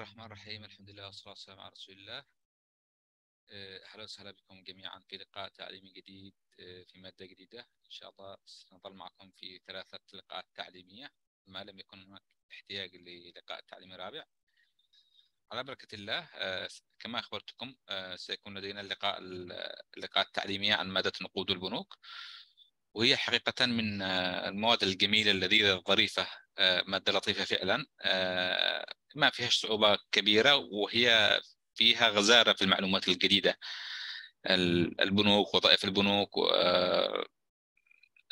الرحمن الرحيم الحمد لله والصلاة والسلام على رسول الله آه، أهلا وسهلا بكم جميعا في لقاء تعليمي جديد آه، في مادة جديدة إن شاء الله سنظل معكم في ثلاثة لقاءات تعليمية ما لم يكن هناك احتياج للقاء تعليمي رابع على بركة الله آه، كما أخبرتكم سيكون لدينا اللقاء اللقاء التعليمية عن مادة نقود البنوك وهي حقيقة من آه، المواد الجميلة اللذيذة الظريفة آه، مادة لطيفة فعلا آه، ما فيهاش صعوبة كبيرة وهي فيها غزارة في المعلومات الجديدة البنوك وظائف البنوك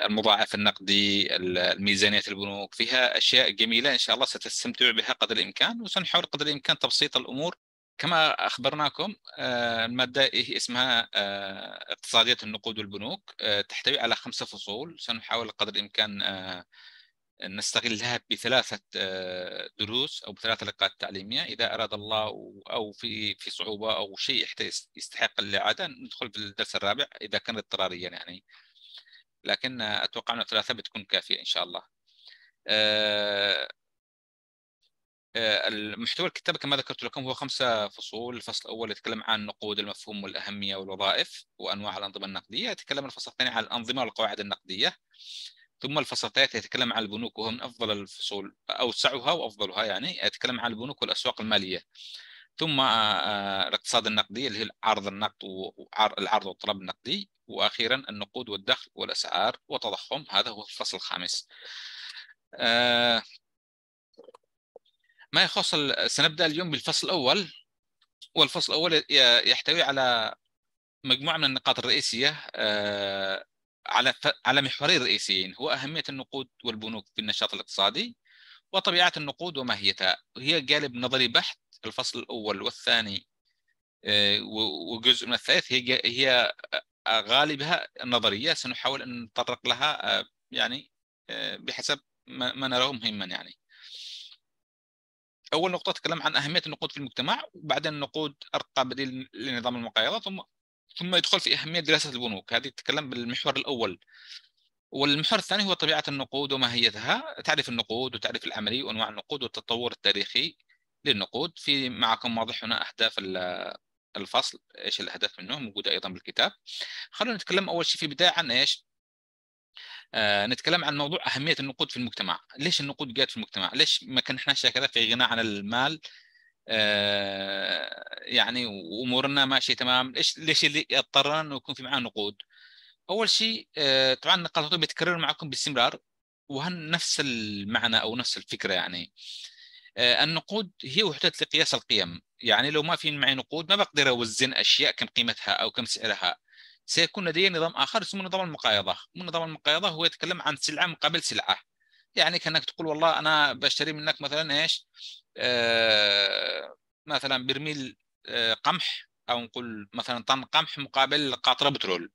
المضاعف النقدي الميزانية البنوك فيها أشياء جميلة إن شاء الله ستستمتع بها قدر الإمكان وسنحاول قدر الإمكان تبسيط الأمور كما اخبرناكم آه، الماده إيه، اسمها آه، اقتصاديه النقود والبنوك آه، تحتوي على خمسه فصول سنحاول قدر الامكان نستغلها بثلاثه دروس او بثلاثه لقاءات تعليميه اذا اراد الله او في في صعوبه او شيء يستحق الاعاده ندخل في الدرس الرابع اذا كان اضطراريا يعني لكن اتوقع ان ثلاثه بتكون كافيه ان شاء الله آه، المحتوى الكتاب كما ذكرت لكم هو خمسة فصول الفصل الأول يتكلم عن نقود المفهوم والأهمية والوظائف وأنواع الأنظمة النقدية يتكلم الفصل الثاني عن الأنظمة والقواعد النقدية ثم الفصل الثالث يتكلم عن البنوك وهو من أفضل الفصول أوسعها وأفضلها يعني يتكلم عن البنوك والأسواق المالية ثم آه، آه، الاقتصاد النقدي اللي هي عرض النقد والعرض والطلب النقدي واخيرا النقود والدخل والاسعار والتضخم هذا هو الفصل الخامس ما يخص سنبدأ اليوم بالفصل الأول والفصل الأول يحتوي على مجموعة من النقاط الرئيسية آه، على على محورين رئيسيين هو أهمية النقود والبنوك في النشاط الاقتصادي وطبيعة النقود وماهيتها هي جانب نظري بحت الفصل الأول والثاني آه، وجزء من الثالث هي هي آه، غالبها نظرية سنحاول أن نتطرق لها يعني بحسب ما نراه مهما يعني اول نقطه تكلم عن اهميه النقود في المجتمع وبعدين النقود ارقى بديل لنظام المقايضه ثم ثم يدخل في اهميه دراسه البنوك هذه تتكلم بالمحور الاول والمحور الثاني هو طبيعه النقود وماهيتها تعريف النقود وتعريف العملي وانواع النقود والتطور التاريخي للنقود في معكم واضح هنا اهداف الفصل ايش الاهداف منه موجوده ايضا بالكتاب خلونا نتكلم اول شيء في البدايه عن ايش آه نتكلم عن موضوع اهميه النقود في المجتمع، ليش النقود جات في المجتمع؟ ليش ما إحنا هكذا في غنى عن المال؟ آه يعني وامورنا ماشيه تمام، ليش ليش اللي اضطرنا انه يكون في معنا نقود؟ اول شيء آه طبعا نقاط بتكرر معكم باستمرار وهن نفس المعنى او نفس الفكره يعني آه، النقود هي وحدات لقياس القيم يعني لو ما في معي نقود ما بقدر اوزن اشياء كم قيمتها او كم سعرها سيكون لدي نظام اخر اسمه نظام المقايضه نظام المقايضه هو يتكلم عن سلعه مقابل سلعه يعني كانك تقول والله انا بشتري منك مثلا ايش آه مثلا برميل آه قمح او نقول مثلا طن قمح مقابل قاطره بترول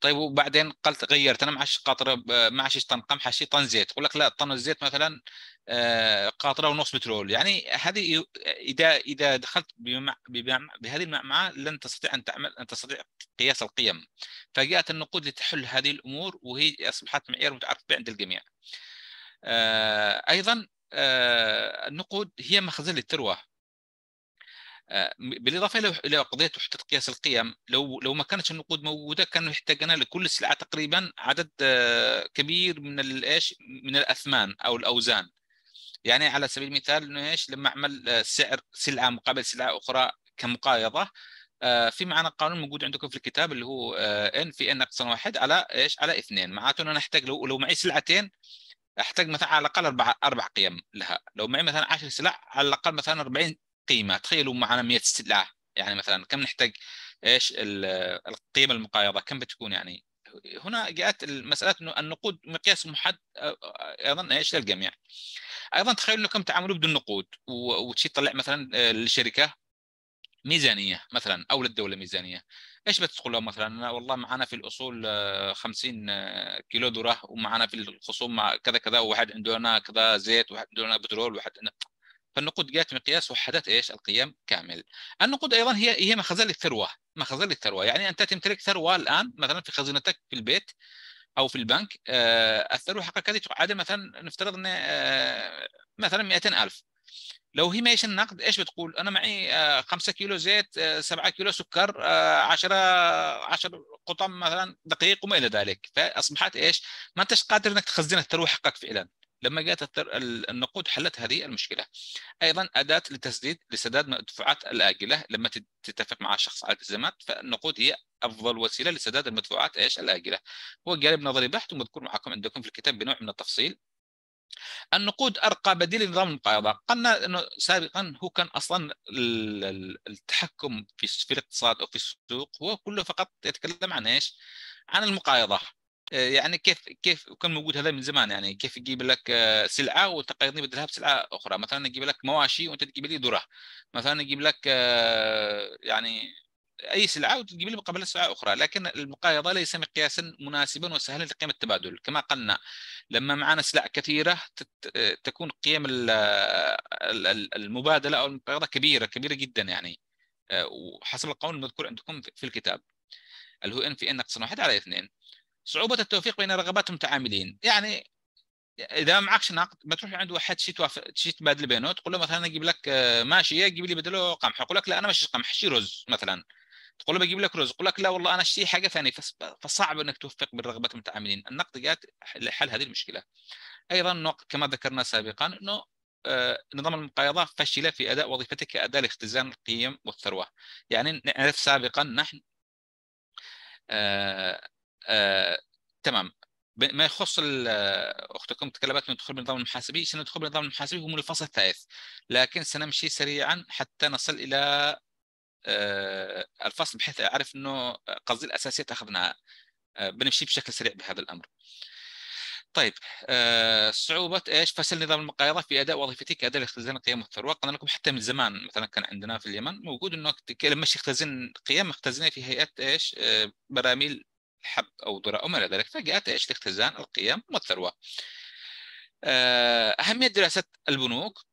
طيب وبعدين قلت غيرت انا ما عادش قاطره آه، ما عادش طن شي طن زيت يقول لك لا طن الزيت مثلا آه، قاطره ونص بترول يعني هذه اذا اذا دخلت بمع بهذه المعمعه لن تستطيع ان تعمل ان تستطيع قياس القيم فجاءت النقود لتحل هذه الامور وهي اصبحت معيار متعارف به عند الجميع آه، ايضا النقود هي مخزن للثروه آه، بالاضافه الى الى قضيه وحده قياس القيم لو لو ما كانتش النقود موجوده كان يحتاجنا لكل سلعه تقريبا عدد آه، كبير من الايش من الاثمان او الاوزان يعني على سبيل المثال انه ايش لما اعمل آه، سعر سلعه مقابل سلعه اخرى كمقايضه في معنى قانون موجود عندكم في الكتاب اللي هو ان في ان ناقص واحد على ايش على اثنين معناته انا احتاج لو لو معي سلعتين احتاج مثلا على الاقل اربع اربع قيم لها لو معي مثلا 10 سلع على الاقل مثلا 40 قيمه تخيلوا معنا 100 سلعه يعني مثلا كم نحتاج ايش القيمه المقايضه كم بتكون يعني هنا جاءت المساله انه النقود مقياس محد ايضا ايش للجميع ايضا تخيلوا انكم تعاملوا بدون نقود وتشي تطلع مثلا للشركه آه، ميزانيه مثلا او للدوله ميزانيه ايش بتقول لهم مثلا والله معنا في الاصول 50 آه، آه، كيلو ذره ومعنا في الخصوم مع كذا كذا وواحد عندنا كذا زيت وواحد عندنا بترول وواحد فالنقود جاءت مقياس وحدات ايش؟ القيم كامل. النقود ايضا هي هي مخزن للثروه، مخزن للثروه، يعني انت تمتلك ثروه الان مثلا في خزينتك في البيت او في البنك آه الثروه حقك هذه عدم مثلا نفترض ان آه مثلا 200000 لو هي ماشي النقد ايش بتقول؟ انا معي 5 آه، كيلو زيت 7 آه، كيلو سكر 10 10 قطم مثلا دقيق وما الى ذلك فاصبحت ايش؟ ما انتش قادر انك تخزن الثروه حقك فعلا لما جاءت التر... النقود حلت هذه المشكله ايضا اداه لتسديد لسداد المدفوعات الاجله لما تتفق مع شخص على التزامات فالنقود هي افضل وسيله لسداد المدفوعات ايش الاجله هو جانب نظري بحت ومذكور معكم عندكم في الكتاب بنوع من التفصيل النقود ارقى بديل لنظام المقايضه قلنا انه سابقا هو كان اصلا التحكم في في الاقتصاد او في السوق هو كله فقط يتكلم عن ايش عن المقايضه آه، يعني كيف كيف كان موجود هذا من زمان يعني كيف يجيب لك آه، سلعه وتقارني بدلها بسلعه اخرى مثلا يجيب لك مواشي وانت تجيب لي ذره مثلا يجيب لك آه، يعني اي سلعه وتجيب لي مقابل سلعه اخرى لكن المقايضه ليس مقياسا مناسبا وسهلا لقيمه التبادل كما قلنا لما معنا سلع كثيره تكون قيم المبادله او المقايضه كبيره كبيره جدا يعني وحسب القول المذكور عندكم في الكتاب اللي هو ان في ان ناقص واحد على اثنين صعوبه التوفيق بين رغبات المتعاملين يعني اذا ما معكش نقد ما تروح عند واحد شي توافق شي تبادل بينه تقول له مثلا اجيب لك آه، ماشيه جيب لي بدله قمح يقول لك لا انا ماشي قمح شي رز مثلا تقول له بجيب لك رز يقول لك لا والله انا شي حاجه ثانيه فصعب انك توفق بين رغبات المتعاملين النقد جاء لحل هذه المشكله ايضا كما ذكرنا سابقا انه آه، نظام المقايضه فشل في اداء وظيفته كاداه لاختزان القيم والثروه يعني نعرف سابقا نحن آه، آه، تمام ما يخص آه، اختكم تكلمت ندخل بالنظام المحاسبي سندخل بالنظام المحاسبي هو من الفصل الثالث لكن سنمشي سريعا حتى نصل الى آه، الفصل بحيث اعرف انه قصدي الاساسيات اخذناها آه، بنمشي بشكل سريع بهذا الامر طيب آه، صعوبة ايش؟ فشل نظام المقايضة في أداء وظيفتي كأداة لاختزان القيم والثروة، قلنا لكم حتى من زمان مثلا كان عندنا في اليمن موجود انه لما يختزن قيم اختزنها في هيئة ايش؟ آه، براميل حب أو ذرة أو ما إلى ذلك فجاءت إيش الاختزان القيم والثروة آه، أهمية دراسة البنوك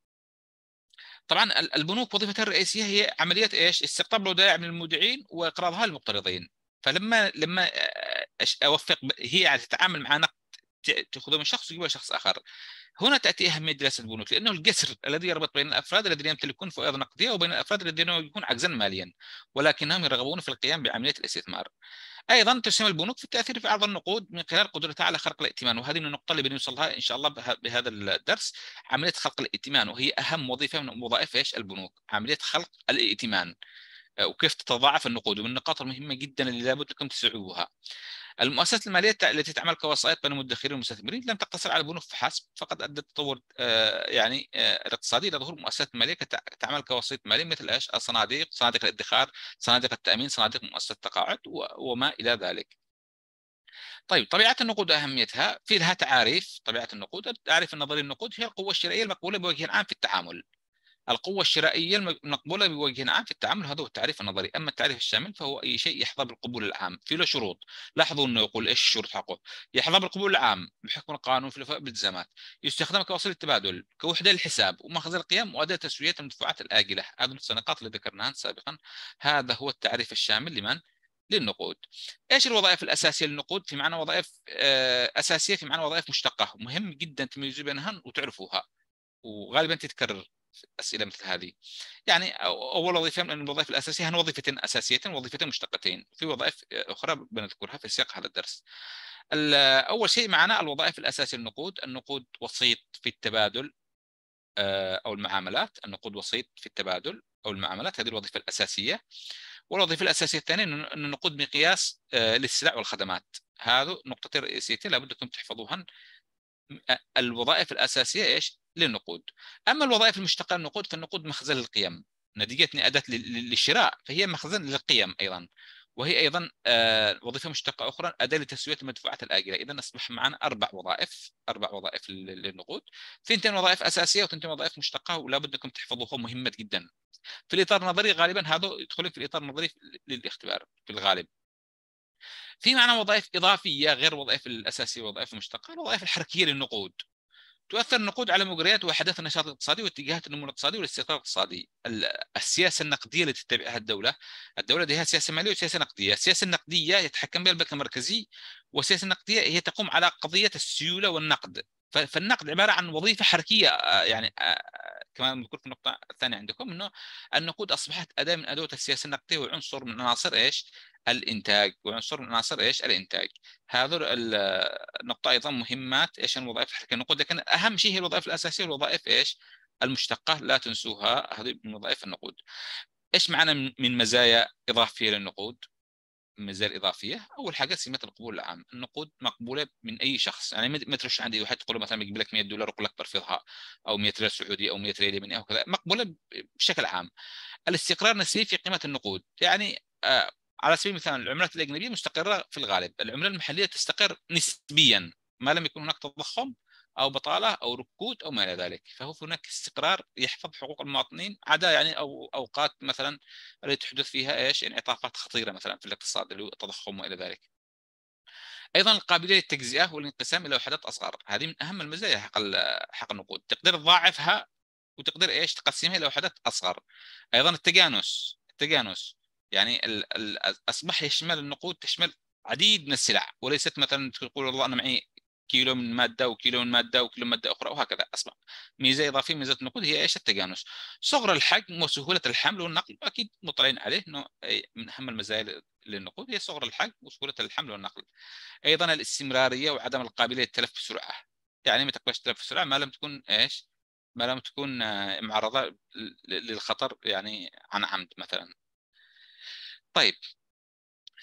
طبعا البنوك وظيفتها الرئيسيه هي عمليه ايش؟ استقطاب الودائع من المودعين واقراضها للمقترضين فلما لما آه، اوفق هي تتعامل مع نقد تاخذه من شخص وتجيبه لشخص اخر. هنا تاتي اهميه دراسه البنوك لانه الجسر الذي يربط بين الافراد الذين يمتلكون فوائد نقديه وبين الافراد الذين يكون عجزا ماليا ولكنهم يرغبون في القيام بعمليه الاستثمار. ايضا تسهم البنوك في التاثير في عرض النقود من خلال قدرتها على خلق الائتمان وهذه من النقطه اللي بنوصلها ان شاء الله بهذا الدرس عمليه خلق الائتمان وهي اهم وظيفه من وظائف ايش البنوك عمليه خلق الائتمان آه، وكيف تتضاعف النقود ومن النقاط المهمه جدا اللي لابد لكم تسعوها المؤسسات الماليه التي تعمل كوسائط بين المدخرين والمستثمرين لم تقتصر على البنوك فحسب فقد ادى التطور آه، يعني آه، الاقتصادي الى ظهور مؤسسات ماليه تعمل كوسيط مالي مثل ايش؟ الصناديق، صناديق الادخار، صناديق التامين، صناديق مؤسسات التقاعد وما الى ذلك. طيب طبيعه النقود واهميتها في لها تعاريف طبيعه النقود التعريف النظري للنقود هي القوه الشرائيه المقبوله بوجه عام في التعامل القوة الشرائية المقبولة بوجه عام في التعامل هذا هو التعريف النظري، أما التعريف الشامل فهو أي شيء يحظى بالقبول العام، في له شروط، لاحظوا أنه يقول إيش الشروط حقه، يحظى بالقبول العام بحكم القانون في الوفاء بالتزامات، يستخدم كوسيلة تبادل، كوحدة للحساب ومخزن القيم وأداة تسوية المدفوعات الآجلة، هذه النقاط اللي ذكرناها سابقا، هذا هو التعريف الشامل لمن؟ للنقود. ايش الوظائف الاساسيه للنقود؟ في معنى وظائف آه، اساسيه في معنى وظائف مشتقه، مهم جدا تميزوا بينها وتعرفوها. وغالبا تتكرر اسئله مثل هذه يعني اول وظيفه من الوظائف الاساسيه هن وظيفتين اساسيتين وظيفتين مشتقتين في وظائف اخرى بنذكرها في سياق هذا الدرس اول شيء معنا الوظائف الاساسيه النقود النقود وسيط في التبادل آه، او المعاملات النقود وسيط في التبادل او المعاملات هذه الوظيفه الاساسيه والوظيفه الاساسيه الثانيه ان النقود مقياس آه، للسلع والخدمات هذا نقطتين رئيسيتين لابد انكم تحفظوهن الوظائف الاساسيه ايش؟ للنقود. اما الوظائف المشتقه للنقود فالنقود مخزن للقيم، نتيجه اداه للشراء فهي مخزن للقيم ايضا. وهي ايضا آه، وظيفه مشتقه اخرى اداه لتسويه المدفوعات الاجله، اذا اصبح معنا اربع وظائف اربع وظائف للنقود، ثنتين وظائف اساسيه وثنتين وظائف مشتقه ولا بد انكم تحفظوها مهمه جدا. في الاطار النظري غالبا هذا يدخل في الاطار النظري للاختبار في الغالب في معنى وظائف اضافيه غير الوظائف الاساسيه والوظائف المشتقه الوظائف الحركيه للنقود تؤثر النقود على مجريات واحداث النشاط الاقتصادي واتجاهات النمو الاقتصادي والاستقرار الاقتصادي السياسه النقديه التي تتبعها الدوله الدوله لديها سياسه ماليه وسياسه نقديه السياسه النقديه يتحكم بها البنك المركزي والسياسه النقديه هي تقوم على قضيه السيوله والنقد فالنقد عباره عن وظيفه حركيه آه، آه، يعني آه، كمان بذكر في النقطه الثانيه عندكم انه النقود اصبحت اداه من ادوات السياسه النقديه وعنصر من عناصر ايش؟ الانتاج وعنصر من عناصر ايش؟ الانتاج. هذا النقطه ايضا مهمات ايش الوظائف الحركيه النقود لكن اهم شيء هي الوظائف الاساسيه والوظائف ايش؟ المشتقه لا تنسوها هذه من وظائف النقود. ايش معنى من مزايا اضافيه للنقود؟ مزايا اضافيه اول حاجه سمه القبول العام النقود مقبوله من اي شخص يعني ما ترش عندي واحد تقول له مثلا يجيب لك 100 دولار ويقول لك برفضها او 100 ريال سعودي او 100 ريال يمني او كذا مقبوله بشكل عام الاستقرار النسبي في قيمه النقود يعني آه على سبيل المثال العملات الاجنبيه مستقره في الغالب العمله المحليه تستقر نسبيا ما لم يكن هناك تضخم او بطاله او ركود او ما الى ذلك فهو هناك استقرار يحفظ حقوق المواطنين عدا يعني او اوقات مثلا التي تحدث فيها ايش يعني انعطافات خطيره مثلا في الاقتصاد اللي هو التضخم والى ذلك ايضا القابليه للتجزئه والانقسام الى وحدات اصغر هذه من اهم المزايا حق حق النقود تقدر تضاعفها وتقدر ايش تقسمها الى وحدات اصغر ايضا التجانس التجانس يعني الـ الـ اصبح يشمل النقود تشمل عديد من السلع وليست مثلا تقول والله انا معي كيلو من ماده وكيلو من ماده وكيلو من ماده اخرى وهكذا اصبح ميزه اضافيه ميزه النقود هي ايش التجانس صغر الحجم وسهوله الحمل والنقل اكيد مطلعين عليه انه من اهم المزايا للنقود هي صغر الحجم وسهوله الحمل والنقل ايضا الاستمراريه وعدم القابليه للتلف بسرعه يعني ما تقبلش تلف بسرعه ما لم تكون ايش ما لم تكون آه، معرضه للخطر يعني عن عمد مثلا طيب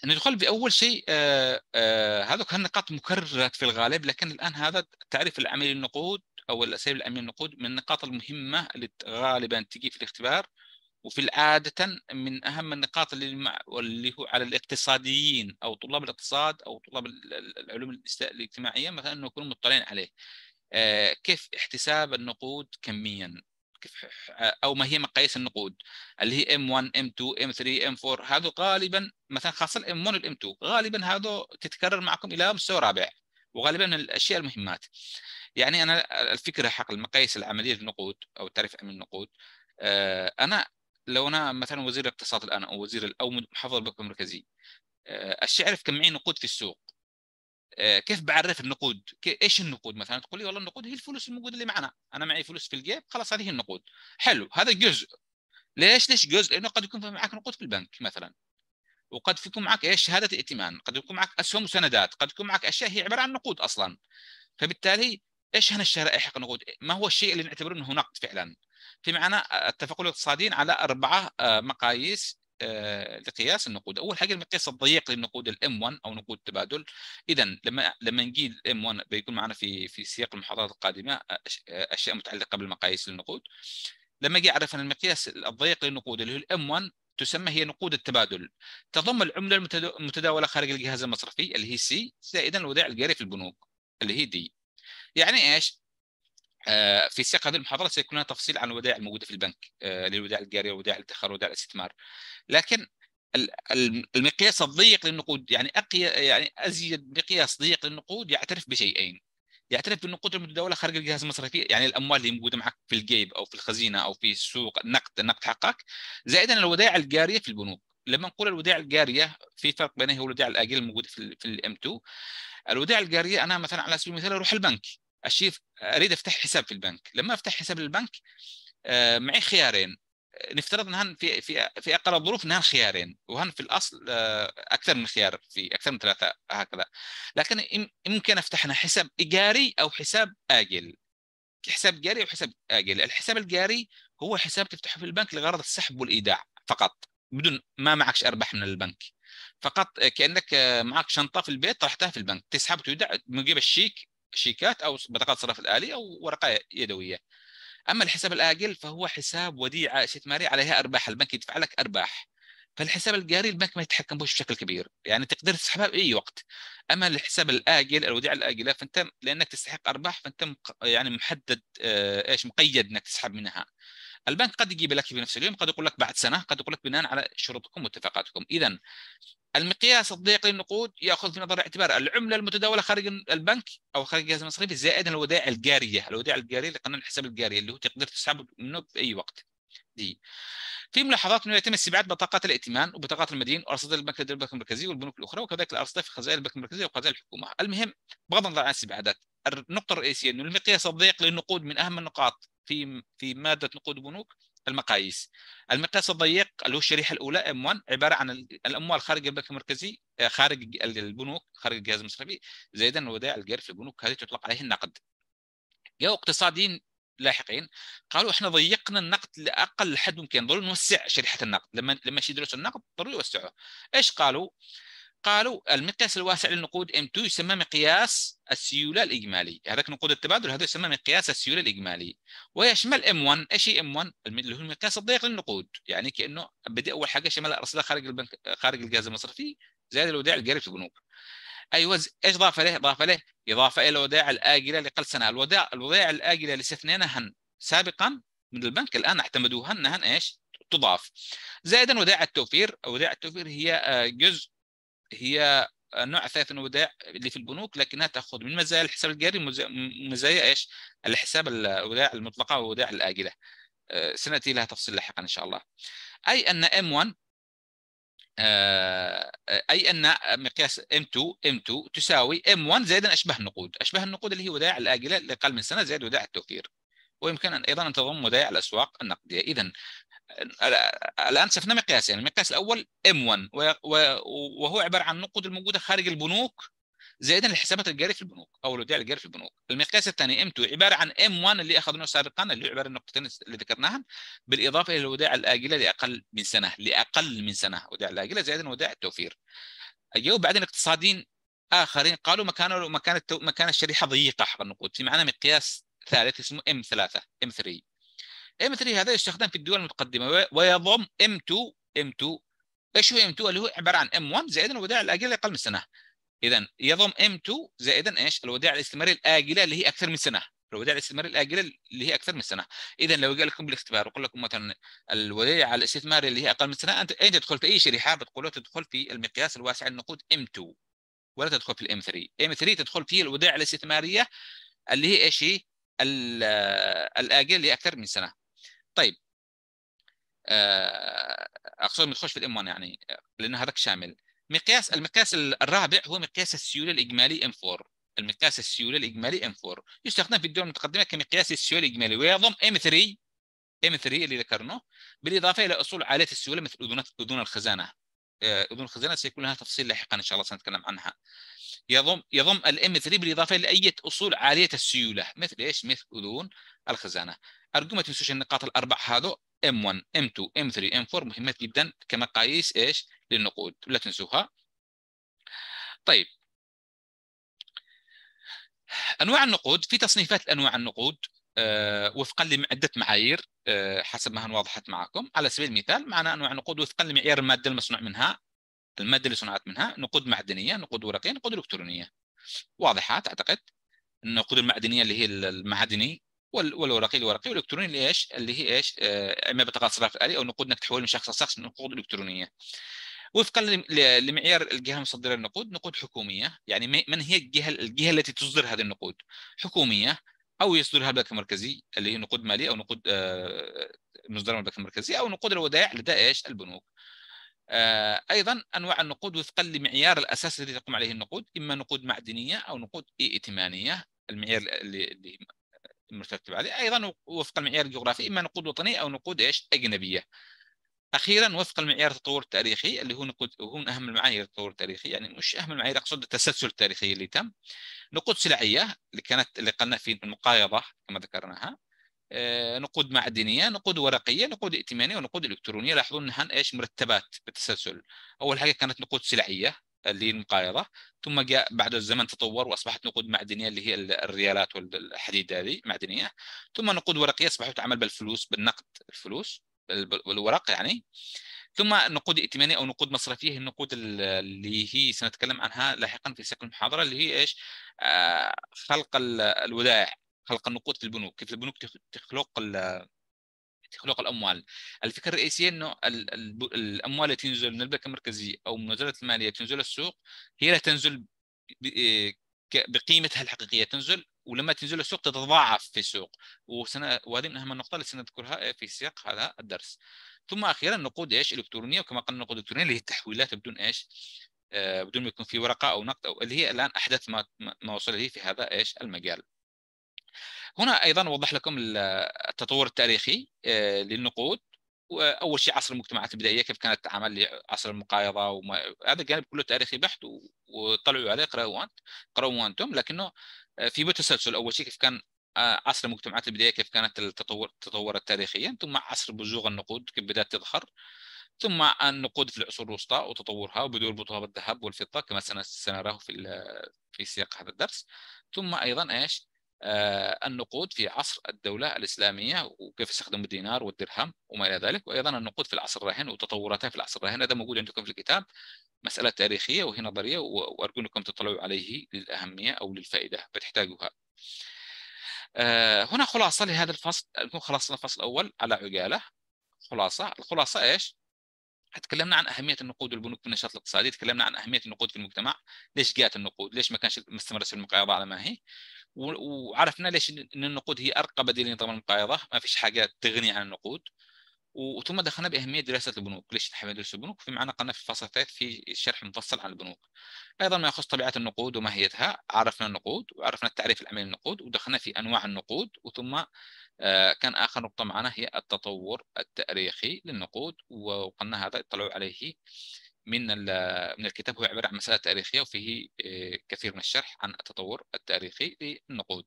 ندخل باول شيء آه، آه، هذا كان نقاط مكرره في الغالب لكن الان هذا تعريف العميل النقود او الاساليب العمليه النقود من النقاط المهمه اللي غالبا تجي في الاختبار وفي العادة من أهم النقاط اللي, مع... اللي هو على الاقتصاديين أو طلاب الاقتصاد أو طلاب العلوم الاجتماعية مثلا أنه يكونوا مطلعين عليه آه كيف احتساب النقود كميا كيف او ما هي مقاييس النقود اللي هي ام 1 ام 2 ام 3 ام 4 هذا غالبا مثلا خاصه الام 1 والام 2 غالبا هذا تتكرر معكم الى مستوى رابع وغالبا من الاشياء المهمات يعني انا الفكره حق المقاييس العمليه للنقود او تعريف امن النقود آه، انا لو انا مثلا وزير الاقتصاد الان او وزير او محافظ البنك المركزي آه، يعرف كم معي نقود في السوق آه، كيف بعرف النقود؟ ايش النقود مثلا؟ تقول لي والله النقود هي الفلوس الموجوده اللي معنا، انا معي فلوس في الجيب خلاص هذه النقود. حلو هذا جزء. ليش ليش جزء؟ لانه قد يكون معك نقود في البنك مثلا. وقد يكون معك ايش؟ شهاده ائتمان، قد يكون معك اسهم وسندات، قد يكون معك اشياء هي عباره عن نقود اصلا. فبالتالي ايش هنا الشرائح حق النقود؟ ما هو الشيء اللي نعتبره انه نقد فعلا؟ في معنى آه، اتفقوا الاقتصاديين على اربعه آه، مقاييس آه، لقياس النقود اول حاجه المقياس الضيق للنقود الام 1 او نقود التبادل اذا لما لما نجي الام 1 بيكون معنا في في سياق المحاضرات القادمه اشياء متعلقه بالمقاييس للنقود لما جي عرفنا المقياس الضيق للنقود اللي هو الام 1 تسمى هي نقود التبادل تضم العمله المتداوله خارج الجهاز المصرفي اللي هي سي زائدا الودائع الجاري في البنوك اللي هي دي يعني ايش آه، في سياق هذه المحاضرة سيكون هناك تفصيل عن الودائع الموجودة في البنك آه، للودائع الجارية والودائع الادخار والودائع الاستثمار لكن المقياس الضيق للنقود يعني أقي يعني أزيد مقياس ضيق للنقود يعترف بشيئين يعترف بالنقود المتداولة خارج الجهاز المصرفي يعني الأموال اللي موجودة معك في الجيب أو في الخزينة أو في السوق النقد النقد حقك زائدا الودائع الجارية في البنوك لما نقول الودائع الجاريه في فرق بينها والودائع الاجله الموجوده في الام 2 الودائع الجاريه انا مثلا على سبيل المثال اروح البنك اشيف اريد افتح حساب في البنك لما افتح حساب البنك آه، معي خيارين نفترض ان في في في اقرب ظروف انها خيارين وهن في الاصل آه، اكثر من خيار في اكثر من ثلاثه هكذا لكن يمكن افتحنا حساب ايجاري او حساب اجل حساب جاري وحساب اجل الحساب الجاري هو حساب تفتحه في البنك لغرض السحب والايداع فقط بدون ما معكش ارباح من البنك فقط آه، كانك معك شنطه في البيت طرحتها في البنك تسحب وتودع من جيب الشيك شيكات او بطاقات صرف الالي او ورقه يدويه اما الحساب الاجل فهو حساب وديعه استثماريه عليها ارباح البنك يدفع لك ارباح فالحساب الجاري البنك ما يتحكم به بشكل كبير يعني تقدر تسحبها باي وقت اما الحساب الاجل الوديعه الاجله فانت لانك تستحق ارباح فانت يعني محدد آه، ايش مقيد انك تسحب منها البنك قد يجيب لك في نفس اليوم قد يقول لك بعد سنه قد يقول لك بناء على شروطكم واتفاقاتكم اذا المقياس الضيق للنقود ياخذ في نظر الاعتبار العمله المتداوله خارج البنك او خارج الجهاز المصرفي زائد الودائع الجاريه الودائع الجاريه لقناه الحساب الجاري اللي هو تقدر تسحب منه في اي وقت دي في ملاحظات انه يتم استبعاد بطاقات الائتمان وبطاقات المدين وارصده البنك المركزي والبنوك الاخرى وكذلك الارصده في خزائن البنك المركزي وخزائن الحكومه المهم بغض النظر عن الاستبعادات النقطه الرئيسيه انه المقياس الضيق للنقود من اهم النقاط في في ماده نقود البنوك المقاييس المقياس الضيق اللي هو الشريحه الاولى ام 1 عباره عن الاموال خارج البنك المركزي آه، خارج البنوك خارج الجهاز المصرفي زائدا الودائع الجاري في البنوك هذه تطلق عليه النقد جاءوا اقتصاديين لاحقين قالوا احنا ضيقنا النقد لاقل حد ممكن ضروري نوسع شريحه النقد لما لما يدرسوا النقد ضروري يوسعوه ايش قالوا؟ قالوا المقياس الواسع للنقود M2 يسمى مقياس السيولة الإجمالي هذاك نقود التبادل هذا يسمى مقياس السيولة الإجمالي ويشمل M1 إيش هي M1 اللي هو المقياس الضيق للنقود يعني كأنه بدي أول حاجة شمل الأرصدة خارج البنك خارج الجهاز المصرفي زائد الودائع القريب في البنوك ايوه ايش ضاف له؟ ضاف له اضافه الى الودائع الاجله لقل سنه، الودائع الودائع الاجله اللي استثنيناهن سابقا من البنك الان اعتمدوها هن ايش؟ تضاف. زائدا ودائع التوفير، ودائع التوفير هي آه، جزء هي نوع ثالث من الودائع اللي في البنوك لكنها تاخذ من مزايا الحساب الجاري مزايا ايش؟ الحساب الودائع المطلقه والودائع الاجله. آه، سناتي لها تفصيل لاحقا ان شاء الله. اي ان ام 1 آه، اي ان مقياس ام 2 ام 2 تساوي ام 1 زائدا اشباه النقود، اشباه النقود اللي هي ودائع الاجله لاقل من سنه زائد ودائع التوفير. ويمكن أن ايضا ان تضم ودائع الاسواق النقديه، اذا الان شفنا مقياسين يعني المقياس الاول ام 1 وهو عباره عن النقود الموجوده خارج البنوك زائدا الحسابات الجاريه في البنوك او الوديع الجاري في البنوك المقياس الثاني ام 2 عباره عن ام 1 اللي اخذناه سابقا اللي هو عباره عن النقطتين اللي ذكرناها بالاضافه الى الودائع الاجله لاقل من سنه لاقل من سنه وديع الاجله زائدا ودائع التوفير اجوا بعدين اقتصاديين اخرين قالوا مكان مكان مكان الشريحه ضيقه حق النقود في معنا مقياس ثالث اسمه ام 3 ام 3 M3 هذا يستخدم في الدول المتقدمه ويضم M2 M2 ايش هو M2 اللي هو عباره عن M1 زائدا الودائع الاجله اقل من سنه اذا يضم M2 زائدا ايش الودائع الاستثماريه الاجله اللي هي اكثر من سنه الودائع الاستثماريه الاجله اللي هي اكثر من سنه اذا لو قال لكم بالاختبار وقال لكم مثلا الودائع الاستثماريه اللي هي اقل من سنه انت اين تدخل في اي شريحه بتقول تدخل في المقياس الواسع للنقود M2 ولا تدخل في الام 3 ام 3 تدخل في الودائع الاستثماريه اللي هي ايش هي الاجل اللي أكثر من سنه طيب آه، اقصد بنخش في الام 1 يعني لان هذاك شامل مقياس المقياس الرابع هو مقياس السيوله الاجمالي ام 4 المقياس السيوله الاجمالي ام 4 يستخدم في الدول المتقدمه كمقياس السيوله الاجمالي ويضم ام 3 ام 3 اللي ذكرناه بالاضافه الى اصول عاليه السيوله مثل اذون اذون الخزانه آه، اذون الخزانه سيكون لها تفصيل لاحقا ان شاء الله سنتكلم عنها يضم يضم الام 3 بالاضافه لاي اصول عاليه السيوله مثل ايش؟ مثل اذون الخزانه ما تنسوش النقاط الاربع هذو M1 M2 M3 M4 مهمات جدا كمقاييس ايش للنقود لا تنسوها طيب انواع النقود في تصنيفات انواع النقود آه، وفقا لعده معايير آه، حسب ما وضحت معكم على سبيل المثال معنا انواع نقود وفقا لمعيار الماده المصنوع منها الماده اللي صنعت منها نقود معدنيه نقود ورقيه نقود الكترونيه واضحه اعتقد النقود المعدنيه اللي هي المعدني والورقي الورقي والالكتروني اللي ايش اللي هي ايش اما آه، بطاقات صرف الي او نقود انك تحولها من شخص لشخص من نقود الكترونيه وفقا لمعيار الجهه المصدره للنقود نقود حكوميه يعني من هي الجهه الجهه التي تصدر هذه النقود حكوميه او يصدرها البنك المركزي اللي هي نقود ماليه او نقود آه، مصدره من البنك المركزي او نقود الودائع لدى ايش البنوك آه، ايضا انواع النقود وفقا لمعيار الاساس الذي تقوم عليه النقود اما نقود معدنيه او نقود ائتمانيه المعيار اللي المترتب عليه ايضا وفق المعيار الجغرافي اما نقود وطنيه او نقود ايش اجنبيه اخيرا وفق المعيار التطور التاريخي اللي هو نقود هو اهم المعايير التطور التاريخي يعني مش اهم المعايير اقصد التسلسل التاريخي اللي تم نقود سلعيه اللي كانت اللي قلنا في المقايضه كما ذكرناها آه، نقود معدنيه نقود ورقيه نقود ائتمانيه ونقود الكترونيه لاحظوا انها ايش مرتبات بالتسلسل اول حاجه كانت نقود سلعيه للمقايضه ثم جاء بعد الزمن تطور واصبحت نقود معدنيه اللي هي الريالات والحديد هذه معدنيه ثم نقود ورقيه اصبحت تعمل بالفلوس بالنقد الفلوس بالورق يعني ثم نقود ائتمانيه او نقود مصرفيه هي النقود اللي هي سنتكلم عنها لاحقا في سياق المحاضره اللي هي ايش؟ آه، خلق الودائع خلق النقود في البنوك كيف البنوك تخلق تخلق الاموال الفكره الرئيسيه انه الاموال التي تنزل من البنك المركزي او من وزاره الماليه تنزل السوق هي لا تنزل بقيمتها الحقيقيه تنزل ولما تنزل السوق تتضاعف في السوق وسنة وهذه من اهم النقطه اللي سنذكرها في سياق هذا الدرس ثم اخيرا نقود ايش الكترونيه وكما قلنا النقود الالكترونيه اللي هي التحويلات بدون ايش آه، بدون ما يكون في ورقه او نقد او اللي هي الان احدث ما ما وصل اليه في هذا ايش المجال هنا ايضا اوضح لكم التطور التاريخي آه، للنقود واول شيء عصر المجتمعات البدائيه كيف كانت تعامل عصر المقايضه وما... هذا الجانب كله تاريخي بحت وطلعوا عليه قراوا انت قراوا انتم لكنه آه، في بتسلسل اول شيء كيف كان آه، عصر المجتمعات البدائيه كيف كانت التطور تطورت تاريخيا ثم عصر بزوغ النقود كيف بدات تظهر ثم النقود في العصور الوسطى وتطورها وبدور بطولها الذهب والفضة كما سنراه في في سياق هذا الدرس ثم أيضا إيش آه، النقود في عصر الدولة الإسلامية وكيف استخدموا الدينار والدرهم وما إلى ذلك وأيضا النقود في العصر الراهن وتطوراتها في العصر الراهن هذا موجود عندكم في الكتاب مسألة تاريخية وهي نظرية وأرجو أنكم تطلعوا عليه للأهمية أو للفائدة بتحتاجوها آه، هنا خلاصة لهذا الفصل خلاصة الفصل الأول على عجالة خلاصة الخلاصة إيش؟ تكلمنا عن اهميه النقود والبنوك في النشاط الاقتصادي، تكلمنا عن اهميه النقود في المجتمع، ليش جاءت النقود؟ ليش ما كانش ما في المقايضه على ما هي؟ وعرفنا ليش ان النقود هي ارقى بديل لنظام المقايضه ما فيش حاجه تغني عن النقود وثم دخلنا باهميه دراسه البنوك، ليش نحب ندرس البنوك؟ في معنا قلنا في الفصل الثالث في شرح مفصل عن البنوك. ايضا ما يخص طبيعه النقود وماهيتها، عرفنا النقود وعرفنا التعريف العملي للنقود ودخلنا في انواع النقود وثم آه، كان اخر نقطه معنا هي التطور التاريخي للنقود وقلنا هذا اطلعوا عليه من من الكتاب هو عباره عن مساله تاريخيه وفيه آه، كثير من الشرح عن التطور التاريخي للنقود.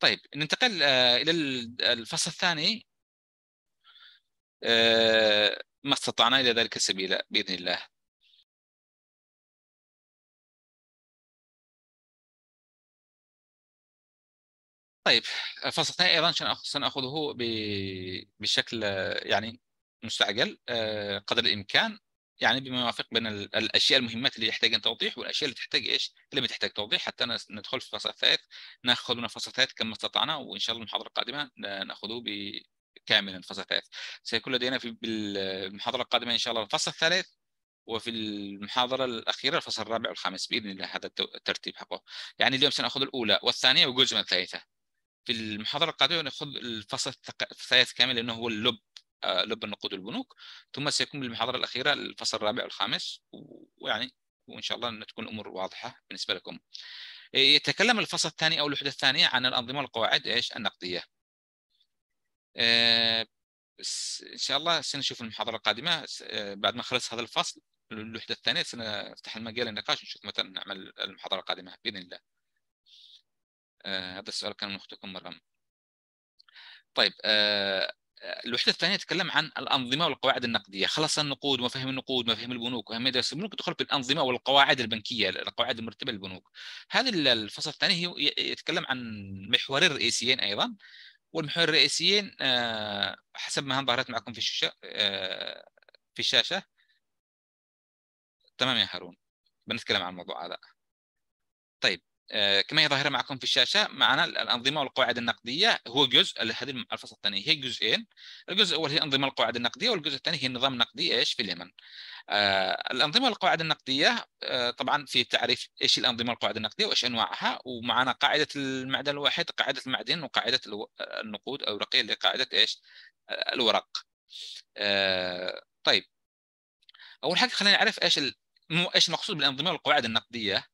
طيب ننتقل آه، الى الفصل الثاني آه، ما استطعنا الى ذلك السبيل باذن الله. طيب الفصل الثاني ايضا سناخذه بشكل يعني مستعجل آه، قدر الامكان يعني بما يوافق بين الاشياء المهمات اللي يحتاج توضيح والاشياء اللي تحتاج ايش؟ اللي ما تحتاج توضيح حتى ندخل في الفصل الثالث ناخذ من الفصل الثالث كما استطعنا وان شاء الله المحاضره القادمه ناخذه بكامل الفصل الثالث. سيكون لدينا في المحاضره القادمه ان شاء الله الفصل الثالث وفي المحاضره الاخيره الفصل الرابع والخامس باذن الله هذا الترتيب حقه. يعني اليوم سناخذ الاولى والثانيه وجزء من الثالثه. في المحاضره القادمه ناخذ الفصل الثالث كامل لانه هو اللب آه، لب النقود والبنوك ثم سيكون بالمحاضرة الأخيرة الفصل الرابع والخامس ويعني وإن شاء الله أن تكون الأمور واضحة بالنسبة لكم آه، يتكلم الفصل الثاني أو الوحدة الثانية عن الأنظمة والقواعد إيش النقدية آه، ان شاء الله سنشوف المحاضره القادمه بعد ما خلص هذا الفصل الوحده الثانيه سنفتح المجال للنقاش نشوف متى نعمل المحاضره القادمه باذن الله هذا السؤال كان من اختكم مرة طيب الوحده الثانيه تتكلم عن الانظمه والقواعد النقديه، خلص النقود وفهم النقود وفهم البنوك وفهم مدارس البنوك تدخل في الانظمه والقواعد البنكيه، القواعد المرتبه للبنوك. هذا الفصل الثاني يتكلم عن محورين رئيسيين ايضا والمحورين الرئيسيين آه، حسب ما ظهرت معكم في الشاشه آه، في الشاشه تمام يا هارون بنتكلم عن الموضوع هذا. طيب آه، كما هي ظاهرة معكم في الشاشة معنا الأنظمة والقواعد النقدية هو جزء هذه الفصل الثاني هي جزئين الجزء الأول هي انظمه القواعد النقدية والجزء الثاني هي النظام النقدي إيش في اليمن آه الأنظمة والقواعد النقدية آه طبعا في تعريف إيش الأنظمة والقواعد النقدية وإيش أنواعها ومعنا قاعدة المعدن الواحد قاعدة المعدن وقاعدة آه، النقود أو رقية لقاعدة إيش آه، الورق آه طيب أول حاجة خلينا نعرف إيش إيش المقصود بالأنظمة والقواعد النقدية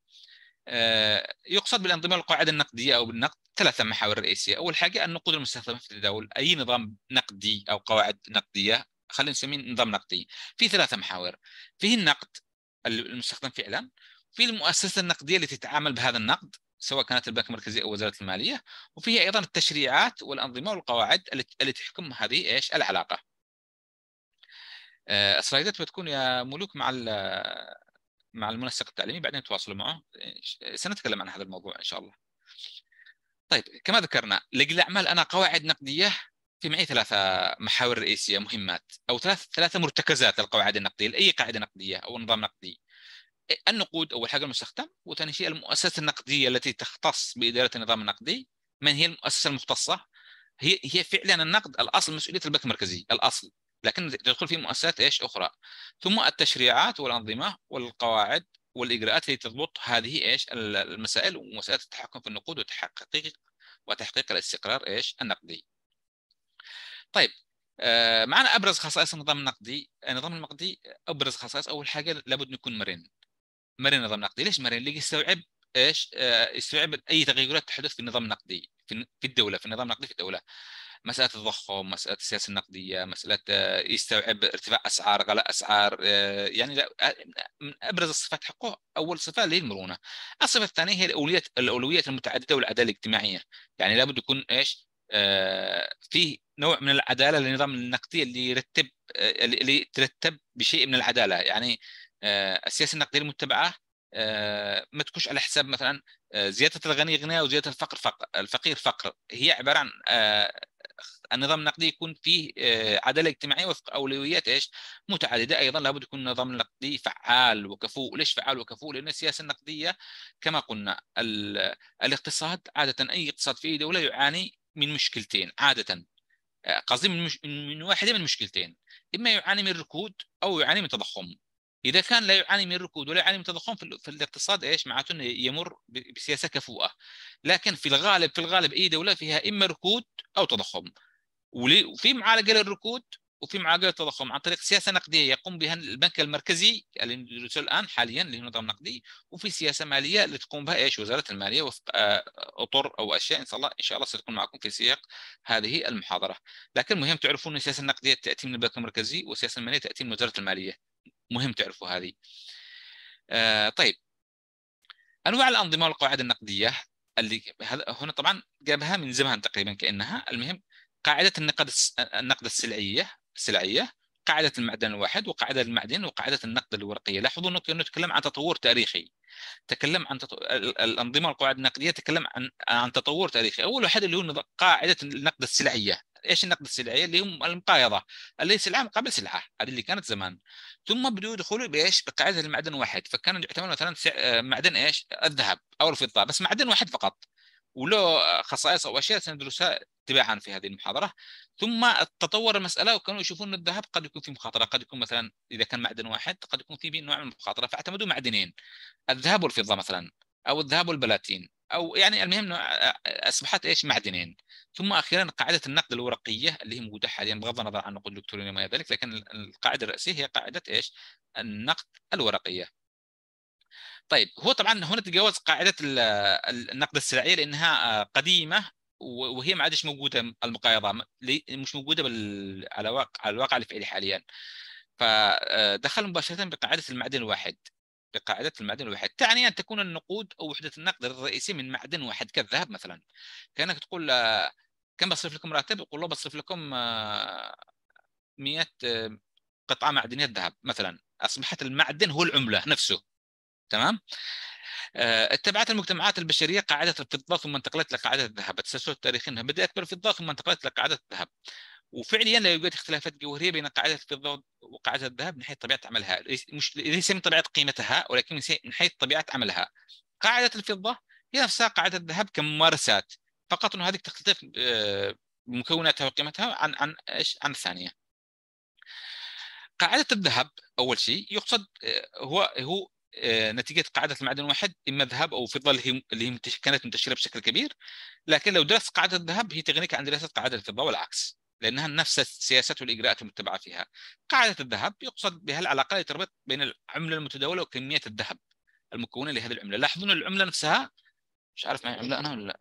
آه، يقصد بالانضمام للقاعده النقديه او بالنقد ثلاثه محاور رئيسيه، اول حاجه النقود المستخدمه في التداول، اي نظام نقدي او قواعد نقديه خلينا نسميه نظام نقدي، في ثلاثه محاور، فيه النقد المستخدم فعلا، في المؤسسه النقديه التي تتعامل بهذا النقد سواء كانت البنك المركزي او وزاره الماليه، وفيه ايضا التشريعات والانظمه والقواعد التي تحكم هذه ايش؟ العلاقه. السلايدات آه، بتكون يا ملوك مع مع المنسق التعليمي بعدين تواصلوا معه سنتكلم عن هذا الموضوع ان شاء الله طيب كما ذكرنا لجل الاعمال أنا قواعد نقدية في معي ثلاثة محاور رئيسية مهمات أو ثلاث ثلاثة مرتكزات القواعد النقدية لأي قاعدة نقدية أو نظام نقدي النقود أول حاجة المستخدم وثاني شيء المؤسسة النقدية التي تختص بإدارة النظام النقدي من هي المؤسسة المختصة هي هي فعلا النقد الأصل مسؤولية البنك المركزي الأصل لكن تدخل في مؤسسات ايش اخرى ثم التشريعات والانظمه والقواعد والاجراءات التي تضبط هذه ايش المسائل ومسائل التحكم في النقود وتحقيق وتحقيق الاستقرار ايش النقدي طيب آه، معنا ابرز خصائص النظام النقدي النظام النقدي ابرز خصائص اول حاجه لابد يكون مرن مرن نظام نقدي ليش مرن اللي يستوعب ايش آه، يستوعب اي تغيرات تحدث في النظام النقدي في الدوله في النظام النقدي في الدوله مساله التضخم مساله السياسه النقديه مساله آه، يستوعب ارتفاع اسعار غلاء اسعار آه، يعني آه، من ابرز الصفات حقه اول صفه اللي هي المرونه الصفه الثانيه هي الاولويات الاولويات المتعدده والعداله الاجتماعيه يعني لابد يكون ايش فيه نوع من العداله للنظام النقدي اللي يرتب اللي ترتب بشيء من العداله يعني السياسه النقديه المتبعه ما تكونش على حساب مثلا زياده الغني غنى وزياده الفقر فقر الفقير فقر هي عباره عن النظام النقدي يكون فيه آه، عداله اجتماعيه وفق اولويات ايش؟ متعدده ايضا لابد يكون النظام النقدي فعال وكفوء، ليش فعال وكفوء؟ لان السياسه النقديه كما قلنا الاقتصاد عاده اي اقتصاد في اي دوله يعاني من مشكلتين عاده آه، قصدي من, مش... من واحده من مشكلتين اما يعاني من ركود او يعاني من تضخم اذا كان لا يعاني من ركود ولا يعاني من تضخم في الاقتصاد ايش معناته انه يمر بسياسه كفوءه لكن في الغالب في الغالب اي دوله فيها اما ركود او تضخم وفي معالجه للركود وفي معالجه للتضخم عن طريق سياسه نقديه يقوم بها البنك المركزي اللي ندرسه الان حاليا اللي هو نظام نقدي وفي سياسه ماليه اللي تقوم بها ايش وزاره الماليه وفق آه، اطر او اشياء ان شاء الله ان شاء الله ستكون معكم في سياق هذه المحاضره لكن مهم تعرفون ان السياسه النقديه تاتي من البنك المركزي والسياسه الماليه تاتي من وزاره الماليه مهم تعرفوا هذه آه، طيب انواع الانظمه والقواعد النقديه اللي هنا طبعا جابها من زمان تقريبا كانها المهم قاعده النقد النقد السلعيه السلعيه قاعده المعدن الواحد وقاعده المعدن وقاعده النقد الورقيه لاحظوا انه نتكلم تكلم عن تطور تاريخي تكلم عن تطو... الانظمه والقواعد النقديه تكلم عن عن تطور تاريخي اول واحد اللي هو قاعده النقد السلعيه ايش النقد السلعي اللي هم المقايضه اللي سلعه مقابل سلعه هذه اللي كانت زمان ثم بدوا يدخلوا بايش بقاعده المعدن واحد فكان يعتبر مثلا آه، معدن ايش الذهب او الفضه بس معدن واحد فقط وله خصائص او اشياء سندرسها تباعا في هذه المحاضره ثم تطور المساله وكانوا يشوفون ان الذهب قد يكون فيه مخاطره قد يكون مثلا اذا كان معدن واحد قد يكون فيه نوع من المخاطره فاعتمدوا معدنين الذهب والفضه مثلا او الذهب والبلاتين او يعني المهم اصبحت ايش معدنين ثم اخيرا قاعده النقد الورقيه اللي هي موجوده حاليا بغض النظر عن النقود الالكترونيه وما الى ذلك لكن القاعده الرئيسيه هي قاعده ايش؟ النقد الورقيه. طيب هو طبعا هنا تتجاوز قاعده النقد السلعيه لانها آه، قديمه وهي ما عادش موجوده المقايضه مش موجوده على الواقع على الواقع الفعلي حاليا. فدخل آه، مباشره بقاعده المعدن الواحد بقاعدة المعدن الواحد تعني أن تكون النقود أو وحدة النقد الرئيسية من معدن واحد كالذهب مثلا كأنك تقول كم بصرف لكم راتب يقول له بصرف لكم 100 آه، آه، قطعة معدنية ذهب مثلا أصبحت المعدن هو العملة نفسه تمام آه، اتبعت المجتمعات البشريه قاعده الفضه ثم انتقلت لقاعده الذهب التسلسل التاريخي انها بدات بالفضه ثم انتقلت لقاعده الذهب وفعليا لا يوجد اختلافات جوهريه بين قاعده الفضه وقاعده الذهب من حيث طبيعه عملها مش ليس من طبيعه قيمتها ولكن من حيث طبيعه عملها قاعده الفضه هي نفسها قاعده الذهب كممارسات فقط انه هذه تختلف آه، مكوناتها وقيمتها عن عن ايش عن الثانيه قاعده الذهب اول شيء يقصد آه، هو هو آه، نتيجه قاعده المعدن الواحد اما ذهب او فضه اللي هي كانت منتشره بشكل كبير لكن لو درست قاعده الذهب هي تغنيك عن دراسه قاعده الفضه والعكس لانها نفس السياسات والاجراءات المتبعه فيها. قاعده الذهب يقصد بها العلاقه التي تربط بين العمله المتداوله وكميه الذهب المكونه لهذه العمله، لاحظوا ان العمله نفسها مش عارف معي عمله انا ولا لا.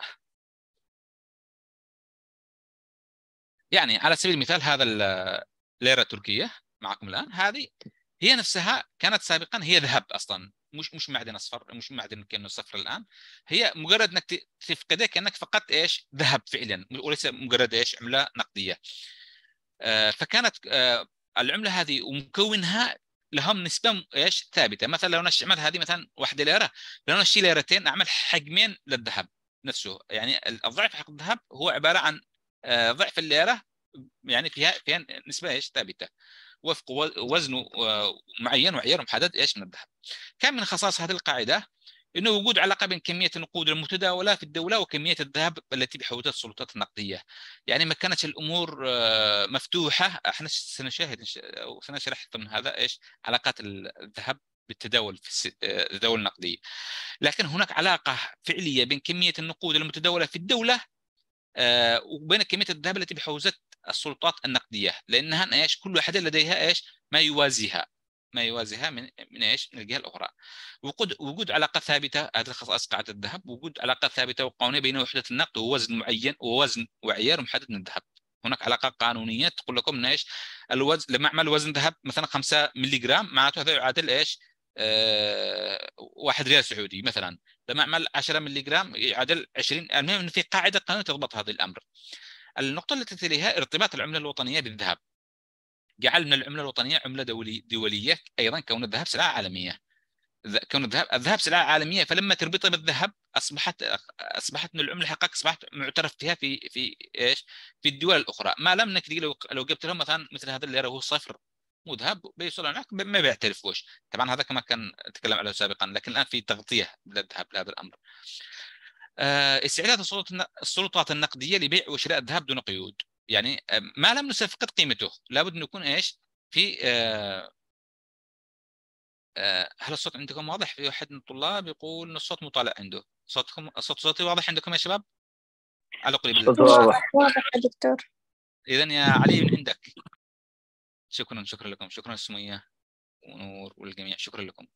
يعني على سبيل المثال هذا الليره التركيه معكم الان هذه هي نفسها كانت سابقا هي ذهب اصلا مش مش معدن اصفر مش معدن كانه صفر الان هي مجرد انك تفقده كانك فقدت ايش ذهب فعلا وليس مجرد ايش عمله نقديه آه فكانت آه العمله هذه ومكونها لهم نسبه ايش ثابته مثلا لو انا هذه مثلا واحده ليره لو انا ليرتين اعمل حجمين للذهب نفسه يعني الضعف حق الذهب هو عباره عن آه ضعف الليره يعني فيها فيها نسبه ايش ثابته وفق وزن معين وعيار محدد ايش من الذهب كان من خصائص هذه القاعده انه وجود علاقه بين كميه النقود المتداوله في الدوله وكميه الذهب التي بحوزه السلطات النقديه يعني ما كانت الامور آه، مفتوحه احنا سنشاهد او سنشرح ضمن هذا ايش علاقات الذهب بالتداول في التداول آه، النقدي لكن هناك علاقه فعليه بين كميه النقود المتداوله في الدوله آه، وبين كميه الذهب التي بحوزه السلطات النقديه لانها ايش كل واحده لديها ايش ما يوازيها ما يوازيها من من ايش من الجهه الاخرى وجود وجود علاقه ثابته هذه خصائص قاعده الذهب وجود علاقه ثابته وقانونيه بين وحده النقد ووزن معين ووزن وعيار محدد من الذهب هناك علاقه قانونيه تقول لكم ايش الوزن لما اعمل وزن ذهب مثلا 5 ملي جرام معناته هذا يعادل ايش أه... واحد ريال سعودي مثلا لما اعمل 10 ملي جرام يعادل 20 المهم ان في قاعده قانونيه تضبط هذا الامر النقطة التي تليها ارتباط العملة الوطنية بالذهب جعل من العملة الوطنية عملة دولي دولية أيضا كون الذهب سلعة عالمية كون الذهب الذهب سلعة عالمية فلما تربطها بالذهب أصبحت أصبحت من العملة حقك أصبحت معترف فيها في في إيش في الدول الأخرى ما لم انك لو لو جبت لهم مثلا مثل هذا اللي هو صفر مو ذهب بيوصل هناك ما بيعترفوش طبعا هذا كما كان تكلم عليه سابقا لكن الان في تغطيه للذهب لهذا الامر آه، استعداد السلطات النقدية لبيع وشراء الذهب دون قيود يعني آه، ما لم نستفقد قيمته لابد ان يكون ايش في آه، هل الصوت عندكم واضح في واحد من الطلاب يقول ان الصوت مطالع عنده صوتكم الصوت صوتي واضح عندكم يا شباب على قريب واضح واضح يا دكتور اذا يا علي من عندك شكرا شكرا لكم شكرا سميه ونور والجميع شكرا لكم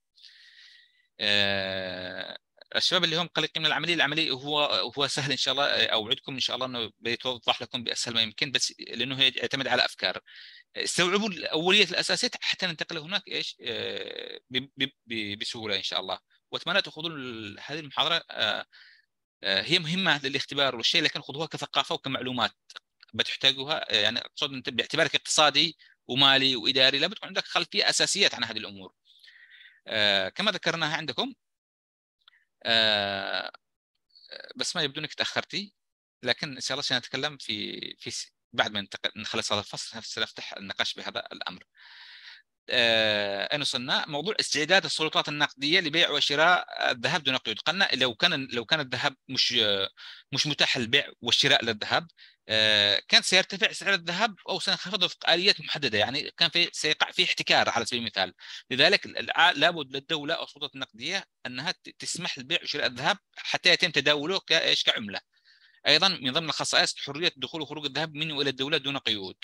آه الشباب اللي هم قلقين من العمليه العمليه هو هو سهل ان شاء الله آه، اوعدكم ان شاء الله انه بيتوضح لكم باسهل ما يمكن بس لانه يعتمد على افكار استوعبوا الاوليه الاساسيات حتى ننتقل هناك ايش آه، بسهوله ان شاء الله واتمنى تاخذون هذه المحاضره آه، هي مهمه للاختبار والشيء لكن خذوها كثقافه وكمعلومات بتحتاجوها يعني اقصد انت باعتبارك اقتصادي ومالي واداري لابد تكون عندك خلفيه اساسيات عن هذه الامور كما ذكرناها عندكم آه، بس ما يبدو انك تاخرتي لكن ان شاء الله سنتكلم في في بعد ما نخلص هذا الفصل سنفتح النقاش بهذا الامر. آه، اين وصلنا؟ موضوع استعداد السلطات النقديه لبيع وشراء الذهب دون قيود، قلنا لو كان لو كان الذهب مش مش متاح البيع والشراء للذهب آه، كان سيرتفع سعر الذهب او سينخفض وفق اليات محدده يعني كان في سيقع في احتكار على سبيل المثال لذلك لابد للدوله او السلطات النقديه انها تسمح لبيع وشراء الذهب حتى يتم تداوله كايش كعمله ايضا من ضمن الخصائص حريه دخول وخروج الذهب من والى الدوله دون قيود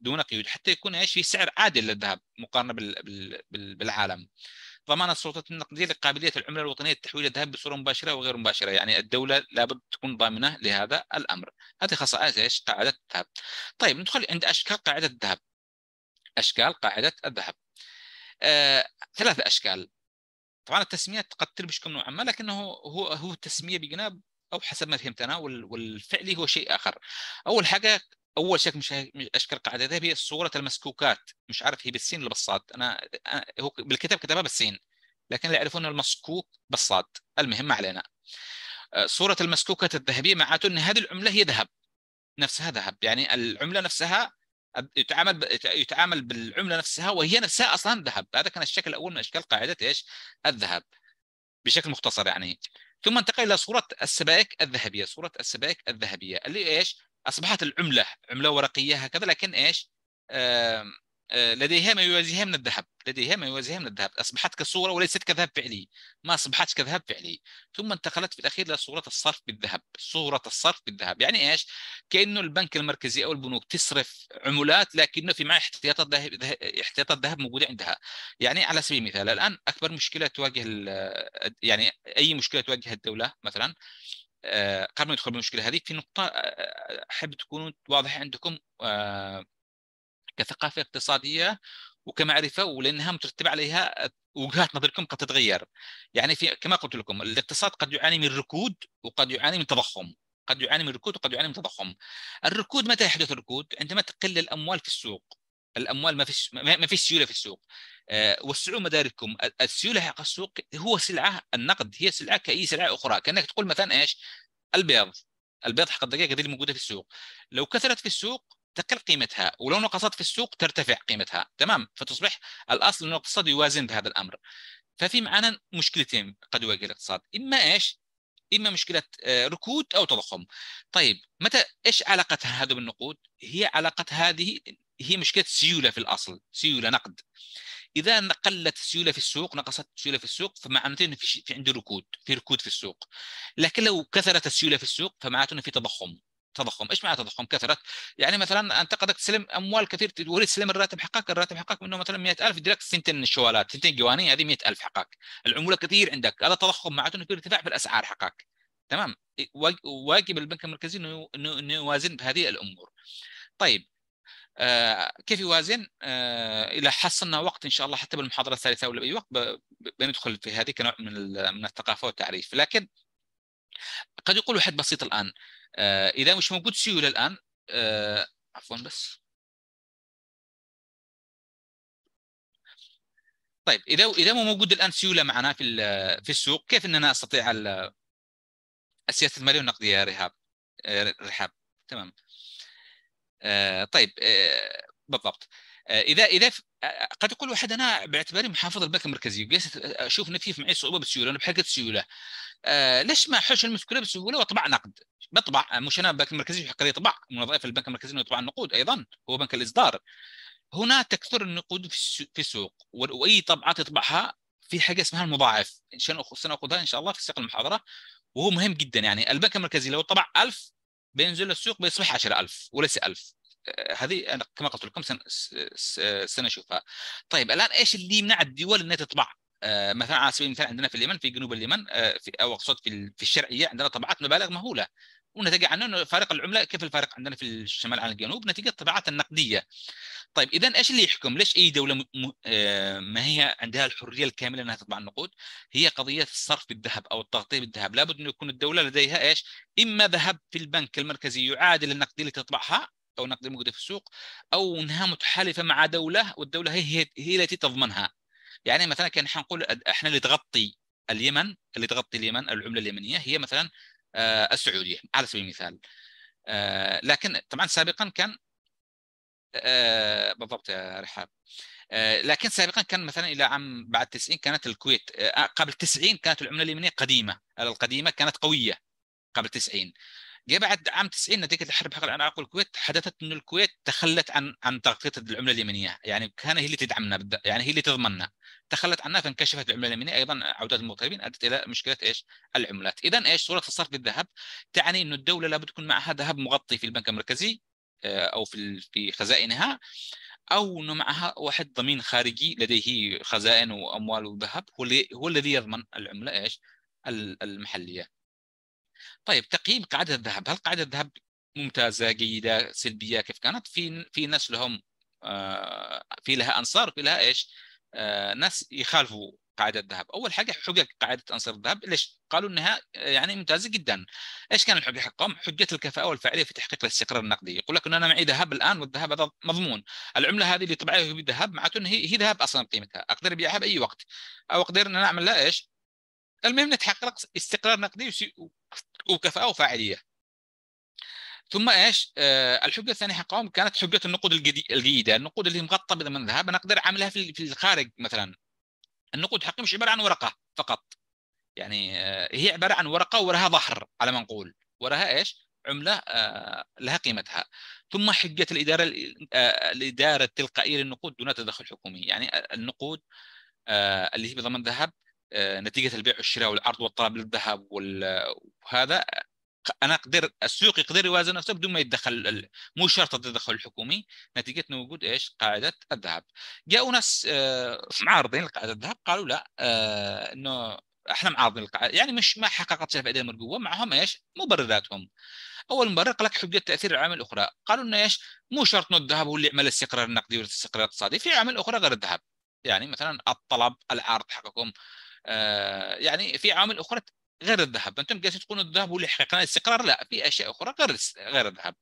دون قيود حتى يكون ايش في سعر عادل للذهب مقارنه بالعالم ضمان السلطات النقديه لقابليه العمله الوطنيه لتحويل الذهب بصوره مباشره وغير مباشره يعني الدوله لابد تكون ضامنه لهذا الامر هذه خصائص ايش قاعده الذهب طيب ندخل عند اشكال قاعده الذهب اشكال قاعده الذهب آه، ثلاث اشكال طبعا التسميات قد تربشكم نوعا ما لكنه هو هو التسميه بجناب او حسب ما فهمت انا والفعلي هو شيء اخر اول حاجه اول شكل مش اشكال قاعده ذهب هي صوره المسكوكات مش عارف هي بالسين ولا بالصاد انا هو بالكتاب كتبها بالسين لكن لا يعرفون المسكوك بالصاد المهم ما علينا آه، صوره المسكوكات الذهبيه معناته ان هذه العمله هي ذهب نفسها ذهب يعني العمله نفسها يتعامل يتعامل بالعمله نفسها وهي نفسها اصلا ذهب هذا كان الشكل الاول من اشكال قاعده ايش الذهب بشكل مختصر يعني ثم انتقل الى صوره السبائك الذهبيه صوره السبائك الذهبيه اللي ايش اصبحت العمله عمله ورقيه هكذا لكن ايش؟ آه، لديها ما يوازيها من الذهب لديها ما يوازيها من الذهب اصبحت كصوره وليست كذهب فعلي ما اصبحتش كذهب فعلي ثم انتقلت في الاخير الى صوره الصرف بالذهب صوره الصرف بالذهب يعني ايش كانه البنك المركزي او البنوك تصرف عملات لكنه في معها احتياطات ذهب احتياطات ذهب موجوده عندها يعني على سبيل المثال الان اكبر مشكله تواجه يعني اي مشكله تواجه الدوله مثلا آه، قبل ما ندخل بالمشكله هذه في نقطه آه، آه، احب تكون واضحه عندكم كثقافه اقتصاديه وكمعرفه ولانها مترتبه عليها وجهات نظركم قد تتغير يعني في كما قلت لكم الاقتصاد قد يعاني من ركود وقد يعاني من تضخم قد يعاني من ركود وقد يعاني من تضخم الركود متى يحدث الركود عندما تقل الاموال في السوق الاموال ما فيش ما فيش سيوله في السوق آه، وسعوا مدارككم السيوله حق السوق هو سلعه النقد هي سلعه كاي سلعه اخرى كانك تقول مثلا ايش البيض البيض حق الدقيقه هذه اللي موجوده في السوق لو كثرت في السوق تقل قيمتها ولو نقصت في السوق ترتفع قيمتها تمام فتصبح الاصل ان الاقتصاد يوازن بهذا الامر ففي معنا مشكلتين قد يواجه الاقتصاد اما ايش اما مشكله آه، ركود او تضخم طيب متى ايش علاقه هذا بالنقود هي علاقه هذه هي مشكله سيوله في الاصل سيوله نقد اذا قلت السيوله في السوق نقصت السيوله في السوق فمعناته انه في, في عنده ركود في ركود في السوق لكن لو كثرت السيوله في السوق فمعناته انه في تضخم تضخم ايش معنى تضخم كثرت يعني مثلا انتقدك تسلم اموال كثير تقول تسلم الراتب حقك الراتب حقك منه مثلا 100000 يدير لك سنتين شوالات سنتين جواني هذه 100000 حقك العموله كثير عندك هذا تضخم معناته انه في ارتفاع في الاسعار حقك تمام واجب البنك المركزي انه انه يوازن بهذه الامور طيب آه، كيف يوازن آه، الى حصلنا وقت ان شاء الله حتى بالمحاضره الثالثه ولا باي وقت بندخل في هذه كنوع من من الثقافه والتعريف لكن قد يقول واحد بسيط الان آه، اذا مش موجود سيوله الان عفوا بس طيب اذا اذا مو موجود الان سيوله معنا في في السوق كيف اننا استطيع السياسه الماليه والنقديه يا رهاب رحاب تمام آه، طيب آه، بالضبط آه، اذا اذا قد يقول واحد انا باعتباري محافظ البنك المركزي وجالس اشوف في معي صعوبه بالسيوله انا بحلقه سيوله آه ليش ما احوش المشكله بسهوله واطبع نقد بطبع مش انا البنك المركزي حق لي يطبع من وظائف البنك المركزي انه يطبع النقود ايضا هو بنك الاصدار هنا تكثر النقود في السوق واي طبعات يطبعها في حاجه اسمها المضاعف سناخذها ان شاء الله في سياق المحاضره وهو مهم جدا يعني البنك المركزي لو طبع 1000 بينزل السوق بيصبح 10000 وليس 1000 آه، هذه انا كما قلت لكم سنشوفها طيب الان ايش اللي يمنع الدول انها تطبع آه، مثلا على سبيل المثال عندنا في اليمن في جنوب اليمن آه، في او اقصد في الشرعيه عندنا طبعات مبالغ مهوله ونتيجه عنه انه فارق العمله كيف الفارق عندنا في الشمال عن الجنوب نتيجه طبيعتها النقديه. طيب اذا ايش اللي يحكم؟ ليش اي دوله م... آه، ما هي عندها الحريه الكامله انها تطبع النقود؟ هي قضيه الصرف بالذهب او التغطيه بالذهب، لابد انه يكون الدوله لديها ايش؟ اما ذهب في البنك المركزي يعادل النقديه اللي تطبعها او النقد الموجوده في السوق او انها متحالفه مع دوله والدوله هي هي التي تضمنها. يعني مثلا كان حنقول احنا اللي تغطي اليمن اللي تغطي اليمن العمله اليمنيه هي مثلا آه، السعوديه على سبيل المثال آه، لكن طبعا سابقا كان آه، بالضبط يا رحاب لكن سابقا كان مثلا الى عام بعد 90 كانت الكويت قبل 90 كانت العمله اليمنيه قديمه القديمه كانت قويه قبل 90 جاء بعد عام 90 نتيجه الحرب حق العراق والكويت حدثت ان الكويت تخلت عن عن تغطيه العمله اليمنيه يعني كان هي اللي تدعمنا يعني هي اللي تضمننا تخلت عنها فانكشفت العمله اليمنيه ايضا عودات المغتربين ادت الى مشكله ايش؟ العملات اذا ايش صوره الصرف بالذهب تعني انه الدوله لابد تكون معها ذهب مغطي في البنك المركزي آه، او في في خزائنها او انه معها واحد ضمين خارجي لديه خزائن واموال وذهب هو هو الذي يضمن العمله ايش؟ المحليه. طيب تقييم قاعده الذهب هل قاعده الذهب ممتازه جيده سلبيه كيف كانت في في ناس لهم آه، في لها انصار في لها ايش آه، ناس يخالفوا قاعده الذهب اول حاجه حجج قاعده انصار الذهب ليش قالوا انها يعني ممتازه جدا ايش كان الحجه حقهم حجه الكفاءه والفعالية في تحقيق الاستقرار النقدي يقول لك ان انا معي ذهب الان والذهب هذا مضمون العمله هذه اللي طبعها ذهب معناته هي هي ذهب اصلا قيمتها اقدر ابيعها باي وقت او اقدر ان انا اعمل لها ايش المهم نتحقق استقرار نقدي وكفاءه وفاعليه ثم ايش؟ آه الحجه الثانيه حقهم كانت حجه النقود الجيده، النقود اللي مغطى من ذهب انا اقدر اعملها في في الخارج مثلا. النقود حقي مش عباره عن ورقه فقط. يعني آه هي عباره عن ورقه وراها ظهر على ما نقول، وراها ايش؟ عمله آه لها قيمتها. ثم حجه الاداره آه، الاداره التلقائيه للنقود دون تدخل حكومي، يعني آه، النقود آه، اللي هي بضمان ذهب آه، نتيجه البيع والشراء والعرض والطلب للذهب وهذا انا اقدر السوق يقدر يوازن نفسه بدون ما يتدخل مو شرط التدخل الحكومي نتيجه وجود ايش؟ قاعده الذهب. جاءوا ناس آه، معارضين لقاعده الذهب قالوا لا آه، انه احنا معارضين القاعده يعني مش ما حققت الفائده المرجوه معهم ايش؟ مبرراتهم. اول مبرر قال لك حجه تاثير العوامل الاخرى، قالوا انه ايش؟ مو شرط انه الذهب هو اللي يعمل الاستقرار النقدي والاستقرار الاقتصادي، في عوامل اخرى غير الذهب. يعني مثلا الطلب، العرض حقكم آه، يعني في عوامل اخرى غير الذهب انتم جالسين تقولون الذهب هو اللي حقق لنا الاستقرار لا في اشياء اخرى غير غير الذهب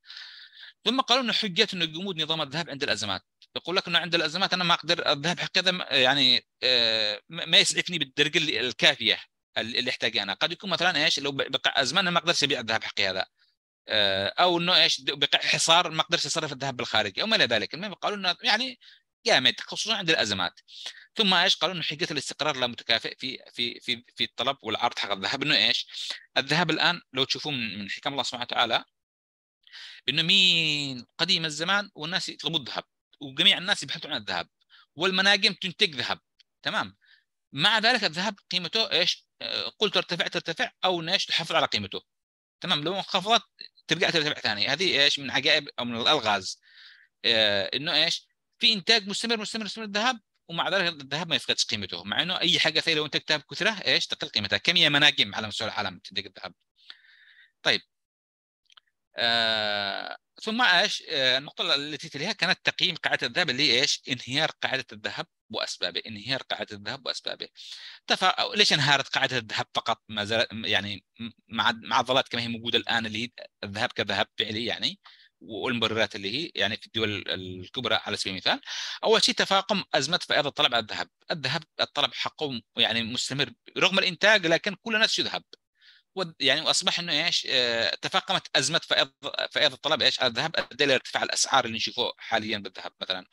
ثم قالوا انه حجه انه جمود نظام الذهب عند الازمات يقول لك انه عند الازمات انا ما اقدر الذهب كذا يعني آه، ما يسعفني بالدرجه الكافيه اللي احتاجها انا قد يكون مثلا ايش لو بقى ازمه انا ما اقدرش ابيع الذهب حقي هذا آه، او انه ايش بقى حصار ما اقدرش اصرف الذهب بالخارج او ما الى ذلك المهم قالوا انه يعني جامد خصوصا عند الازمات ثم ايش قالوا انه حقيقه الاستقرار لا متكافئ في في في في الطلب والعرض حق الذهب انه ايش؟ الذهب الان لو تشوفوه من حكم الله سبحانه وتعالى انه مين قديم الزمان والناس يطلبوا الذهب وجميع الناس يبحثون عن الذهب والمناجم تنتج ذهب تمام مع ذلك الذهب قيمته ايش؟ آه، قل ترتفع ترتفع او ايش تحافظ على قيمته تمام لو انخفضت ترجع ترتفع ثاني هذه ايش من عجائب او من الالغاز آه، انه ايش؟ في انتاج مستمر مستمر مستمر الذهب ومع ذلك الذهب ما يفقدش قيمته مع انه اي حاجه ثانيه لو انت كتاب كثره ايش تقل قيمتها كم هي مناجم على مستوى العالم تنتج الذهب طيب آه ثم ايش آه النقطه التي تليها كانت تقييم قاعده الذهب اللي ايش انهيار قاعده الذهب واسبابه انهيار قاعده الذهب واسبابه تفا... ليش انهارت قاعده الذهب فقط ما زالت يعني مع مع كما هي موجوده الان اللي الذهب كذهب فعلي يعني والمبررات اللي هي يعني في الدول الكبرى على سبيل المثال اول شيء تفاقم ازمه فائض الطلب على الذهب الذهب الطلب حقه يعني مستمر رغم الانتاج لكن كل الناس يذهب يعني واصبح انه ايش آه، تفاقمت ازمه فائض فائض الطلب ايش على الذهب ادى الى ارتفاع الاسعار اللي نشوفه حاليا بالذهب مثلا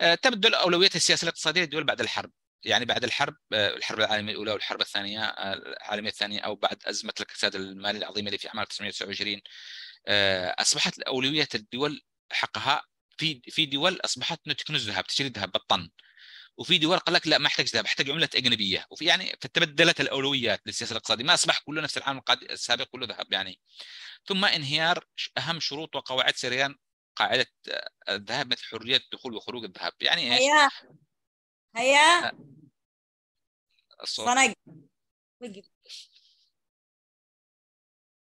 آه، تبدل اولويات السياسه الاقتصاديه للدول بعد الحرب يعني بعد الحرب آه، الحرب العالميه الاولى والحرب الثانيه العالميه الثانيه او بعد ازمه الكساد المالي العظيمه اللي في عام 1929 آه، اصبحت الاولويات الدول حقها في في دول اصبحت انه تكنز ذهب تشتري ذهب بالطن وفي دول قال لك لا ما احتاج ذهب احتاج عمله اجنبيه وفي يعني فتبدلت الاولويات للسياسه الاقتصاديه ما اصبح كله نفس العام السابق كله ذهب يعني ثم انهيار اهم شروط وقواعد سريان قاعده آه، الذهب مثل حريه الدخول وخروج الذهب يعني ايش؟ هيا هيا آه، الصوت وقف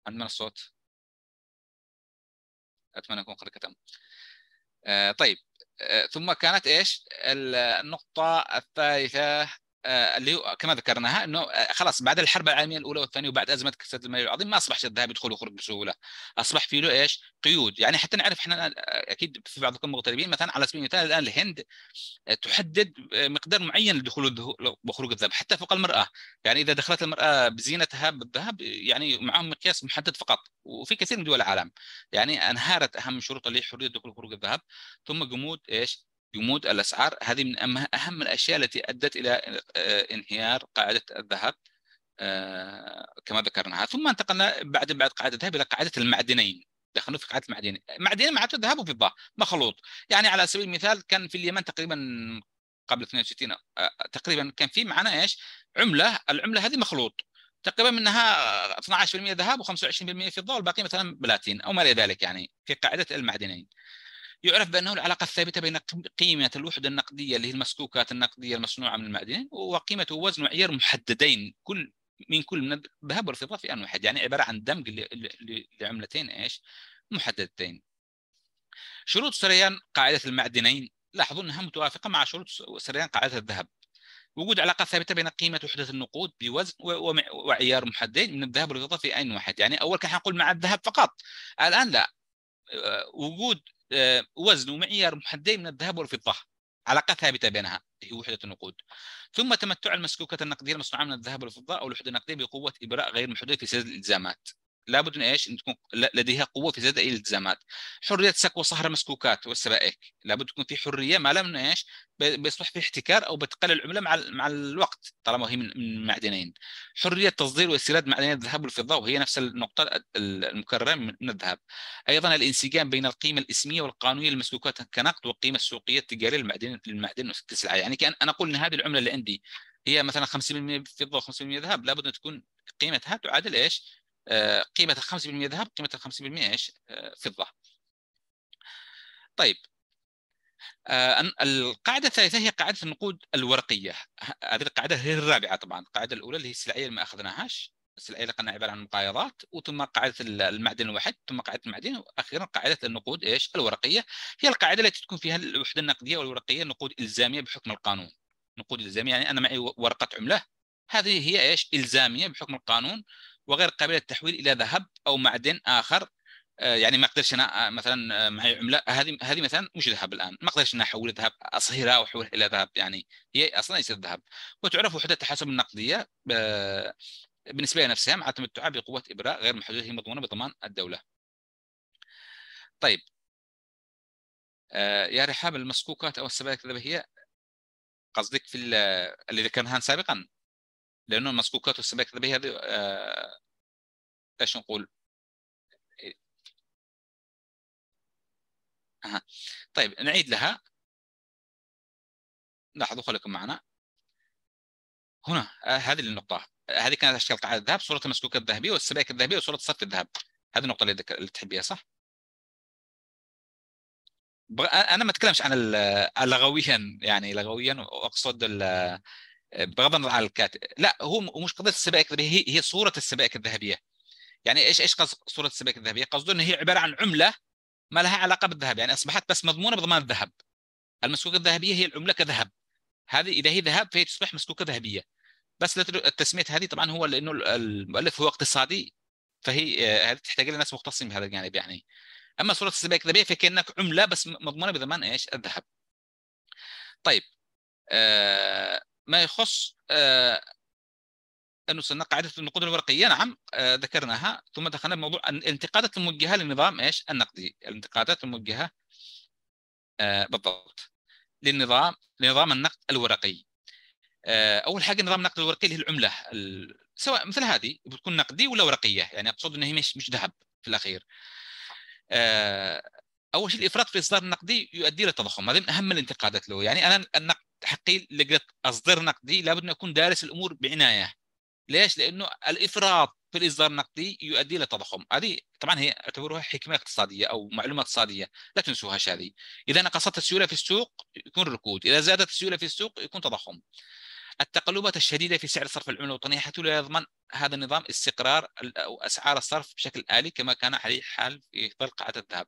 عندنا الصوت اتمنى اكون قد كتمت آه، طيب آه، ثم كانت ايش النقطه الثالثه آه، اللي هو كما ذكرناها انه آه، خلاص بعد الحرب العالميه الاولى والثانيه وبعد ازمه كاسات المال العظيم ما اصبحش الذهب يدخل ويخرج بسهوله اصبح في له ايش؟ قيود يعني حتى نعرف احنا آه، اكيد في بعضكم مغتربين مثلا على سبيل المثال الان الهند تحدد مقدار معين لدخول وخروج الذهب حتى فوق المراه يعني اذا دخلت المراه بزينتها بالذهب يعني معهم مقياس محدد فقط وفي كثير من دول العالم يعني انهارت اهم شروط اللي هي حريه دخول وخروج الذهب ثم جمود ايش؟ جمود الاسعار هذه من اهم الاشياء التي ادت الى آه، انهيار قاعده الذهب آه، كما ذكرناها ثم انتقلنا بعد بعد قاعده الذهب الى قاعده المعدنين دخلوا في قاعده المعدنين معدنين معناته ذهب وفضه مخلوط يعني على سبيل المثال كان في اليمن تقريبا قبل 62 آه، تقريبا كان في معنا ايش عمله العمله هذه مخلوط تقريبا منها 12% ذهب و25% فضه والباقي مثلا بلاتين او ما الى ذلك يعني في قاعده المعدنين يعرف بانه العلاقه الثابته بين قيمه الوحده النقديه اللي هي المسكوكات النقديه المصنوعه من المعدنين وقيمه ووزن وعيار محددين كل من كل من الذهب والفضه في ان واحد يعني عباره عن دمج لعملتين ايش؟ محددتين. شروط سريان قاعده المعدنين لاحظوا انها متوافقه مع شروط سريان قاعده الذهب. وجود علاقة ثابتة بين قيمة وحدة النقود بوزن وعيار محددين من الذهب والفضة في ان واحد، يعني أول كان حنقول مع الذهب فقط، الآن لا آه، وجود آه، وزن ومعيار محدي من الذهب والفضة علاقة ثابتة بينها هي وحدة النقود ثم تمتع المسكوكة النقدية المصنوعة من الذهب والفضة أو الوحدة النقدية بقوة إبراء غير محدودة في سلسلة الإلزامات لابد من ايش؟ ان تكون لديها قوه في زيادة الالتزامات. حريه سكوى وصهر مسكوكات والسبائك، لابد تكون في حريه ما لا من ايش؟ بيصبح في احتكار او بتقل العمله مع مع الوقت طالما هي من معدنين. حريه تصدير واستيراد معدنين الذهب والفضه وهي نفس النقطه المكرره من الذهب. ايضا الانسجام بين القيمه الاسميه والقانونيه للمسكوكات كنقد والقيمه السوقيه التجاريه للمعدن للمعدن والسلعه، يعني كان انا اقول ان هذه العمله اللي عندي هي مثلا 50% فضه و50% ذهب لابد ان تكون قيمتها تعادل ايش؟ آه، قيمة 5% ذهب قيمة 50% ايش؟ آه، فضة. طيب آه، القاعدة الثالثة هي قاعدة النقود الورقية هذه القاعدة هي الرابعة طبعا القاعدة الأولى اللي هي السلعية اللي ما أخذناهاش السلعية اللي قلنا عبارة عن مقايضات وثم قاعدة المعدن الواحد ثم قاعدة المعدن وأخيرا قاعدة النقود إيش الورقية هي القاعدة التي تكون فيها الوحدة النقدية والورقية نقود إلزامية بحكم القانون نقود إلزامية يعني أنا معي ورقة عملة هذه هي إيش إلزامية بحكم القانون وغير قابله للتحويل الى ذهب او معدن اخر آه، يعني ما اقدرش انا آه، مثلا آه، معي عمله هذه هذه مثلا مش ذهب الان ما اقدرش انا احول ذهب اصهرها واحولها الى ذهب يعني هي اصلا ليست ذهب وتعرف وحده التحاسب النقديه بالنسبه لنفسها مع تمتعها بقوه ابراء غير محدوده هي مضمونه بضمان الدوله. طيب يا رحاب المسكوكات او السبائك الذهبيه قصدك في اللي ذكرناها سابقا لانه المسكوكات والسبائك الذهبيه هذه آه ايش نقول أه. طيب نعيد لها لاحظوا خليكم معنا هنا آه هذه النقطة هذه كانت أشكال قاعدة الذهب صورة المسكوكات الذهبية والسبائك الذهبية وصورة صف الذهب هذه النقطة اللي, اللي تحبيها صح؟ بغ... أنا ما أتكلمش عن آه، لغويا يعني لغويا وأقصد بغض النظر عن الكاتب لا هو مش قضيه السبائك الذهبيه هي هي صوره السبائك الذهبيه يعني ايش ايش قصد صوره السبائك الذهبيه قصده ان هي عباره عن عمله ما لها علاقه بالذهب يعني اصبحت بس مضمونه بضمان الذهب المسكوكه الذهبيه هي العمله كذهب هذه اذا هي ذهب فهي تصبح مسكوكه ذهبيه بس التسميه هذه طبعا هو لانه المؤلف هو اقتصادي فهي آه، هذه تحتاج الى ناس مختصين بهذا الجانب يعني اما صوره السبائك الذهبيه فكانك عمله بس مضمونه بضمان ايش الذهب طيب آه ما يخص آه، انه سنق قاعدة النقود الورقية نعم آه، ذكرناها ثم دخلنا بموضوع الانتقادات الموجهة للنظام إيش النقدي الانتقادات الموجهة آه، بالضبط للنظام لنظام النقد الورقي اول حاجه نظام النقد الورقي اللي هي العمله سواء مثل هذه بتكون نقدي ولا ورقيه يعني اقصد انها مش مش ذهب في الاخير اول شيء الافراط في الاصدار النقدي يؤدي الى التضخم هذه من اهم الانتقادات له يعني انا تحقيق اصدار نقدي لابد ان اكون دارس الامور بعنايه ليش؟ لانه الافراط في الاصدار النقدي يؤدي الى تضخم هذه طبعا هي اعتبروها حكمه اقتصاديه او معلومه اقتصاديه لا تنسوها هذه اذا نقصت السيوله في السوق يكون ركود اذا زادت السيوله في السوق يكون تضخم التقلبات الشديده في سعر صرف العمله الوطنيه حيث لا يضمن هذا النظام استقرار اسعار الصرف بشكل آلي كما كان عليه حال في ظل قاعة الذهب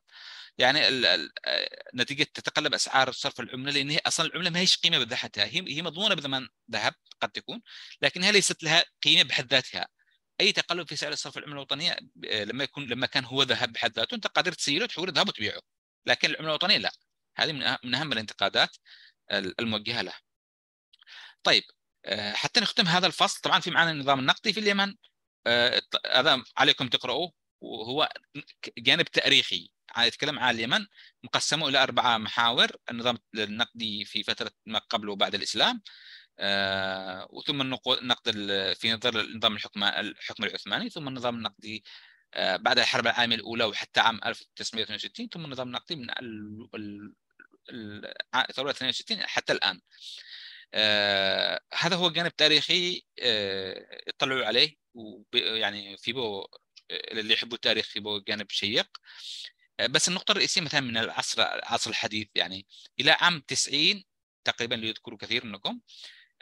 يعني نتيجة تتقلب أسعار صرف العملة لأن هي أصلا العملة ما هيش قيمة بذاتها ذاتها هي هي مضمونة بثمن ذهب قد تكون لكنها ليست لها قيمة بحد ذاتها اي تقلب في سعر صرف العمله الوطنيه لما يكون لما كان هو ذهب بحد ذاته انت قادر تسيله تحول ذهب وتبيعه لكن العمله الوطنيه لا هذه من أه- اهم الانتقادات الموجهه له طيب آه، حتى نختم هذا الفصل طبعا في معنا النظام النقدي في اليمن آه، هذا عليكم تقرؤوه وهو جانب تاريخي يتكلم عن اليمن مقسمه الى اربعه محاور النظام النقدي في فتره ما قبل وبعد الاسلام آه، وثم النقد في نظر النظام الحكم الحكم العثماني ثم النظام النقدي بعد الحرب العالميه الاولى وحتى عام 1962 ثم النظام النقدي من الثوره 62 حتى الان آه هذا هو جانب تاريخي آه اطلعوا عليه ويعني في بو اللي يحبوا التاريخ في بو جانب شيق آه، بس النقطة الرئيسية مثلا من العصر العصر الحديث يعني إلى عام 90 تقريبا اللي يذكروا كثير منكم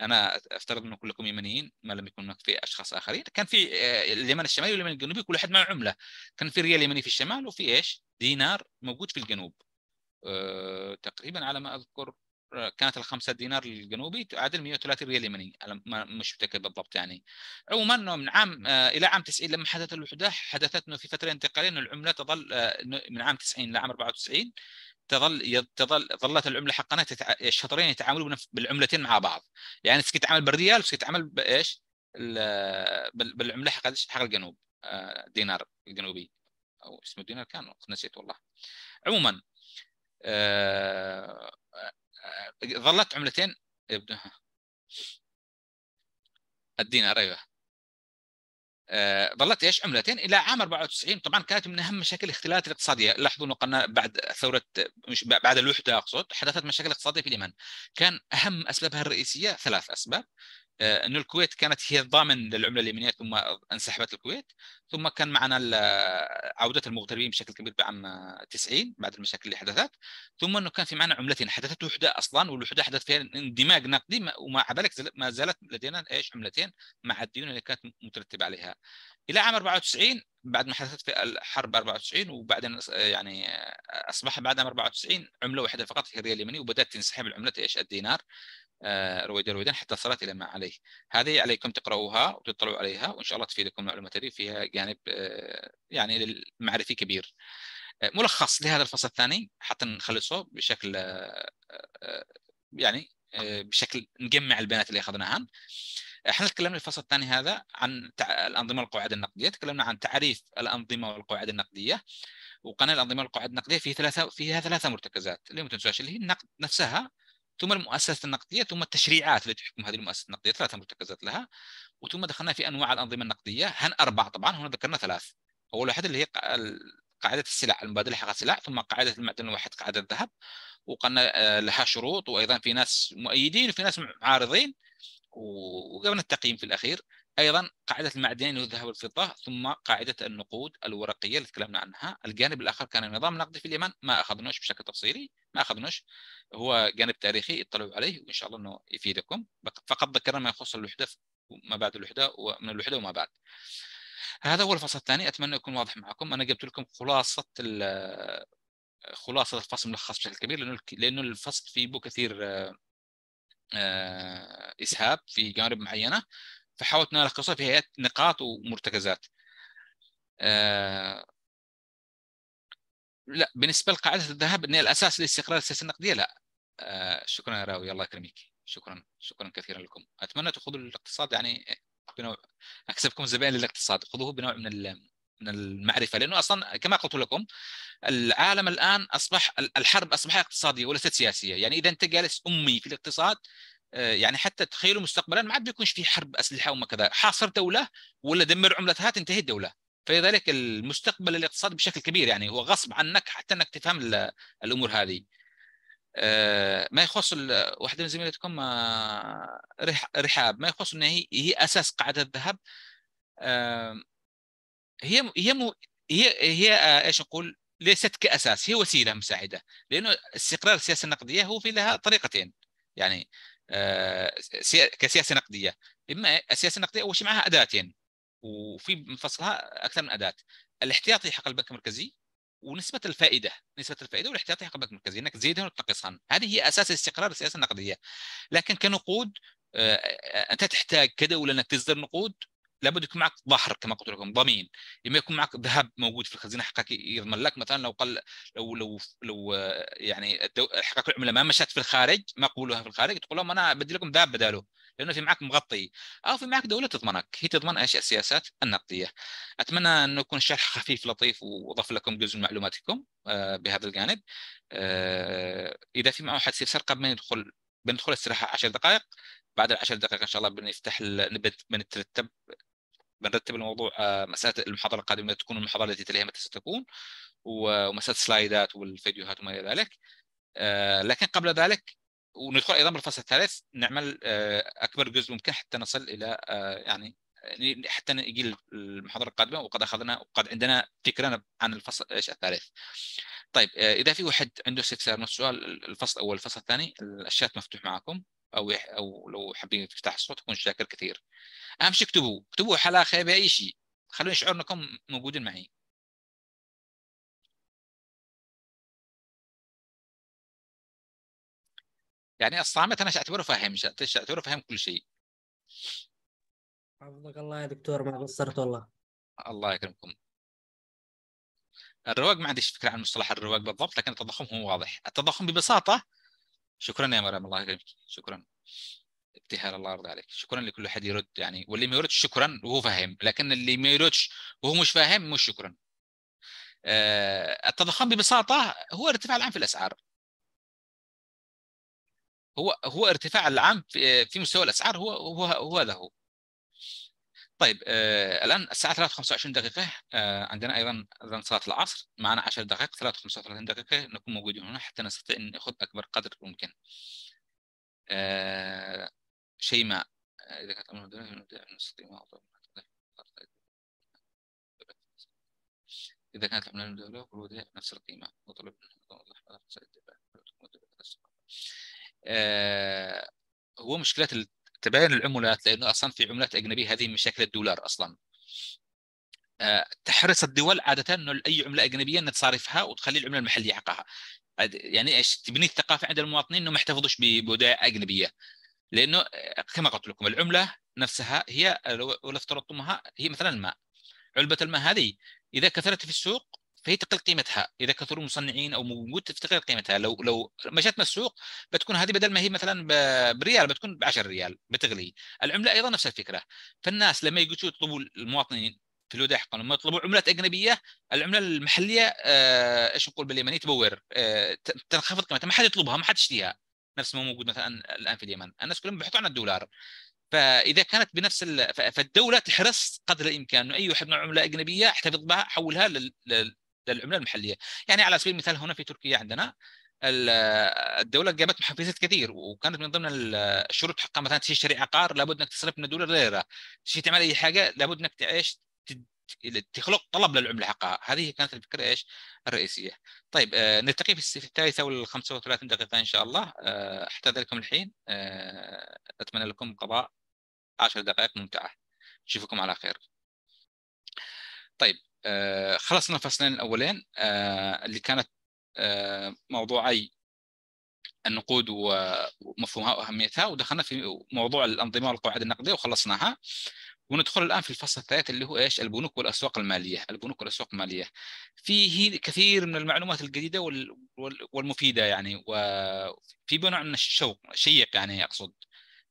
أنا أفترض أن كلكم يمنيين ما لم يكن هناك في أشخاص آخرين كان في آه، اليمن الشمالي واليمن الجنوبي كل واحد معه عملة كان في ريال يمني في الشمال وفي إيش دينار موجود في الجنوب أه تقريبا على ما أذكر كانت ال 5 دينار الجنوبي تعادل 130 ريال يمني انا مش متاكد بالضبط يعني عموما انه من عام آه، الى عام 90 لما حدثت الوحده حدثت انه في فتره انتقاليه انه العمله تظل آه، من عام 90 لعام 94 تظل تظل ظلت العمله حقنا الشطرين يتعاملوا بالعملتين مع بعض يعني تسكي تعمل بالريال وتسكي تعمل بايش؟ بالعمله حق حق الجنوب آه، دينار الجنوبي او اسمه دينار كان نسيت والله عموما ظلت عملتين يبدو الدينار ايوه ظلت ايش عملتين الى عام 94 طبعا كانت من اهم مشاكل الاختلالات الاقتصاديه لاحظوا انه قلنا بعد ثوره مش بعد الوحده اقصد حدثت مشاكل اقتصاديه في اليمن كان اهم اسبابها الرئيسيه ثلاث اسباب آه، انه الكويت كانت هي الضامن للعمله اليمنيه ثم انسحبت الكويت ثم كان معنا عوده المغتربين بشكل كبير بعام 90 بعد المشاكل اللي حدثت ثم انه كان في معنا عملتين حدثت وحده اصلا والوحده حدث فيها اندماج نقدي ومع ذلك ما زالت لدينا ايش عملتين مع الديون اللي كانت مترتبه عليها الى عام 94 بعد ما حدثت في الحرب 94 وبعدين يعني اصبح بعد عام 94 عمله واحده فقط هي الريال اليمني وبدات تنسحب العمله ايش الدينار رويدا آه، رويدا حتى صلت إلى ما عليه هذه عليكم تقرؤوها وتطلعوا عليها وإن شاء الله تفيدكم المعلومات هذه فيها جانب آه، يعني معرفي كبير آه، ملخص لهذا الفصل الثاني حتى نخلصه بشكل يعني بشكل نجمع البيانات اللي اخذناها احنا تكلمنا الفصل الثاني هذا عن الانظمه والقواعد النقديه تكلمنا عن تعريف الانظمه والقواعد النقديه وقناه الانظمه والقواعد النقديه فيها ثلاثه فيها ثلاثه مرتكزات اللي ما تنسوهاش اللي هي النقد نفسها ثم المؤسسات النقديه ثم التشريعات التي تحكم هذه المؤسسات النقديه ثلاثه مرتكزات لها وثم دخلنا في انواع الانظمه النقديه هن اربع طبعا هنا ذكرنا ثلاث اول واحده اللي هي قاعده السلع المبادله حق السلع ثم قاعده المعدن الواحد قاعده الذهب وقلنا آه، لها شروط وايضا في ناس مؤيدين وفي ناس معارضين وقبلنا التقييم في الاخير ايضا قاعده المعدنين والذهب والفضه ثم قاعده النقود الورقيه اللي تكلمنا عنها، الجانب الاخر كان النظام النقدي في اليمن ما اخذناش بشكل تفصيلي، ما اخذناش هو جانب تاريخي اطلعوا عليه وان شاء الله انه يفيدكم، فقط ذكرنا ما يخص الوحده ما بعد الوحده ومن الوحده وما بعد. هذا هو الفصل الثاني اتمنى يكون واضح معكم، انا جبت لكم خلاصه خلاصه الفصل ملخص بشكل كبير لانه لانه الفصل فيه بو كثير آه، آه، اسهاب في جانب معينه فحاول الخصها في هيئه نقاط ومرتكزات آه، لا بالنسبه لقاعده الذهب ان الاساس للاستقرار السياسه النقديه لا آه، شكرا يا راوي الله يكرمك شكرا شكرا كثيرا لكم اتمنى تاخذوا الاقتصاد يعني بنوع اكسبكم الزبائن للاقتصاد خذوه بنوع من من المعرفه لانه اصلا كما قلت لكم العالم الان اصبح الحرب اصبحت اقتصاديه وليست سياسيه يعني اذا انت جالس امي في الاقتصاد آه، يعني حتى تخيلوا مستقبلا ما عاد بيكونش في حرب اسلحه وما كذا حاصر دوله ولا دمر عملتها تنتهي الدوله فلذلك المستقبل الاقتصادي بشكل كبير يعني هو غصب عنك حتى انك تفهم الامور هذه آه، ما يخص واحده من زميلتكم آه، رحاب ما يخص ان هي هي اساس قاعده الذهب هي هي هي هي ايش نقول ليست كاساس هي وسيله مساعده لانه استقرار السياسه النقديه هو في لها طريقتين يعني آه، كسياسه نقديه اما السياسه النقديه اول شيء معها اداتين يعني. وفي من فصلها اكثر من اداه الاحتياطي حق البنك المركزي ونسبة الفائدة، نسبة الفائدة والاحتياطي حق البنك المركزي انك تزيدها وتنقصها، هذه هي اساس استقرار السياسة النقدية. لكن كنقود آه، آه، انت تحتاج كدولة انك تصدر نقود لابد يكون معك ظهر كما قلت لكم ضمين لما يكون معك ذهب موجود في الخزينه حقك يضمن لك مثلا لو قل لو لو لو يعني حقك العمله ما مشت في الخارج ما قولوها في الخارج تقول لهم انا بدي لكم ذهب بداله لانه في معك مغطي او في معك دوله تضمنك هي تضمن ايش السياسات النقديه اتمنى انه يكون الشرح خفيف لطيف واضاف لكم جزء من معلوماتكم آه، بهذا الجانب آه، اذا في معه حد يصير سرقه يدخل بندخل استراحه 10 دقائق بعد العشر دقائق ان شاء الله بنفتح بنترتب بنرتب الموضوع آه، مساله المحاضره القادمه تكون المحاضره التي تليها متى ستكون ومساله السلايدات والفيديوهات وما الى ذلك آه، لكن قبل ذلك وندخل ايضا بالفصل الثالث نعمل آه، اكبر جزء ممكن حتى نصل الى يعني حتى يجي المحاضره القادمه وقد اخذنا وقد عندنا فكره عن الفصل ايش الثالث. طيب اذا في واحد عنده استفسار نفس السؤال الفصل الاول الفصل الثاني الشات مفتوح معكم او يح... او لو حابين تفتح الصوت اكون شاكر كثير اهم شيء اكتبوا اكتبوا حلا خيبه باي شيء خلوني اشعر انكم موجودين معي يعني الصامت انا اعتبره فاهم اعتبره فاهم كل شيء حفظك الله يا دكتور ما قصرت والله الله يكرمكم الرواق ما عنديش فكره عن مصطلح الرواق بالضبط لكن التضخم هو واضح التضخم ببساطه شكرا يا مريم الله يكرمك شكرا ابتهال الله يرضى عليك شكرا لكل حد يرد يعني واللي ما يردش شكرا وهو فاهم لكن اللي ما يردش وهو مش فاهم مش شكرا آه، التضخم ببساطه هو الارتفاع العام في الاسعار هو هو ارتفاع العام في مستوى الاسعار هو هو هو هذا هو طيب آه الان الساعه 325 دقيقه آه عندنا ايضا اذان صلاه العصر معنا 10 دقائق 335 35 دقيقه نكون موجودين هنا حتى نستطيع ان ناخذ اكبر قدر ممكن آه شيء ما آه، اذا كانت نستطيع اذا كانت العمله المدوله والودائع نفس القيمه وطلب آه، هو مشكله تباين العملات لانه اصلا في عملات اجنبيه هذه من شكل الدولار اصلا آه، تحرص الدول عاده انه اي عمله اجنبيه انها تصارفها وتخلي العمله المحليه حقها يعني ايش تبني الثقافه عند المواطنين انه ما يحتفظوش ببضائع اجنبيه لانه كما قلت لكم العمله نفسها هي لو افترضتمها هي مثلا الماء علبه الماء هذه اذا كثرت في السوق فهي تقل قيمتها اذا كثروا المصنعين او موجود تقل قيمتها لو لو مشت من السوق بتكون هذه بدل ما هي مثلا بريال بتكون ب 10 ريال بتغلي العمله ايضا نفس الفكره فالناس لما يجوا يطلبوا المواطنين في الوداع حقا لما يطلبوا عملات اجنبيه العمله المحليه آه، ايش نقول باليمني تبور آه، تنخفض قيمتها ما حد يطلبها ما حد يشتريها نفس ما موجود مثلا الان في اليمن الناس كلهم بيحطوا على الدولار فاذا كانت بنفس فالدوله تحرص قدر الامكان انه اي واحد من عمله اجنبيه احتفظ بها حولها للعمله المحليه يعني على سبيل المثال هنا في تركيا عندنا الدوله جابت محفزات كثير وكانت من ضمن الشروط حقها مثلا تشتري عقار لابد انك تصرف من الدوله ليره تشتري تعمل اي حاجه لابد انك تعيش تخلق طلب للعمله حقها هذه كانت الفكره ايش الرئيسيه طيب آه، نلتقي في الثالثه وال 35 دقيقه ان شاء الله آه، حتى ذلكم الحين آه، اتمنى لكم قضاء 10 دقائق ممتعه نشوفكم على خير طيب آه، خلصنا الفصلين الاولين آه، اللي كانت آه، موضوعي النقود ومفهومها واهميتها ودخلنا في موضوع الانظمه والقواعد النقديه وخلصناها وندخل الان في الفصل الثالث اللي هو ايش البنوك والاسواق الماليه البنوك والاسواق الماليه فيه كثير من المعلومات الجديده والمفيده يعني وفي بنوع من الشوق شيق يعني اقصد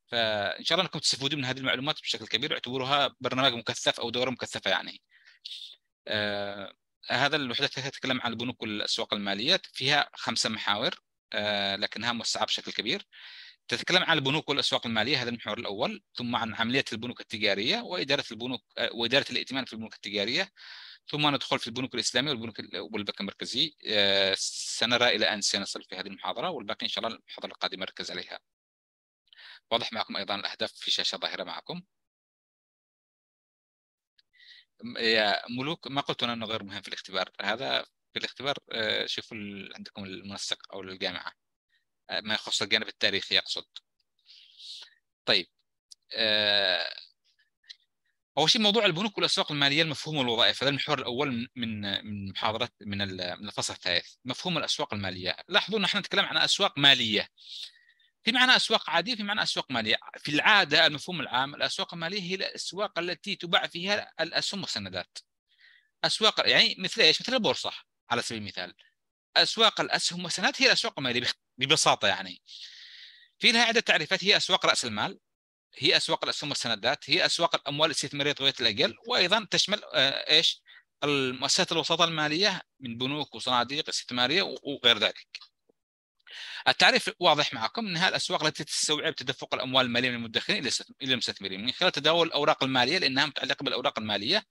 فان شاء الله انكم تستفيدون من هذه المعلومات بشكل كبير واعتبروها برنامج مكثف او دوره مكثفه يعني آه، هذا الوحدات تتكلم عن البنوك والاسواق الماليه فيها خمسه محاور آه، لكنها موسعه بشكل كبير تتكلم عن البنوك والاسواق الماليه هذا المحور الاول ثم عن عمليه البنوك التجاريه واداره البنوك آه، واداره الائتمان في البنوك التجاريه ثم ندخل في البنوك الاسلاميه والبنوك والبنك المركزي سنرى الى ان سنصل في هذه المحاضره والباقي ان شاء الله المحاضره القادمه نركز عليها واضح معكم ايضا الاهداف في شاشه ظاهره معكم يا ملوك ما قلت انه غير مهم في الاختبار هذا في الاختبار آه، شوفوا عندكم المنسق او الجامعه آه، ما يخص الجانب التاريخي اقصد طيب آه، اول شيء موضوع البنوك والاسواق الماليه المفهوم والوظائف هذا المحور الاول من من محاضره من من الفصل الثالث مفهوم الاسواق الماليه لاحظوا ان احنا نتكلم عن اسواق ماليه في معنى اسواق عاديه في معنى اسواق ماليه في العاده المفهوم العام الاسواق الماليه هي الاسواق التي تباع فيها الاسهم والسندات اسواق يعني مثل ايش مثل البورصه على سبيل المثال اسواق الاسهم والسندات هي الاسواق الماليه ببساطه يعني في لها عده تعريفات هي اسواق راس المال هي اسواق الاسهم والسندات هي اسواق الاموال الاستثماريه طويله الاجل وايضا تشمل آه، ايش المؤسسات الوساطه الماليه من بنوك وصناديق استثماريه وغير ذلك التعريف واضح معكم انها الاسواق التي تستوعب تدفق الاموال الماليه من المدخرين الى المستثمرين من خلال تداول الاوراق الماليه لانها متعلقه بالاوراق الماليه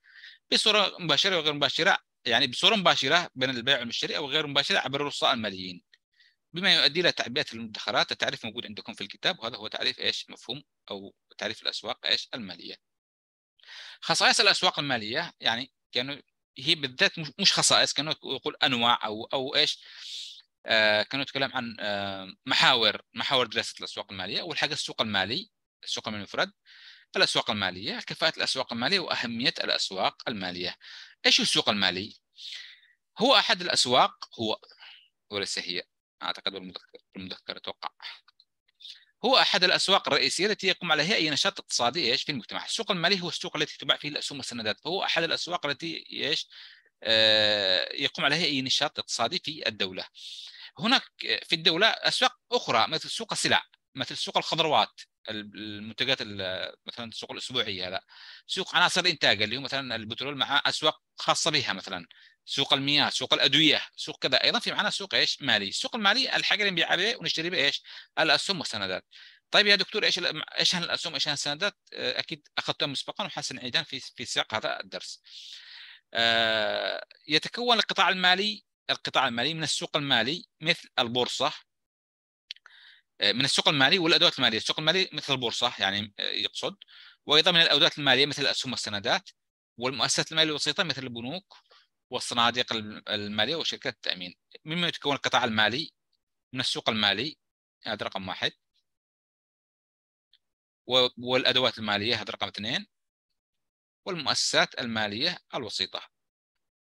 بصوره مباشره وغير مباشره يعني بصوره مباشره بين البائع والمشتري او غير مباشره عبر الرؤساء الماليين بما يؤدي الى تعبئه المدخرات التعريف موجود عندكم في الكتاب وهذا هو تعريف ايش مفهوم او تعريف الاسواق ايش الماليه خصائص الاسواق الماليه يعني كانوا هي بالذات مش خصائص كانوا يقول انواع او او ايش آه، كانوا يتكلم عن آه، محاور محاور دراسه الاسواق الماليه اول حاجه السوق المالي السوق المفرد الاسواق الماليه كفاءه الاسواق الماليه واهميه الاسواق الماليه ايش السوق المالي هو احد الاسواق هو وليس هي اعتقد بالمذكر المذكر اتوقع هو احد الاسواق الرئيسيه التي يقوم عليها اي نشاط اقتصادي ايش في المجتمع السوق المالي هو السوق التي تباع فيه الاسهم والسندات فهو احد الاسواق التي ايش آه، يقوم عليها اي نشاط اقتصادي في الدوله. هناك في الدوله اسواق اخرى مثل سوق السلع، مثل سوق الخضروات، المنتجات مثلا السوق الاسبوعيه هذا، سوق عناصر الانتاج اللي هو مثلا البترول مع اسواق خاصه بها مثلا، سوق المياه، سوق الادويه، سوق كذا، ايضا في معنا سوق ايش؟ مالي، السوق المالي الحاجه اللي نبيع عليه ونشتري به ايش؟ الاسهم والسندات. طيب يا دكتور ايش ايش الاسهم ايش السندات؟ آه، اكيد اخذتها مسبقا وحسن عيدان في في سياق هذا الدرس. آه، يتكون القطاع المالي القطاع المالي من السوق المالي مثل البورصة آه، من السوق المالي والأدوات المالية السوق المالي مثل البورصة يعني آه، يقصد وأيضا من الأدوات المالية مثل الأسهم والسندات والمؤسسات المالية الوسيطة مثل البنوك والصناديق المالية وشركات التأمين مما يتكون القطاع المالي من السوق المالي هذا رقم واحد والأدوات المالية هذا رقم اثنين والمؤسسات المالية الوسيطة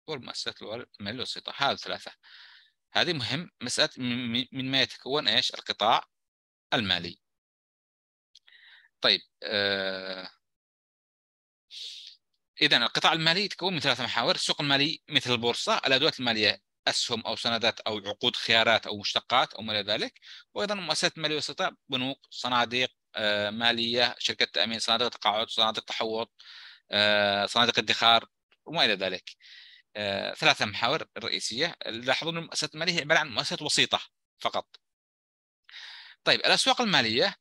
والمؤسسات المالية الوسيطة هذه ثلاثة هذه مهم مسألة من ما يتكون إيش القطاع المالي طيب آه إذا القطاع المالي يتكون من ثلاثة محاور السوق المالي مثل البورصة الأدوات المالية أسهم أو سندات أو عقود خيارات أو مشتقات أو ما إلى ذلك وأيضا مؤسسات مالية وسيطة بنوك صناديق آه، مالية شركة تأمين صناديق تقاعد صناديق تحوط آه، صناديق ادخار وما الى ذلك آه، ثلاثه محاور رئيسيه لاحظوا ان المؤسسات الماليه هي عباره عن مؤسسات وسيطه فقط طيب الاسواق الماليه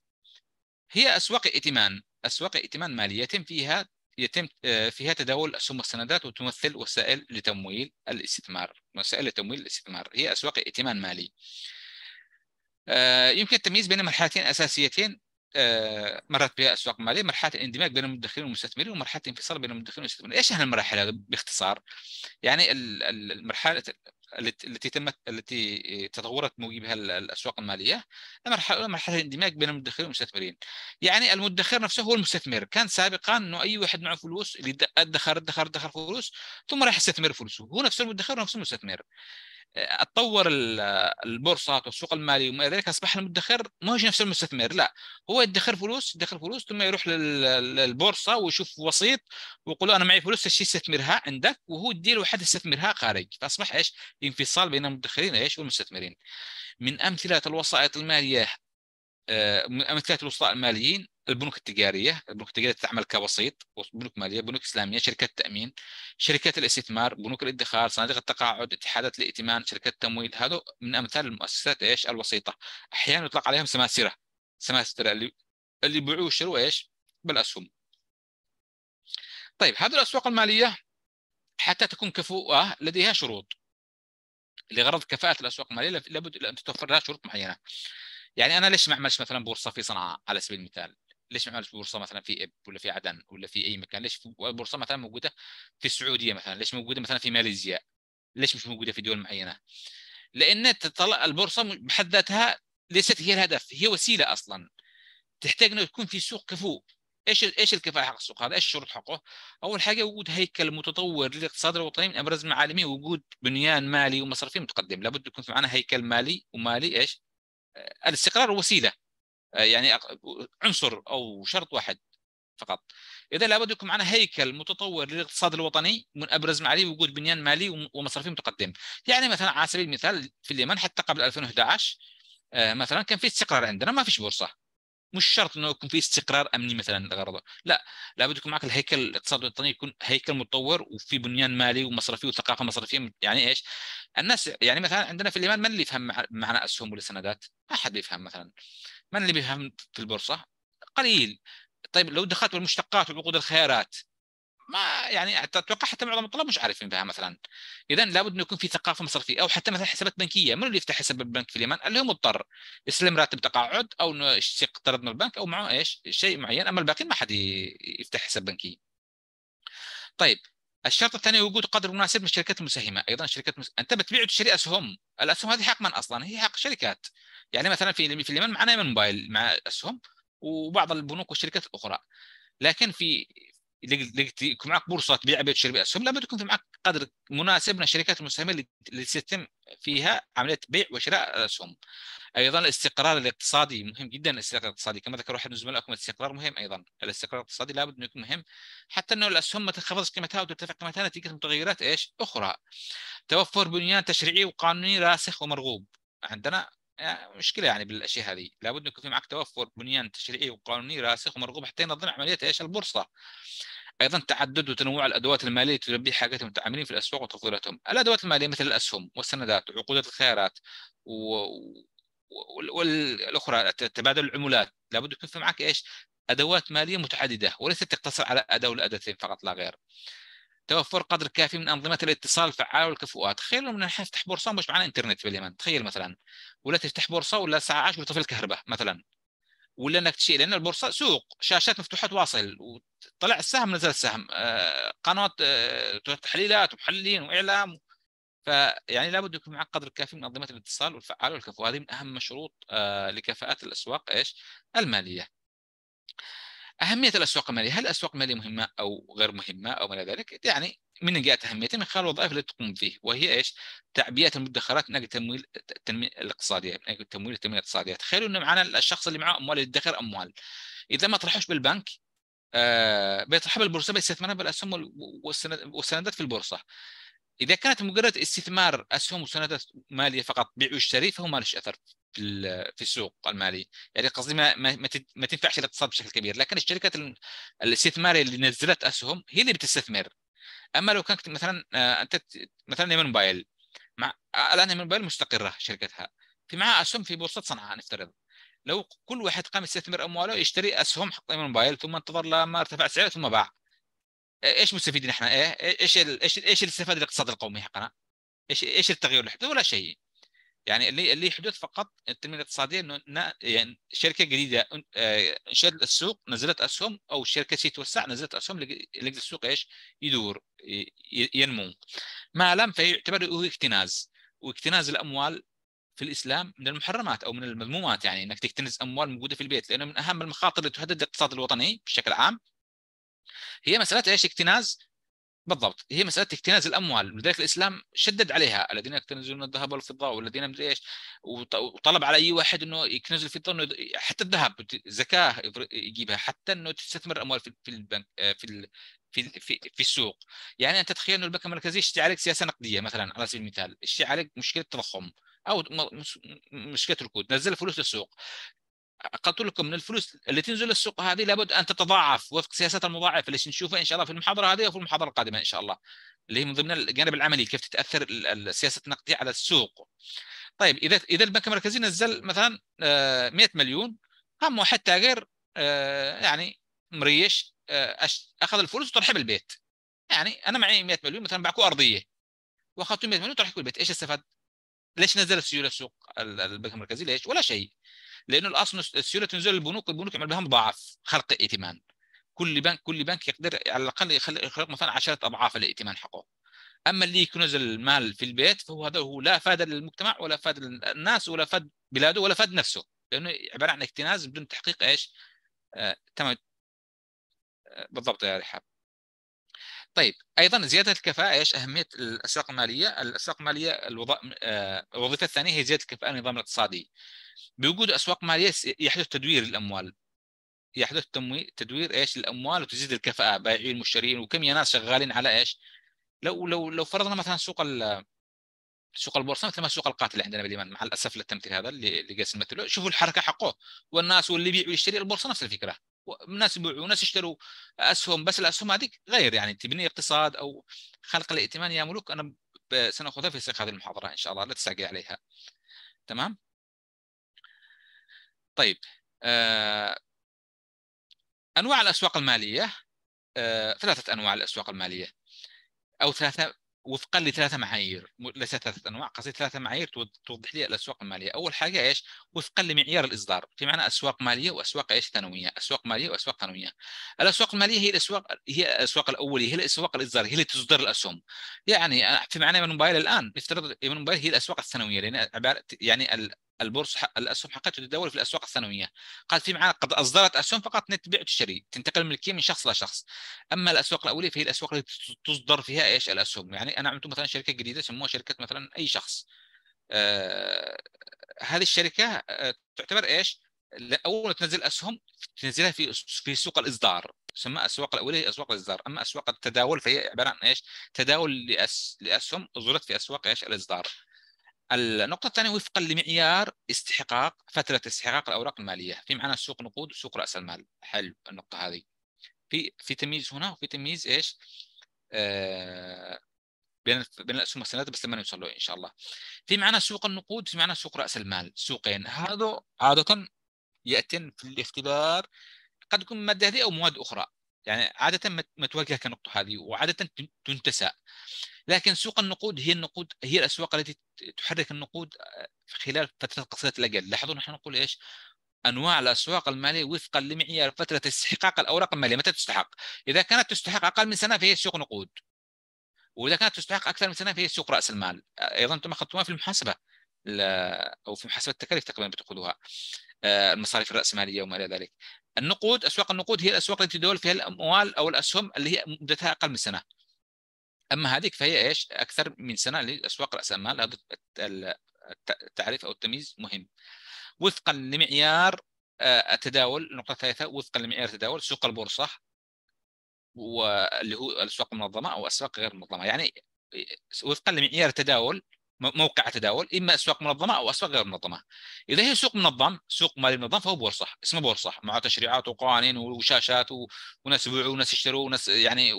هي اسواق ائتمان اسواق ائتمان ماليه يتم فيها يتم آه، فيها تداول الاسهم والسندات وتمثل وسائل لتمويل الاستثمار وسائل لتمويل الاستثمار هي اسواق ائتمان مالي يمكن التمييز بين مرحلتين اساسيتين آه، مرت بها اسواق ماليه مرحله الاندماج بين المدخرين والمستثمرين ومرحله الانفصال بين المدخرين والمستثمرين ايش هالمراحل هذه باختصار يعني المرحله التي تمت التي تطورت موجبها الاسواق الماليه المرحله الاولى مرحله الاندماج بين المدخرين والمستثمرين يعني المدخر نفسه هو المستثمر كان سابقا انه اي واحد معه فلوس اللي ادخر ادخر ادخر فلوس ثم راح يستثمر فلوسه هو نفس المدخر ونفس المستثمر اتطور البورصات والسوق المالي وما ذلك اصبح المدخر ما هو نفس المستثمر لا هو يدخر فلوس يدخر فلوس ثم يروح للبورصه ويشوف وسيط ويقول انا معي فلوس ايش استثمرها عندك وهو يدير واحد يستثمرها خارج فاصبح ايش انفصال بين المدخرين ايش والمستثمرين من امثله الوسائط الماليه آه، من امثله الوسطاء الماليين البنوك التجاريه، البنوك التجاريه تعمل كوسيط، بنوك ماليه، بنوك اسلاميه، شركات تامين، شركات الاستثمار، بنوك الادخار، صناديق التقاعد، اتحادات الائتمان، شركات التمويل، هذا من امثال المؤسسات ايش؟ الوسيطه، احيانا يطلق عليهم سماسره، سماسره اللي اللي يبيعوا ويشتروا ايش؟ بالاسهم. طيب هذه الاسواق الماليه حتى تكون كفؤه لديها شروط. لغرض كفاءه الاسواق الماليه لابد ان تتوفر لها شروط معينه. يعني انا ليش ما اعملش مثلا بورصه في صنعاء على سبيل المثال؟ ليش ما عملش بورصه مثلا في اب ولا في عدن ولا في اي مكان ليش بورصه مثلا موجوده في السعوديه مثلا ليش موجوده مثلا في ماليزيا ليش مش موجوده في دول معينه لان تطلع البورصه بحد ذاتها ليست هي الهدف هي وسيله اصلا تحتاج انه يكون في سوق كفو ايش ايش الكفاءه حق السوق هذا؟ ايش الشروط حقه؟ اول حاجه وجود هيكل متطور للاقتصاد الوطني من ابرز المعالمين وجود بنيان مالي ومصرفي متقدم، لابد يكون في معنا هيكل مالي ومالي ايش؟ آه، الاستقرار وسيله آه، يعني عنصر او شرط واحد فقط اذا لابد يكون معنا هيكل متطور للاقتصاد الوطني من ابرز ما عليه وجود بنيان مالي ومصرفي متقدم يعني مثلا على سبيل المثال في اليمن حتى قبل 2011 آه، مثلا كان في استقرار عندنا ما فيش بورصه مش شرط انه يكون في استقرار امني مثلا غرضه لا لابد يكون معك الهيكل الاقتصادي الوطني يكون هيكل متطور وفي بنيان مالي ومصرفي وثقافه مصرفيه يعني ايش الناس يعني مثلا عندنا في اليمن من اللي يفهم معنى اسهم ولا سندات ما حد يفهم مثلا من اللي بيفهم في البورصه؟ قليل طيب لو دخلت بالمشتقات والعقود الخيارات ما يعني اتوقع حتى معظم الطلاب مش عارفين بها مثلا اذا لابد انه يكون في ثقافه مصرفيه او حتى مثلا حسابات بنكيه من اللي يفتح حساب بالبنك في اليمن اللي هو مضطر يستلم راتب تقاعد او انه اقترض من البنك او معه ايش شيء معين اما الباقيين ما حد يفتح حساب بنكي طيب الشرط الثاني وجود قدر مناسب من الشركات المساهمه ايضا الشركات مس... انت بتبيع وتشتري اسهم الاسهم هذه حق من اصلا هي حق شركات يعني مثلا في في اليمن معنا يمن موبايل مع اسهم وبعض البنوك والشركات الاخرى لكن في لقيت معك بورصه تبيع بيت تشتري اسهم لابد يكون في معك قدر مناسب من الشركات المساهمه اللي تتم فيها عمليه بيع وشراء الاسهم. ايضا الاستقرار الاقتصادي مهم جدا الاستقرار الاقتصادي كما ذكر واحد من زملائكم الاستقرار مهم ايضا الاستقرار الاقتصادي لابد انه يكون مهم حتى انه الاسهم ما تنخفضش قيمتها وترتفع قيمتها نتيجه متغيرات ايش؟ اخرى. توفر بنيان تشريعي وقانوني راسخ ومرغوب عندنا آه، مشكله يعني بالاشياء هذه لابد يكون في معك توفر بنيان تشريعي وقانوني راسخ ومرغوب حتى ينظم عمليه ايش البورصه ايضا تعدد وتنوع الادوات الماليه تلبي حاجات المتعاملين في الاسواق وتفضيلاتهم الادوات الماليه مثل الاسهم والسندات وعقود الخيارات و... والاخرى تبادل العملات لابد يكون في معك ايش ادوات ماليه متعدده وليست تقتصر على اداه ولا ادتين فقط لا غير توفر قدر كافي من انظمه الاتصال الفعاله والكفؤات تخيلوا من الحين تفتح بورصه مش معنا انترنت في اليمن تخيل مثلا ولا تفتح بورصه ولا الساعه 10 وتطفي الكهرباء مثلا ولا انك تشيل لان البورصه سوق شاشات مفتوحه تواصل وطلع السهم نزل السهم آه، قنوات آه، تحليلات ومحللين واعلام فيعني لابد يكون معك قدر كافي من انظمه الاتصال والفعاله والكفؤات هذه من اهم شروط آه، لكفاءه الاسواق ايش؟ الماليه. اهميه الاسواق الماليه هل الاسواق الماليه مهمه او غير مهمه او ما الى ذلك يعني من جهه اهميتها من خلال الوظائف التي تقوم فيه وهي ايش؟ تعبئه المدخرات من اجل تمويل التنميه الاقتصاديه من اجل تمويل التنميه الاقتصاديه تخيلوا ان معنا الشخص اللي معه اموال يدخر اموال اذا ما طرحوش بالبنك آه بيطرحها بالبورصه بيستثمرها بالاسهم والسندات في البورصه اذا كانت مجرد استثمار اسهم وسندات ماليه فقط بيع وشتري فهو ما لهش اثر في في السوق المالي يعني قصدي ما ما, تنفعش الاقتصاد بشكل كبير لكن الشركات الاستثماريه اللي نزلت اسهم هي اللي بتستثمر اما لو كانت مثلا آه، انت مثلا يمن موبايل مع الان يمن موبايل مستقره شركتها في معها اسهم في بورصه صنعاء نفترض لو كل واحد قام يستثمر امواله يشتري اسهم حق موبايل ثم انتظر لما ارتفع سعره ثم باع إيه، ايش مستفيدين احنا ايه ايش ال... ايش ال... ايش الاستفاده الاقتصاد القومي حقنا ايش ايش التغيير اللي حدث ولا شيء يعني اللي اللي حدث فقط التنميه الاقتصاديه انه يعني شركه جديده انشات آه، السوق نزلت اسهم او الشركه شيء توسع نزلت اسهم لاجل السوق ايش يدور ينمو ما لم فيعتبر هو اكتناز واكتناز الاموال في الاسلام من المحرمات او من المذمومات يعني انك تكتنز اموال موجوده في البيت لانه من اهم المخاطر اللي تهدد الاقتصاد الوطني بشكل عام هي مساله ايش اكتناز بالضبط هي مساله اكتناز الاموال لذلك الاسلام شدد عليها الذين يكتنزون الذهب والفضه والذين مدري ايش وطلب على اي واحد انه يكنز الفضه انه حتى الذهب زكاه يجيبها حتى انه تستثمر اموال في البنك آه، في في في, في السوق يعني انت تخيل انه البنك المركزي اشتي عليك سياسه نقديه مثلا على سبيل المثال اشتي عليك مشكله تضخم او مشكله ركود نزل فلوس للسوق قلت لكم ان الفلوس اللي تنزل السوق هذه لابد ان تتضاعف وفق سياسات المضاعفه اللي نشوفها ان شاء الله في المحاضره هذه وفي المحاضره القادمه ان شاء الله اللي هي من ضمن الجانب العملي كيف تتاثر السياسه النقديه على السوق. طيب اذا اذا البنك المركزي نزل مثلا 100 آه، مليون قام حتى غير آه، يعني مريش آه، اخذ الفلوس وطرح بالبيت. يعني انا معي 100 مليون مثلا بعكو ارضيه واخذت 100 مليون وطرح بالبيت ايش استفاد؟ ليش نزلت سيوله سوق البنك المركزي ليش؟ ولا شيء لانه الاصل السيوله تنزل البنوك البنوك يعمل بها مضاعف خلق ائتمان كل بنك كل بنك يقدر على الاقل يخلق مثلا عشرة اضعاف الائتمان حقه اما اللي يكنز المال في البيت فهو هذا هو لا فاد للمجتمع ولا فاد للناس ولا فاد بلاده ولا فاد نفسه لانه عباره عن اكتناز بدون تحقيق ايش؟ آه تم آه، بالضبط يا رحاب طيب ايضا زياده الكفاءه ايش اهميه الاسواق الماليه؟ الاسواق الماليه الوظ... آه، الوظيفه الثانيه هي زياده الكفاءه النظام الاقتصادي. بوجود اسواق ماليه يحدث تدوير للاموال. يحدث تمويل تدوير ايش؟ للاموال وتزيد الكفاءه بائعين مشترين وكم يا ناس شغالين على ايش؟ لو لو لو فرضنا مثلا سوق ال... سوق البورصه مثل ما سوق القاتل عندنا باليمن مع الاسف للتمثيل هذا اللي قاعد نمثله شوفوا الحركه حقه والناس واللي يبيع ويشتري البورصه نفس الفكره وناس يبيعوا وناس يشتروا اسهم بس الاسهم هذيك غير يعني تبني اقتصاد او خلق الائتمان يا ملوك انا سناخذها في سياق هذه المحاضره ان شاء الله لا تستعجل عليها تمام طيب آه، انواع الاسواق الماليه آه، ثلاثه انواع الاسواق الماليه او ثلاثه وفقا لثلاثه معايير ليس ثلاثه انواع قصدي ثلاثه معايير توضح لي الاسواق الماليه اول حاجه ايش وفقا لمعيار الاصدار في معنى اسواق ماليه واسواق ايش ثانويه اسواق ماليه واسواق ثانويه الاسواق الماليه هي الاسواق هي الاسواق الاوليه هي الاسواق الاصدار هي اللي تصدر الاسهم يعني في معنى من موبايل الان نفترض من موبايل هي الاسواق الثانويه لان يعني البورصه الاسهم حقته تتداول في الاسواق الثانويه قال في معارض قد اصدرت اسهم فقط تبيع وتشتري تنتقل الملكيه من شخص لشخص اما الاسواق الاوليه فهي الاسواق التي تصدر فيها ايش الاسهم يعني انا عملت مثلا شركه جديده سموها شركه مثلا اي شخص آه هذه الشركه آه، تعتبر ايش اول ما تنزل اسهم تنزلها في في سوق الاصدار تسمى اسواق الاوليه اسواق الاصدار اما اسواق التداول فهي عباره عن ايش تداول لأس... لاسهم اصدرت في اسواق ايش الاصدار النقطة الثانية وفقا لمعيار استحقاق فترة استحقاق الأوراق المالية في معنا سوق نقود وسوق رأس المال حلو النقطة هذه في في تمييز هنا وفي تمييز ايش؟ آه بين بين الاسهم والسندات بس لما نوصل له ان شاء الله. في معنا سوق النقود في معنا سوق راس المال، سوقين هذا عاده ياتين في الاختبار قد تكون ماده هذه او مواد اخرى يعني عاده ما توجه كنقطة هذه وعاده تنتسى لكن سوق النقود هي النقود هي الاسواق التي تحرك النقود آه، خلال فتره قصيره الاجل لاحظوا نحن نقول ايش انواع الاسواق الماليه وفقا لمعيار فتره استحقاق الاوراق الماليه متى تستحق؟ اذا كانت تستحق اقل من سنه فهي سوق نقود واذا كانت تستحق اكثر من سنه فهي سوق راس المال آه، ايضا انتم اخذتموها في المحاسبه او في محاسبه التكاليف تقريبا بتاخذوها آه، المصاريف الراسماليه وما الى ذلك النقود اسواق النقود هي الاسواق التي تداول فيها الاموال او الاسهم اللي هي مدتها اقل من سنه اما هذيك فهي ايش اكثر من سنه لاسواق راس المال هذا التعريف او التمييز مهم وفقا لمعيار آه، التداول النقطه الثالثه وفقا لمعيار التداول سوق البورصه واللي هو الاسواق المنظمه او اسواق غير منظمه يعني وفقا لمعيار التداول موقع تداول اما اسواق منظمه او اسواق غير منظمه. اذا هي سوق منظم، سوق مالي منظم فهو بورصه، اسمه بورصه، مع تشريعات وقوانين وشاشات و... وناس يبيعوا وناس يشتروا وناس يعني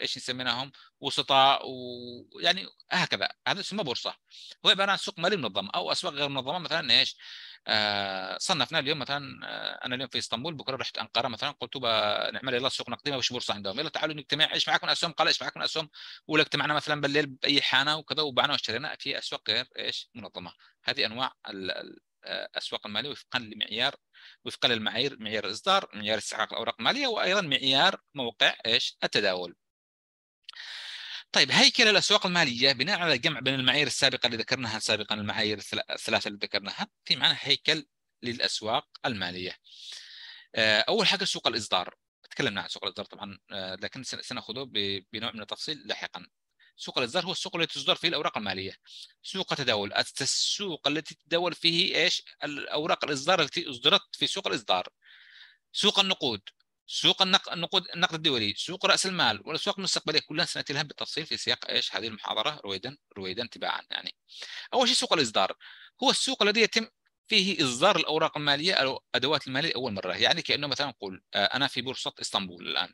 ايش نسميناهم وسطاء ويعني هكذا هذا يسمى بورصه هو عباره عن سوق مالي منظم او اسواق غير منظمه مثلا ايش آه صنفنا اليوم مثلا آه انا اليوم في اسطنبول بكره رحت انقره مثلا قلت نعمل يلا سوق نقدي ما فيش بورصه عندهم يلا تعالوا نجتمع ايش معكم اسهم قال ايش معكم اسهم ولا اجتمعنا مثلا بالليل باي حانه وكذا وبعنا واشترينا في اسواق غير ايش منظمه هذه انواع الاسواق آه، الماليه وفقا لمعيار وفقا للمعايير معيار الاصدار معيار استحقاق الاوراق الماليه وايضا معيار موقع ايش التداول طيب هيكل الاسواق الماليه بناء على الجمع بين المعايير السابقه اللي ذكرناها سابقا المعايير الثلاثه اللي ذكرناها في معنى هيكل للاسواق الماليه. آه، اول حاجه سوق الاصدار تكلمنا عن سوق الاصدار طبعا آه، لكن سناخذه بنوع من التفصيل لاحقا. سوق الاصدار هو السوق الذي تصدر فيه الاوراق الماليه. سوق التداول السوق التي تتداول فيه ايش؟ الاوراق الاصدار التي اصدرت في سوق الاصدار. سوق النقود سوق النقود النقد الدولي سوق راس المال والاسواق المستقبليه كلها سناتي لها بالتفصيل في سياق ايش هذه المحاضره رويدا رويدا تباعا يعني اول شيء سوق الاصدار هو السوق الذي يتم فيه اصدار الاوراق الماليه او الادوات الماليه لاول مره يعني كانه مثلا نقول آه، انا في بورصه اسطنبول الان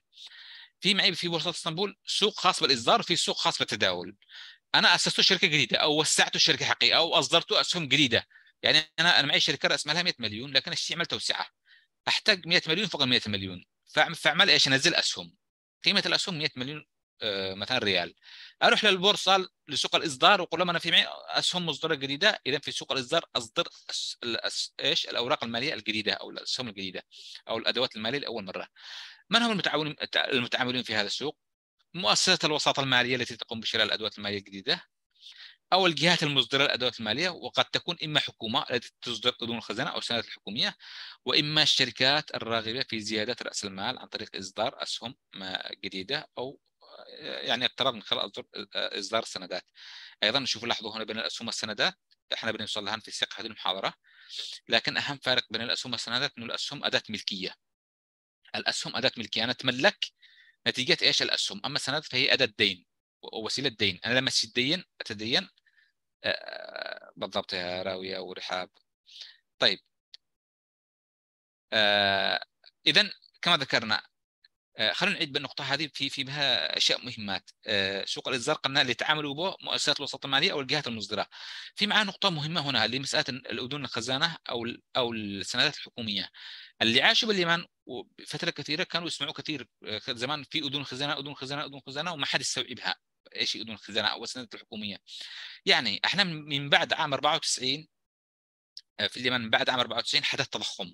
في معي في بورصه اسطنبول سوق خاص بالاصدار في سوق خاص بالتداول انا اسست شركه جديده او وسعت شركه حقيقيه او اصدرت اسهم جديده يعني انا انا معي شركه راس مالها 100 مليون لكن ايش عمل توسعه احتاج 100 مليون فوق ال 100 مليون فاعمل ايش؟ انزل اسهم قيمه الاسهم 100 مليون آه، مثلا ريال اروح للبورصه لسوق الاصدار واقول لهم انا في معي اسهم مصدره جديده اذا في سوق الاصدار اصدر أس... الأس... ايش الاوراق الماليه الجديده او الاسهم الجديده او الادوات الماليه لاول مره من هم المتعاونين المتعاملين في هذا السوق مؤسسه الوساطه الماليه التي تقوم بشراء الادوات الماليه الجديده أو الجهات المصدرة للأدوات المالية وقد تكون إما حكومة التي تصدر أذون الخزانة أو السندات الحكومية وإما الشركات الراغبة في زيادة رأس المال عن طريق إصدار أسهم جديدة أو آه، يعني اقتراض من خلال آه، إصدار السندات أيضا نشوف لاحظوا هنا بين الأسهم والسندات احنا بنوصل لها في سياق هذه المحاضرة لكن أهم فارق بين الأسهم والسندات أنه الأسهم أداة ملكية الأسهم أداة ملكية أنا أتملك نتيجة إيش الأسهم أما السندات فهي أداة دين وسيله دين انا لما اتدين اتدين آه، بالضبط يا راويه ورحاب طيب آه، اذا كما ذكرنا آه، خلينا نعيد بالنقطه هذه في في بها اشياء مهمات سوق الإزار قلنا اللي يتعاملوا به مؤسسات الوسط الماليه او الجهات المصدره في معاه نقطه مهمه هنا اللي مساله الاذون الخزانه او او السندات الحكوميه اللي عاشوا باليمن فتره كثيره كانوا يسمعوا كثير زمان في اذون خزانه اذون خزانه اذون خزانه وما حد يستوعبها ايش يؤذون الخزانه او السندات الحكوميه يعني احنا من بعد عام 94 آه، في اليمن من بعد عام 94 حدث تضخم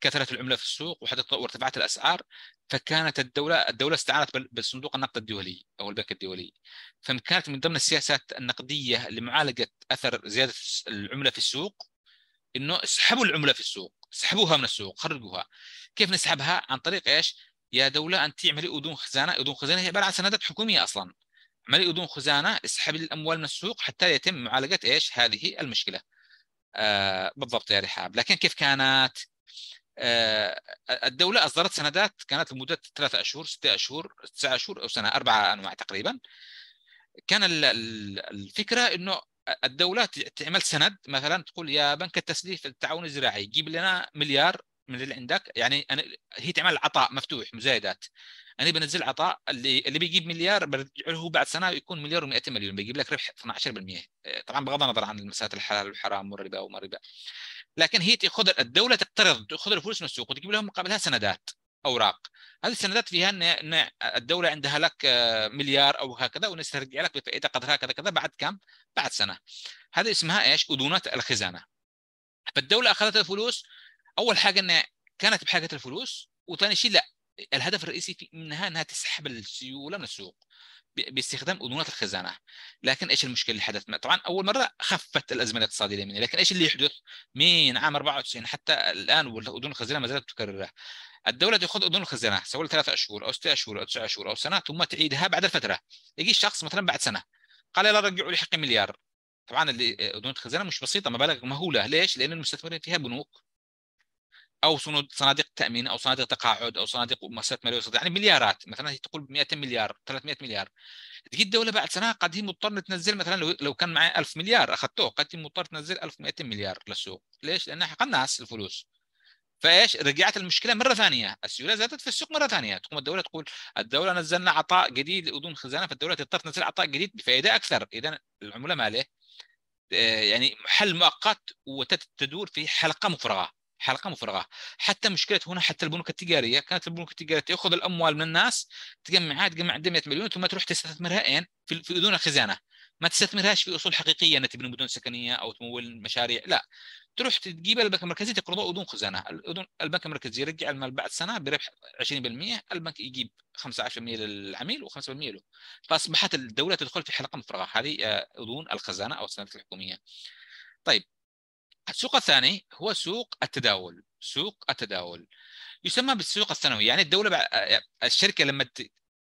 كثرت العمله في السوق وحدث وارتفعت الاسعار فكانت الدوله الدوله استعانت بالصندوق النقد الدولي او البنك الدولي فكانت من ضمن السياسات النقديه لمعالجه اثر زياده العمله في السوق انه اسحبوا العمله في السوق اسحبوها من السوق خرجوها كيف نسحبها عن طريق ايش يا دوله انت تعملي اذون خزانه اذون خزانه هي عباره عن سندات حكوميه اصلا عمليه دون خزانه اسحب الاموال من السوق حتى يتم معالجه ايش هذه المشكله آه بالضبط يا رحاب لكن كيف كانت آه الدولة أصدرت سندات كانت لمدة ثلاثة أشهر ستة أشهر تسعة أشهر أو سنة أربعة أنواع تقريبا كان الفكرة أنه الدولة تعمل سند مثلا تقول يا بنك التسليف التعاون الزراعي جيب لنا مليار من اللي عندك يعني أنا هي تعمل عطاء مفتوح مزايدات انا بنزل عطاء اللي اللي بيجيب مليار برجع له بعد سنه يكون مليار و200 مليون بيجيب لك ربح 12% طبعا بغض النظر عن مساله الحلال والحرام والربا وما الربا لكن هي تاخذ الدوله تقترض تاخذ الفلوس من السوق وتجيب لهم مقابلها سندات اوراق هذه السندات فيها ان الدوله عندها لك آه، مليار او هكذا ونسترجع لك بفائده قدرها كذا كذا بعد كم؟ بعد سنه هذا اسمها ايش؟ اذونات الخزانه فالدوله اخذت الفلوس اول حاجه انها كانت بحاجه الفلوس وثاني شيء لا الهدف الرئيسي في منها انها تسحب السيوله من السوق باستخدام اذونات الخزانه لكن ايش المشكله اللي حدث طبعا اول مره خفت الازمه الاقتصاديه اليمنيه لكن ايش اللي يحدث من عام 94 حتى الان اذون الخزانه ما زالت متكرره الدولة تأخذ أذون الخزانة سواء ثلاثة أشهر أو ستة أشهر أو تسعة أشهر أو سنة ثم تعيدها بعد فترة يجي شخص مثلا بعد سنة قال لا رجعوا لي حقي مليار طبعا اللي آه، اذون الخزانه مش بسيطه مبالغ مهوله ليش؟ لان المستثمرين فيها بنوك او صناديق تامين او صناديق تقاعد او صناديق مؤسسات ماليه وسط يعني مليارات مثلا هي تقول 200 مليار 300 مليار تجي الدوله بعد سنه قد هي مضطر تنزل مثلا لو, لو كان معي 1000 مليار اخذته قد هي مضطر تنزل 1200 مليار للسوق ليش؟ لانها الناس الفلوس فايش رجعت المشكله مره ثانيه السيوله زادت في السوق مره ثانيه تقوم الدوله تقول الدوله نزلنا عطاء جديد بدون خزانه فالدوله تضطر تنزل عطاء جديد بفائده اكثر اذا العمله ماله آه، يعني حل مؤقت وتدور في حلقه مفرغه حلقه مفرغه حتى مشكله هنا حتى البنوك التجاريه كانت البنوك التجاريه تاخذ الاموال من الناس تجمعها تجمع 100 مليون ثم تروح تستثمرها اين في, في اذون الخزانه ما تستثمرهاش في اصول حقيقيه انها تبني مدن سكنيه او تمول مشاريع لا تروح تجيبها البنك المركزي تقرضه اذون خزانه الاذون البنك المركزي يرجع المال بعد سنه بربح 20% البنك يجيب 15% للعميل و5% له فاصبحت الدوله تدخل في حلقه مفرغه هذه آه، اذون الخزانه او السندات الحكوميه طيب السوق الثاني هو سوق التداول سوق التداول يسمى بالسوق الثانوي يعني الدوله بع... الشركه لما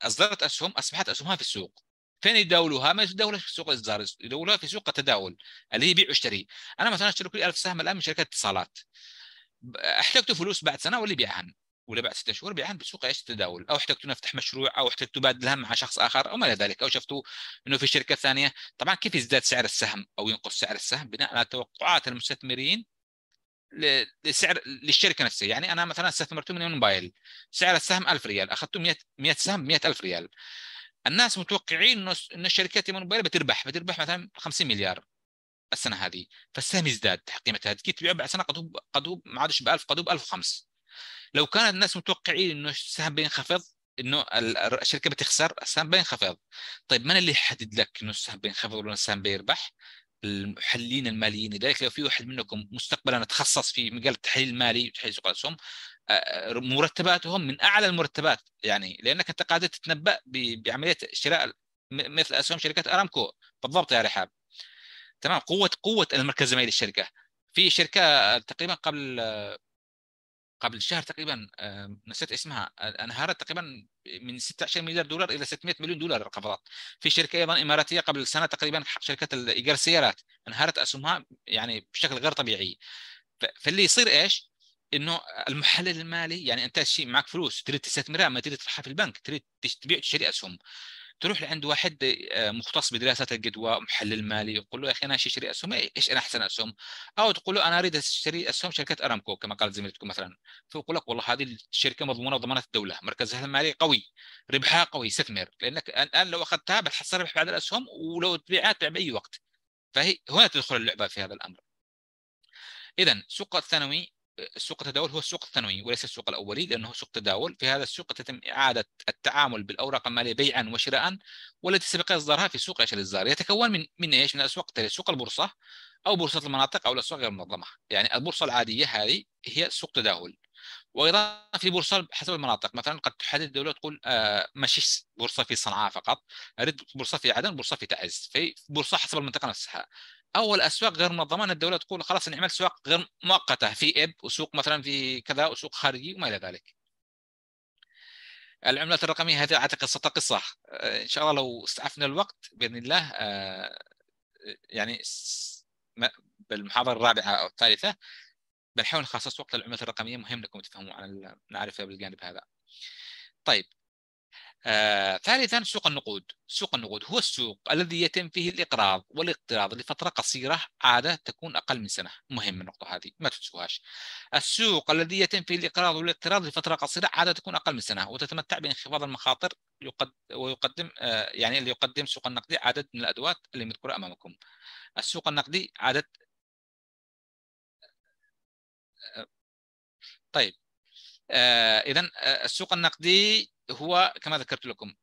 اصدرت اسهم اصبحت اسهمها في السوق فين يداولوها؟ ما يداولوها في سوق الاصدار، يداولوها في سوق التداول اللي هي بيع واشتري. انا مثلا اشتري كل 1000 سهم الان من شركه اتصالات. احتجت فلوس بعد سنه واللي بيعها ولا بعد ستة شهور بيعان بسوق ايش التداول او احتجتوا نفتح مشروع او احتجتوا بادل هم مع شخص اخر او ما الى ذلك او شفتوا انه في شركه ثانيه طبعا كيف يزداد سعر السهم او ينقص سعر السهم بناء على توقعات المستثمرين لسعر للشركه نفسها يعني انا مثلا استثمرت من موبايل سعر السهم 1000 ريال اخذت 100 100 سهم ب 100000 ريال الناس متوقعين انه شركه موبايل بتربح بتربح مثلا 50 مليار السنه هذه فالسهم يزداد قيمته هذه تبيعه بعد سنه قد هو قد هو ما عادش ب 1000 قد هو ب 1005 لو كان الناس متوقعين انه السهم بينخفض انه الشركه بتخسر السهم بينخفض طيب من اللي يحدد لك انه السهم بينخفض ولا السهم بيربح المحللين الماليين لذلك لو في واحد منكم مستقبلا تخصص في مجال التحليل المالي وتحليل سوق الاسهم آه، آه، مرتباتهم من اعلى المرتبات يعني لانك انت قادر تتنبا بعمليه شراء مثل اسهم شركه ارامكو بالضبط يا رحاب تمام قوه قوه المركز المالي للشركه في شركه تقريبا قبل آه، قبل شهر تقريبا نسيت اسمها آه، انهارت تقريبا من 26 مليار دولار الى 600 مليون دولار القبضات في شركه ايضا اماراتيه قبل سنه تقريبا شركه ايجار السيارات انهارت اسهمها يعني بشكل غير طبيعي فاللي يصير ايش؟ انه المحلل المالي يعني انت شيء معك فلوس تريد تستثمرها ما تريد تطرحها في البنك تريد تبيع تشتري اسهم تروح لعند واحد آه، مختص بدراسات الجدوى محلل مالي يقول له يا اخي انا اشتري اسهم إيه، ايش انا احسن اسهم او تقول له انا اريد اشتري اسهم شركه ارامكو كما قالت زميلتكم مثلا فيقول لك والله هذه الشركه مضمونه ضمانه الدوله مركزها المالي قوي ربحها قوي استثمر لانك الان لو اخذتها بتحصل ربح بعد الاسهم ولو تبيعها تبيع باي وقت فهي هنا تدخل اللعبه في هذا الامر اذا سوق الثانوي سوق التداول هو السوق الثانوي وليس السوق الاولي لانه سوق تداول في هذا السوق تتم اعاده التعامل بالاوراق الماليه بيعا وشراء والتي سبق اصدارها في سوق عشر الزار يتكون من من ايش من اسواق سوق البورصه او بورصه المناطق او الاسواق غير المنظمه يعني البورصه العاديه هذه هي سوق تداول وايضا في بورصه حسب المناطق مثلا قد تحدد الدوله تقول آه ماشي بورصه في صنعاء فقط اريد بورصه في عدن بورصه في تعز في بورصه حسب المنطقه نفسها اول اسواق غير منظمه ان الدوله تقول خلاص نعمل اسواق سواق غير مؤقته في اب وسوق مثلا في كذا وسوق خارجي وما الى ذلك العملات الرقميه هذه اعتقد قصه آه، ان شاء الله لو استعفنا الوقت باذن الله آه، آه، يعني بالمحاضره الرابعه او الثالثه بنحاول نخصص وقت للعملات الرقميه مهم لكم تفهموا عن المعرفه بالجانب هذا طيب آه، ثالثا سوق النقود سوق النقود هو السوق الذي يتم فيه الإقراض والاقتراض لفترة قصيرة عادة تكون أقل من سنة مهم النقطة هذه ما تنسوهاش السوق الذي يتم فيه الإقراض والاقتراض لفترة قصيرة عادة تكون أقل من سنة وتتمتع بانخفاض المخاطر ويقدم آه، يعني اللي يقدم سوق النقدي عدد من الأدوات اللي مذكورة أمامكم السوق النقدي عدد آه، طيب آه، إذا آه، السوق النقدي هو كما ذكرت لكم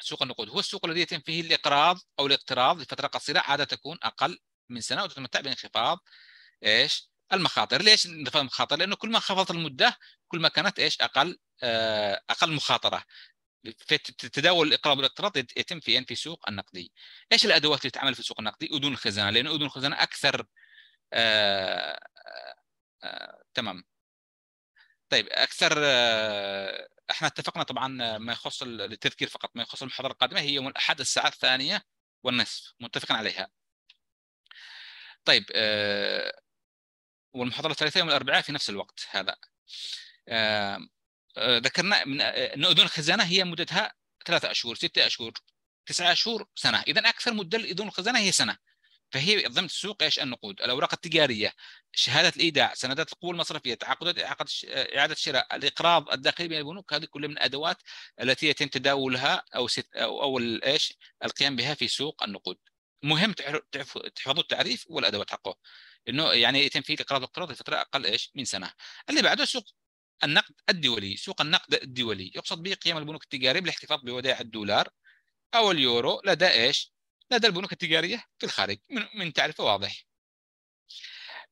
سوق النقود هو السوق الذي يتم فيه الاقراض او الاقتراض لفتره قصيره عاده تكون اقل من سنه وتتمتع بانخفاض ايش المخاطر ليش انخفاض المخاطر لانه كل ما انخفضت المده كل ما كانت ايش اقل آه، اقل مخاطره في تداول الاقراض والاقتراض يتم في في السوق النقدي ايش الادوات اللي تعمل في السوق النقدي اذون الخزانه لان اذون الخزانه اكثر آآ آه، آآ آه، تمام طيب اكثر آه، احنا اتفقنا طبعا ما يخص التذكير فقط ما يخص المحاضره القادمه هي يوم الاحد الساعه الثانيه والنصف متفقا عليها طيب آه، والمحاضره الثالثه يوم الاربعاء في نفس الوقت هذا آه، ذكرنا من ان اذن الخزانه هي مدتها ثلاثة اشهر ستة اشهر تسعة اشهر سنه اذا اكثر مده لاذن الخزانه هي سنه فهي ضمن السوق ايش النقود الاوراق التجاريه شهاده الايداع سندات القوه المصرفيه تعاقدات اعاده الشراء الاقراض الداخلي بين البنوك هذه كلها من الادوات التي يتم تداولها او ست او, أو ايش القيام بها في سوق النقود مهم تحفظوا التعريف والادوات حقه انه يعني يتم فيه الاقراض والاقتراض لفتره اقل ايش من سنه اللي بعده سوق النقد الدولي سوق النقد الدولي يقصد به قيام البنوك التجاريه بالاحتفاظ بودائع الدولار او اليورو لدى ايش لدى البنوك التجارية في الخارج من, تعرفة واضح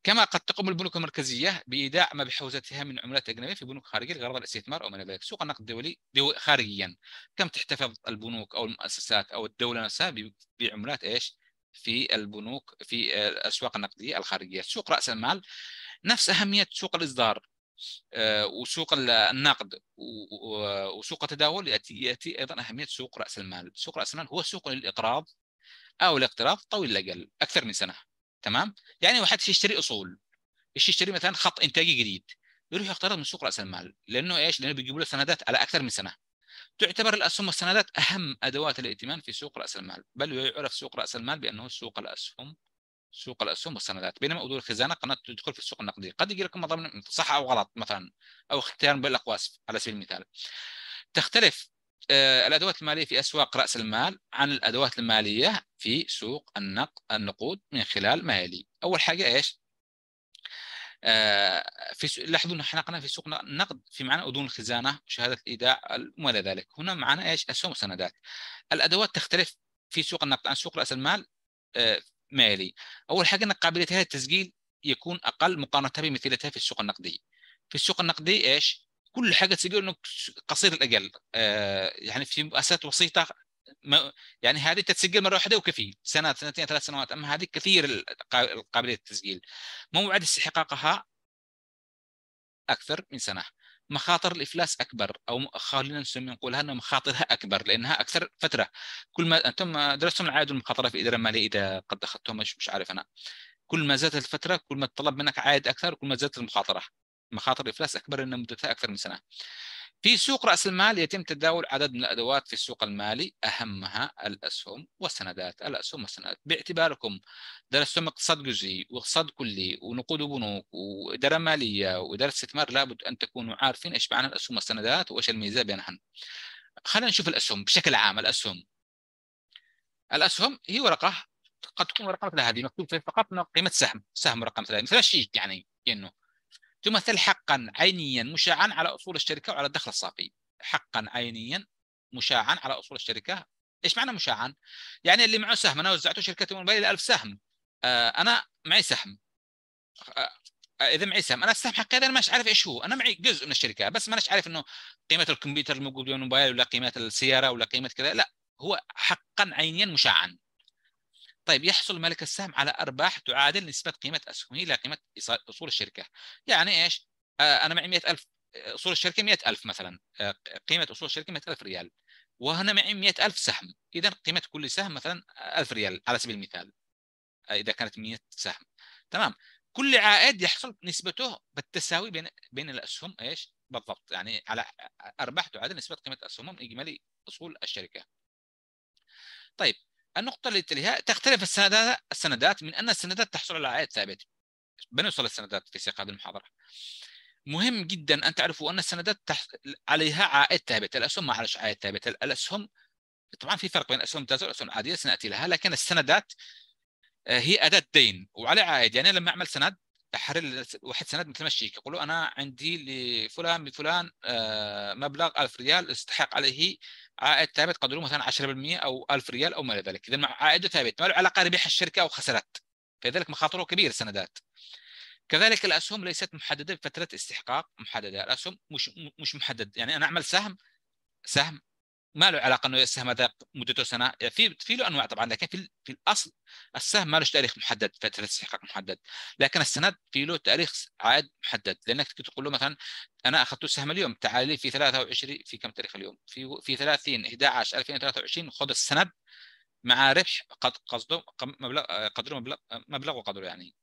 كما قد تقوم البنوك المركزية بإيداع ما بحوزتها من عملات أجنبية في بنوك خارجية لغرض الاستثمار أو ما إلى ذلك، سوق النقد الدولي دو خارجيا، كم تحتفظ البنوك أو المؤسسات أو الدولة نفسها بعملات إيش؟ في البنوك في الأسواق النقدية الخارجية، سوق رأس المال نفس أهمية سوق الإصدار آه، وسوق النقد وسوق التداول يأتي أيضا أهمية سوق رأس المال، سوق رأس المال هو سوق للإقراض او الاقتراض طويل الاجل اكثر من سنه تمام يعني واحد يشتري اصول ايش يشتري مثلا خط انتاجي جديد يروح يقترض من سوق راس المال لانه ايش؟ لانه بيجيبوا له سندات على اكثر من سنه تعتبر الاسهم والسندات اهم ادوات الائتمان في سوق راس المال بل يعرف سوق راس المال بانه سوق الاسهم سوق الاسهم والسندات بينما اذور الخزانه قناه تدخل في السوق النقدي قد يجي لكم ضمن صح او غلط مثلا او اختيار بالاقواس على سبيل المثال تختلف آه، الادوات الماليه في اسواق راس المال عن الادوات الماليه في سوق النقود من خلال ما يلي اول حاجه ايش آه، في لاحظوا ان احنا في سوق النقد في معنى اذون الخزانه وشهاده الايداع وما الى ذلك هنا معنا ايش اسهم وسندات الادوات تختلف في سوق النقد عن سوق راس المال آه، ما يلي اول حاجه ان قابليتها للتسجيل يكون اقل مقارنه بمثيلتها في السوق النقدي في السوق النقدي ايش كل حاجه تسجل انه قصير الاجل آه، يعني في مؤسسات بسيطه يعني هذه تتسجل مره واحده وكفي سنه سنتين ثلاث سنوات اما هذه كثير قابليه التسجيل موعد استحقاقها اكثر من سنه مخاطر الافلاس اكبر او خلينا نسمي نقولها ان مخاطرها اكبر لانها اكثر فتره كل ما انتم درستم العائد والمخاطره في الاداره الماليه اذا قد اخذتم مش, مش عارف انا كل ما زادت الفتره كل ما تطلب منك عائد اكثر كل ما زادت المخاطره مخاطر الافلاس اكبر لان مدتها اكثر من سنه. في سوق راس المال يتم تداول عدد من الادوات في السوق المالي اهمها الاسهم والسندات، الاسهم والسندات، باعتباركم درستم اقتصاد جزئي واقتصاد كلي ونقود وبنوك واداره ماليه واداره استثمار لابد ان تكونوا عارفين ايش معنى الاسهم والسندات وايش الميزه بينهن. خلينا نشوف الاسهم بشكل عام الاسهم. الاسهم هي ورقه قد تكون ورقه مثل هذه مكتوب فيها فقط قيمه سهم، سهم رقم ثلاثه مثل الشيك يعني يعني تمثل حقا عينيا مشاعا على اصول الشركه وعلى الدخل الصافي حقا عينيا مشاعا على اصول الشركه ايش معنى مشاعا؟ يعني اللي معه سهم انا وزعته شركه موبايل 1000 سهم آه انا معي سهم آه،, آه اذا معي سهم انا السهم حقي انا مش عارف ايش هو انا معي جزء من الشركه بس ما عارف انه قيمه الكمبيوتر الموجود في الموبايل ولا قيمه السياره ولا قيمه كذا لا هو حقا عينيا مشاعا طيب يحصل مالك السهم على ارباح تعادل نسبه قيمه اسهمه الى قيمه اصول الشركه يعني ايش آه، انا معي 100000 آه، اصول الشركه 100000 مثلا آه، قيمه اصول الشركه 100000 ريال وهنا معي 100000 سهم اذا قيمه كل سهم مثلا 1000 ريال على سبيل المثال اذا كانت 100 سهم تمام كل عائد يحصل نسبته بالتساوي بين بين الاسهم ايش بالضبط يعني على ارباح تعادل نسبه قيمه اسهمهم اجمالي اصول الشركه طيب النقطة التي تليها تختلف السندات السندات من أن السندات تحصل على عائد ثابت بنوصل السندات في سياق هذه المحاضرة مهم جدا أن تعرفوا أن السندات تح... عليها عائد ثابت الأسهم ما عليهاش عائد ثابت الأسهم طبعا في فرق بين الأسهم الداتا والأسهم العادية سنأتي لها لكن السندات آه، هي أداة دين وعلى عائد يعني لما أعمل سند احرر واحد سند مثل ما الشيك يقول له انا عندي لفلان بفلان آه، مبلغ 1000 ريال استحق عليه عائد ثابت قدره مثلا 10% او 1000 ريال او ما الى ذلك اذا عائده ثابت ما له علاقه ربح الشركه او خسرت فلذلك مخاطره كبيره السندات كذلك الاسهم ليست محدده بفتره استحقاق محدده الاسهم مش مش محدد يعني انا اعمل سهم سهم ما له علاقه انه السهم هذا مدته سنه في في له انواع طبعا لكن في في الاصل السهم ما له تاريخ محدد فتره استحقاق محدد لكن السند في له تاريخ عائد محدد لانك تقول له مثلا انا اخذت السهم اليوم تعال لي في 23 في كم تاريخ اليوم في في 30 11 2023 خذ السند مع ربح قد قصده مبلغ قدره مبلغ مبلغ وقدره يعني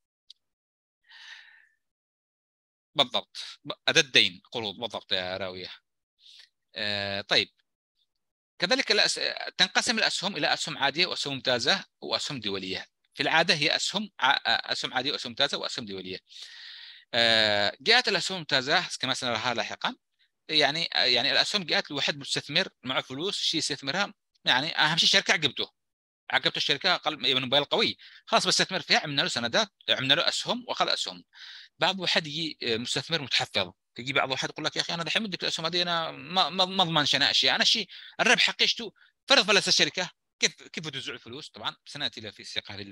بالضبط اداه الدين قروض بالضبط يا راويه آه طيب كذلك تنقسم الاسهم الى اسهم عاديه واسهم ممتازه واسهم دوليه في العاده هي اسهم اسهم عاديه واسهم ممتازه واسهم دوليه آه، جاءت الاسهم الممتازه كما سنراها لاحقا يعني يعني الاسهم جاءت لواحد مستثمر معه فلوس شيء يستثمرها يعني اهم شيء شركه عقبته عقبته الشركه قال من موبايل قوي خلاص بستثمر فيها عملنا له سندات عملنا له اسهم وقال اسهم بعض واحد يجي آه، مستثمر متحفظ تجي بعض الواحد يقول لك يا اخي انا الحين مديك الاسهم هذه انا ما ما اضمنش يعني انا اشياء انا الشيء الربح حقي شتو فرض فلس الشركه كيف كيف توزع الفلوس طبعا سناتي في سياق هذه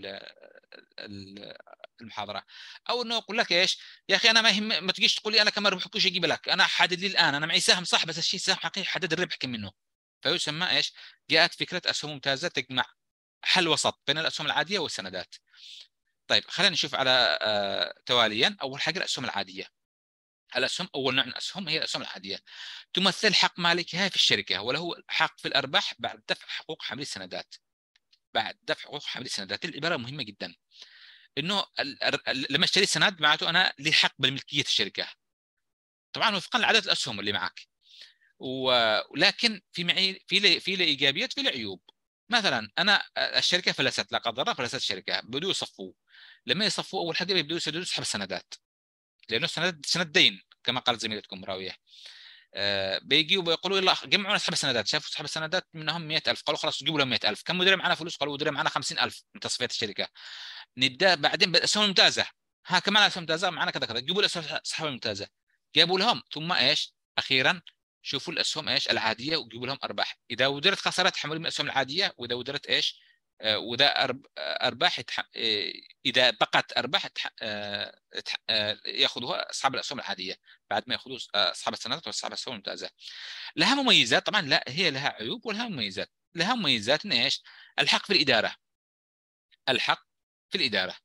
المحاضره او انه يقول لك ايش يا اخي انا ما يهم ما تجيش تقول لي انا كم ربح كل شيء اجيب لك انا حدد لي الان انا معي سهم صح بس الشيء سهم حقيقي حدد الربح كم منه فيسمى ايش جاءت فكره اسهم ممتازه تجمع حل وسط بين الاسهم العاديه والسندات طيب خلينا نشوف على آه، تواليا اول حاجه الاسهم العاديه الأسهم أول نوع من الأسهم هي الأسهم العادية تمثل حق مالكها في الشركة وله حق في الأرباح بعد دفع حقوق حامل السندات بعد دفع حقوق حامل السندات العبارة مهمة جدا انه لما اشتريت سند معناته انا لي حق بالملكيه الشركه طبعا وفقا لعدد الاسهم اللي معك ولكن في معي في لي في لي ايجابيات في لي عيوب مثلا انا الشركه فلست لا قدر الله فلست شركه بدو يصفوا لما يصفوا اول حاجه بيبداوا يسددوا سحب السندات لانه سند سند دين كما قالت زميلتكم راويه آه بيجي يلا جمعوا اسحب السندات شافوا اسحب السندات منهم 100000 قالوا خلاص جيبوا لهم 100000 كم مدير معنا فلوس قالوا مدير معنا 50000 من تصفيه الشركه نبدا بعدين اسهم ممتازه ها كمان اسهم ممتازه معنا كذا كذا جيبوا الاسهم السحب الممتازه جابوا لهم ثم ايش اخيرا شوفوا الاسهم ايش العاديه وجيبوا لهم ارباح اذا ودرت خسارات حملوا من الاسهم العاديه واذا ودرت ايش وده آه، ارباح آه، اذا بقت ارباح ياخذوها آه، ياخذها اصحاب الاسهم العاديه بعد ما ياخذوا اصحاب السندات واصحاب الاسهم الممتازه. لها مميزات طبعا لا هي لها عيوب ولها مميزات، لها مميزات ان ايش؟ الحق في الاداره. الحق في الاداره.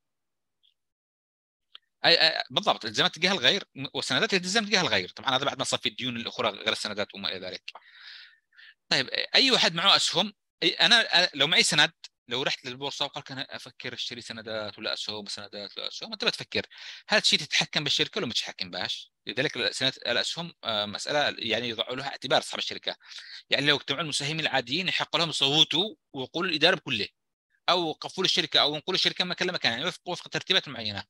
أي بالضبط التزامات تجاه الغير والسندات التزام تجاه الغير، طبعا هذا بعد ما صفي الديون الاخرى غير السندات وما الى ذلك. طيب اي واحد معه اسهم انا لو معي سند لو رحت للبورصه وقال انا افكر اشتري سندات ولا اسهم سندات ولا اسهم انت بتفكر هل الشيء تتحكم بالشركه ولا ما تتحكم بهاش لذلك الاسهم آه، مساله يعني يضعوا لها اعتبار اصحاب الشركه يعني لو اجتمعوا المساهمين العاديين يحق لهم يصوتوا ويقولوا الاداره بكله او قفول الشركه او نقول الشركه مكان كان يعني وفق وفق ترتيبات معينه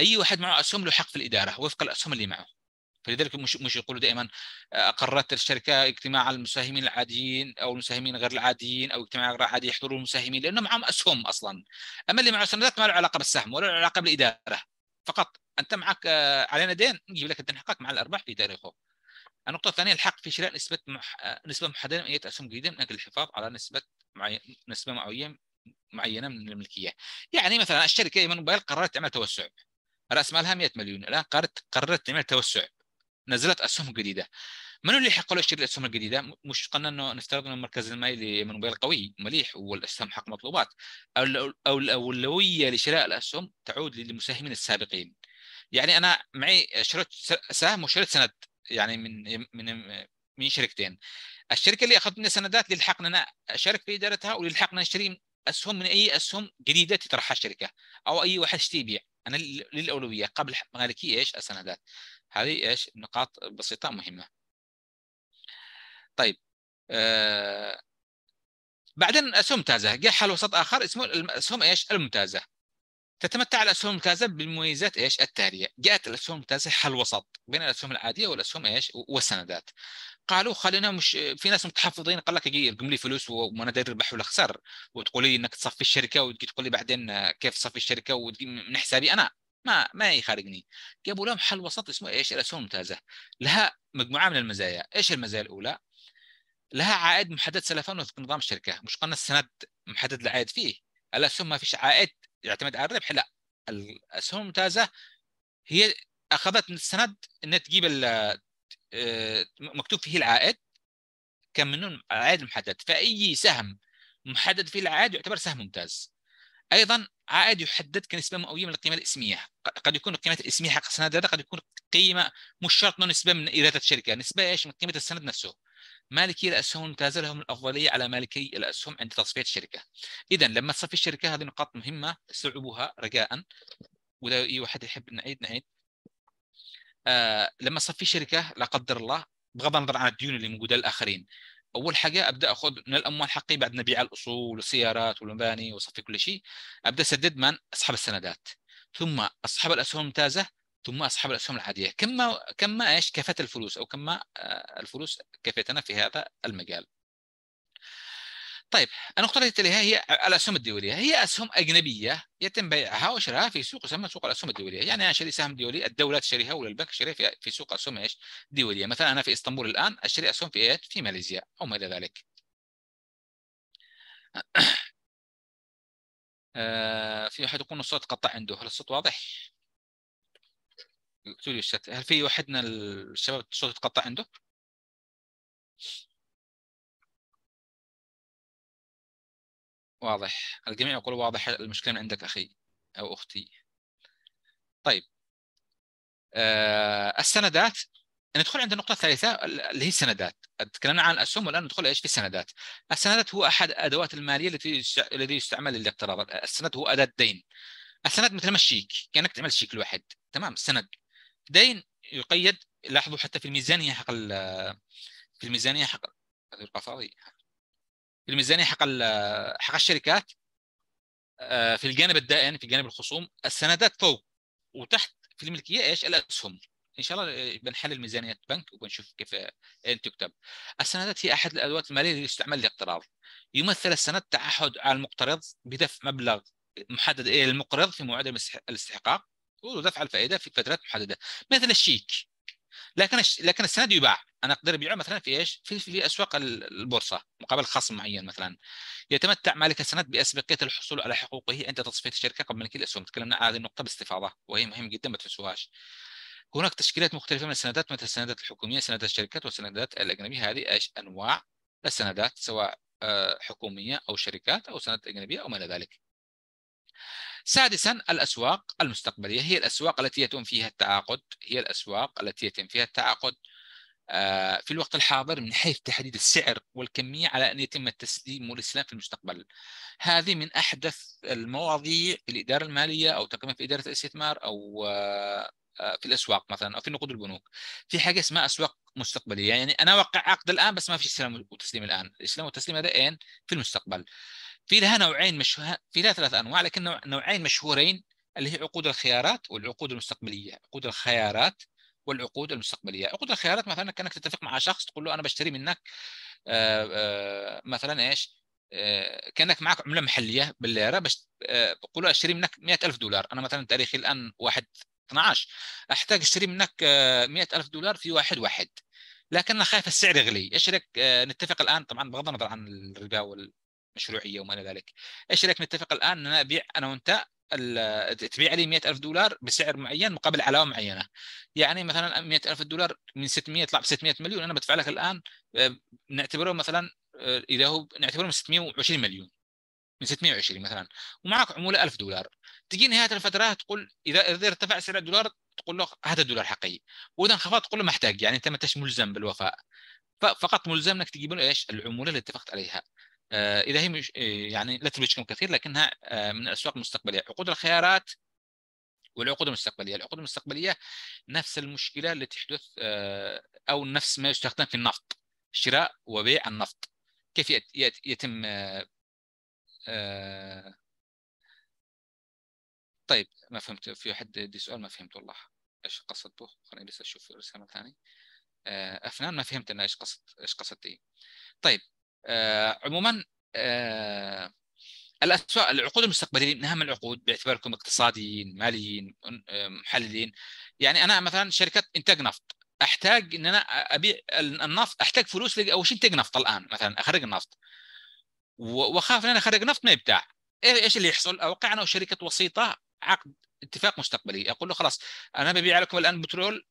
اي واحد معه اسهم له حق في الاداره وفق الاسهم اللي معه فلذلك مش مش يقولوا دائما آه، اقرت الشركه اجتماع المساهمين العاديين او المساهمين غير العاديين او اجتماع غير عادي يحضروا المساهمين لانه معهم اسهم اصلا اما اللي معه سندات ما له علاقه بالسهم ولا له علاقه بالاداره فقط انت معك آه، علينا دين نجيب لك الدين حقك مع الارباح في تاريخه النقطة الثانية الحق في شراء نسبة مح... آه، نسبة محددة من أي أسهم جديدة من أجل الحفاظ على نسبة معي... نسبة معينة معينة من الملكية يعني مثلا الشركة ايمن موبايل قررت تعمل توسع رأس مالها 100 مليون الآن قررت قررت تعمل توسع نزلت اسهم جديده من اللي يحق له يشتري الاسهم الجديده مش قلنا انه نفترض انه المركز المالي منبيل قوي مليح والاسهم حق مطلوبات او الاولويه لشراء الاسهم تعود للمساهمين السابقين يعني انا معي شريت سهم وشريت سند يعني من من من شركتين الشركه اللي اخذت مني سندات للحقنا انا اشارك في ادارتها وللحقنا نشتري اسهم من اي اسهم جديده تطرحها الشركه او اي واحد يشتري يبيع انا للاولويه قبل مالكي ايش السندات هذه ايش نقاط بسيطه مهمه طيب آه بعدين اسهم ممتازه جاء حل وسط اخر اسمه الاسهم ايش الممتازه تتمتع الاسهم الممتازه بالمميزات ايش التاليه جاءت الاسهم الممتازه حل وسط بين الاسهم العاديه والاسهم ايش والسندات قالوا خلينا مش في ناس متحفظين قال لك ارقم لي فلوس وما انا داري ربح ولا خسر وتقول لي انك تصفي الشركه وتجي تقول لي بعدين كيف تصفي الشركه من حسابي انا ما ما يخارجني جابوا لهم حل وسط اسمه ايش الاسهم الممتازه لها مجموعه من المزايا ايش المزايا الاولى لها عائد محدد سلفا وفق نظام الشركه مش قلنا السند محدد العائد فيه الاسهم ما فيش عائد يعتمد على الربح لا الاسهم الممتازه هي اخذت من السند انها تجيب آه، مكتوب فيه العائد كم منهم عائد محدد فاي سهم محدد فيه العائد يعتبر سهم ممتاز ايضا عائد يحدد كنسبه مئويه من القيمه الاسميه قد يكون القيمه الاسميه حق السند هذا قد يكون قيمه مش شرط نسبه من ايرادات الشركه نسبه ايش من قيمه السند نفسه مالكي الاسهم الممتازه لهم الافضليه على مالكي الاسهم عند تصفيه الشركه اذا لما تصفي الشركه هذه نقاط مهمه استوعبوها رجاء واذا اي واحد يحب نعيد نعيد آه لما تصفي شركه لا قدر الله بغض النظر عن الديون اللي موجوده للاخرين اول حاجه ابدا اخذ من الاموال حقي بعد نبيع الاصول والسيارات والمباني وصفي كل شيء ابدا اسدد من اصحاب السندات ثم اصحاب الاسهم الممتازه ثم اصحاب الاسهم العاديه كم كم ايش كفت الفلوس او كم آه، الفلوس كفيتنا في هذا المجال طيب النقطة التي تليها هي الأسهم الدولية هي أسهم أجنبية يتم بيعها وشرائها في سوق يسمى سوق الأسهم الدولية يعني أنا شري سهم دولي الدولة تشتريها ولا البنك يشتريها في, في سوق أسهم إيش دولية مثلا أنا في اسطنبول الآن أشتري أسهم في إيه في ماليزيا أو ما إلى ذلك آه، في أحد يكون الصوت قطع عنده هل الصوت واضح؟ هل في واحد من الشباب الصوت قطع عنده؟ واضح الجميع يقول واضح المشكلة من عندك أخي أو أختي طيب آه السندات ندخل عند النقطة الثالثة اللي هي السندات تكلمنا عن الأسهم والآن ندخل إيش في السندات السندات هو أحد أدوات المالية التي الذي يستعمل للاقتراض السند هو أداة دين السند مثل ما الشيك كأنك تعمل شيك لواحد تمام سند دين يقيد لاحظوا حتى في الميزانية حق في الميزانية حق القصاري الميزانيه حق حق الشركات آه، في الجانب الدائن في جانب الخصوم السندات فوق وتحت في الملكيه ايش الاسهم ان شاء الله آه، بنحلل ميزانيه بنك وبنشوف كيف آه، تكتب السندات هي احد الادوات الماليه اللي يستعمل للاقتراض يمثل السند تعهد على المقترض بدفع مبلغ محدد الى المقرض في موعد الاستحقاق ودفع الفائده في فترات محدده مثل الشيك لكن لكن السند يباع انا اقدر ابيعه مثلا في ايش؟ في في اسواق البورصه مقابل خصم معين مثلا. يتمتع مالك السند باسبقيه الحصول على حقوقه عند تصفيه الشركه قبل ملك الاسهم، تكلمنا عن هذه النقطه باستفاضه وهي مهم جدا ما تنسوهاش. هناك تشكيلات مختلفه من السندات مثل السندات الحكوميه، سندات الشركات والسندات الاجنبيه، هذه ايش؟ انواع السندات سواء آه، حكوميه او شركات او سندات اجنبيه او ما الى ذلك. سادسا الأسواق المستقبلية هي الأسواق التي يتم فيها التعاقد هي الأسواق التي يتم فيها التعاقد آه، في الوقت الحاضر من حيث تحديد السعر والكمية على أن يتم التسليم والإسلام في المستقبل هذه من أحدث المواضيع في الإدارة المالية أو تقريبا في إدارة الاستثمار أو آه، آه، في الاسواق مثلا او في نقود البنوك في حاجه اسمها اسواق مستقبليه يعني انا اوقع عقد الان بس ما في استلام وتسليم الان الإسلام والتسليم هذا اين في المستقبل في لها نوعين مشه... في لها ثلاث انواع لكن نوعين مشهورين اللي هي عقود الخيارات والعقود المستقبليه، عقود الخيارات والعقود المستقبليه، عقود الخيارات مثلا كانك تتفق مع شخص تقول له انا بشتري منك آآ آه، آآ آه، مثلا ايش؟ آه، كانك معك عمله محليه بالليره باش بقول له اشتري منك 100000 دولار، انا مثلا تاريخي الان 1 12 احتاج اشتري منك 100000 دولار في واحد واحد لكن انا خايف السعر يغلي، ايش رايك نتفق الان طبعا بغض النظر عن الربا مشروعيه وما الى ذلك ايش رايك نتفق الان ان انا ابيع انا وانت تبيع لي 100000 دولار بسعر معين مقابل علاوه معينه يعني مثلا 100000 دولار من 600 يطلع ب 600 مليون انا بدفع لك الان آه، نعتبره مثلا آه، اذا هو نعتبره من 620 مليون من 620 مثلا ومعك عموله 1000 دولار تجي نهايه الفتره تقول اذا اذا ارتفع سعر الدولار تقول له هذا الدولار حقي واذا انخفض تقول له محتاج يعني انت ما انتش ملزم بالوفاء فقط ملزم انك تجيب له ايش العموله اللي اتفقت عليها آه، اذا هي مش آه، يعني لا كم كثير لكنها آه، من الاسواق المستقبليه عقود الخيارات والعقود المستقبليه العقود المستقبليه نفس المشكله اللي تحدث او نفس ما يستخدم في النفط شراء وبيع النفط كيف يتم طيب ما فهمت في حد دي سؤال ما فهمت والله ايش قصدته خليني بس اشوف رساله ثانيه افنان ما فهمت انا ايش قصد ايش قصدتي إيه. طيب آه، عموما آه، الاسواق العقود المستقبليه من اهم العقود باعتباركم اقتصاديين ماليين آه، محللين يعني انا مثلا شركه انتاج نفط احتاج ان انا ابيع النفط احتاج فلوس اول شيء انتاج نفط الان مثلا اخرج النفط واخاف ان انا اخرج نفط ما يبتاع إيه-، ايش اللي يحصل؟ اوقع انا وشركه وسيطه عقد اتفاق مستقبلي اقول له خلاص انا ببيع لكم الان بترول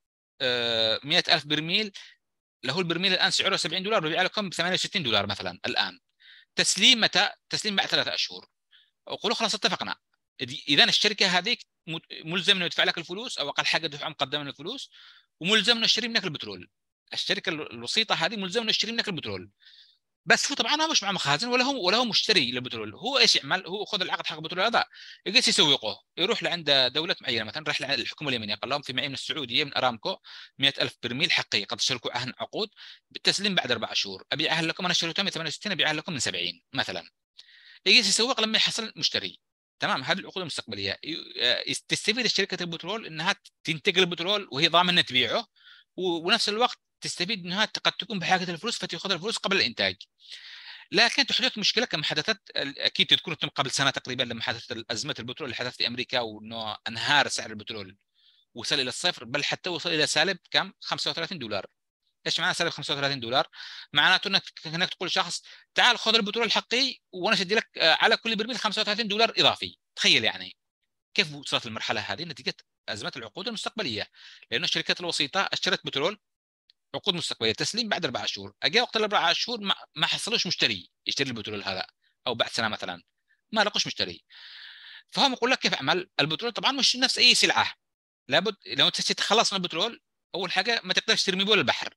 100000 برميل له البرميل الان سعره 70 دولار ببيع لكم ب 68 دولار مثلا الان تسليم متى؟ تسليم بعد ثلاثة اشهر وقولوا خلاص اتفقنا اذا الشركه هذيك ملزم انه يدفع لك الفلوس او اقل حاجه دفع من الفلوس وملزم انه يشتري منك البترول الشركه الوسيطه هذه ملزم انه يشتري منك البترول بس هو طبعا هو مش مع مخازن ولا هو ولا هو مشتري للبترول هو ايش يعمل هو خذ العقد حق البترول هذا يجلس يسوقه يروح لعند دوله معينه مثلا راح للحكومه اليمنيه قال لهم في معي من السعوديه من ارامكو 100000 برميل حقي قد شاركوا عهد عقود بالتسليم بعد اربع شهور ابيعها لكم انا شريتها من 68 ابيعها لكم من 70 مثلا يجلس يسوق لما يحصل مشتري تمام هذه العقود المستقبليه آه، تستفيد شركه البترول انها تنتقل البترول وهي ضامنه تبيعه ونفس الوقت تستفيد منها قد تكون بحاجه الفلوس فتاخذ الفلوس قبل الانتاج لكن تحدث مشكله كما حدثت اكيد تذكر انتم قبل سنه تقريبا لما حدثت ازمه البترول اللي حدثت في امريكا وانه انهار سعر البترول وصل الى الصفر بل حتى وصل الى سالب كم 35 دولار ايش معنى سالب 35 دولار؟ معناته انك هناك تقول لشخص تعال خذ البترول الحقي وانا اشد لك آه، على كل برميل 35 دولار اضافي تخيل يعني كيف وصلت المرحله هذه نتيجه ازمه العقود المستقبليه لانه الشركات الوسيطه اشترت بترول عقود مستقبليه تسليم بعد اربع شهور اجى وقت الاربع شهور ما, ما حصلوش مشتري يشتري البترول هذا او بعد سنه مثلا ما لقوش مشتري فهم يقول لك كيف اعمل البترول طبعا مش نفس اي سلعه لابد لو انت تتخلص من البترول اول حاجه ما تقدرش ترمي بول البحر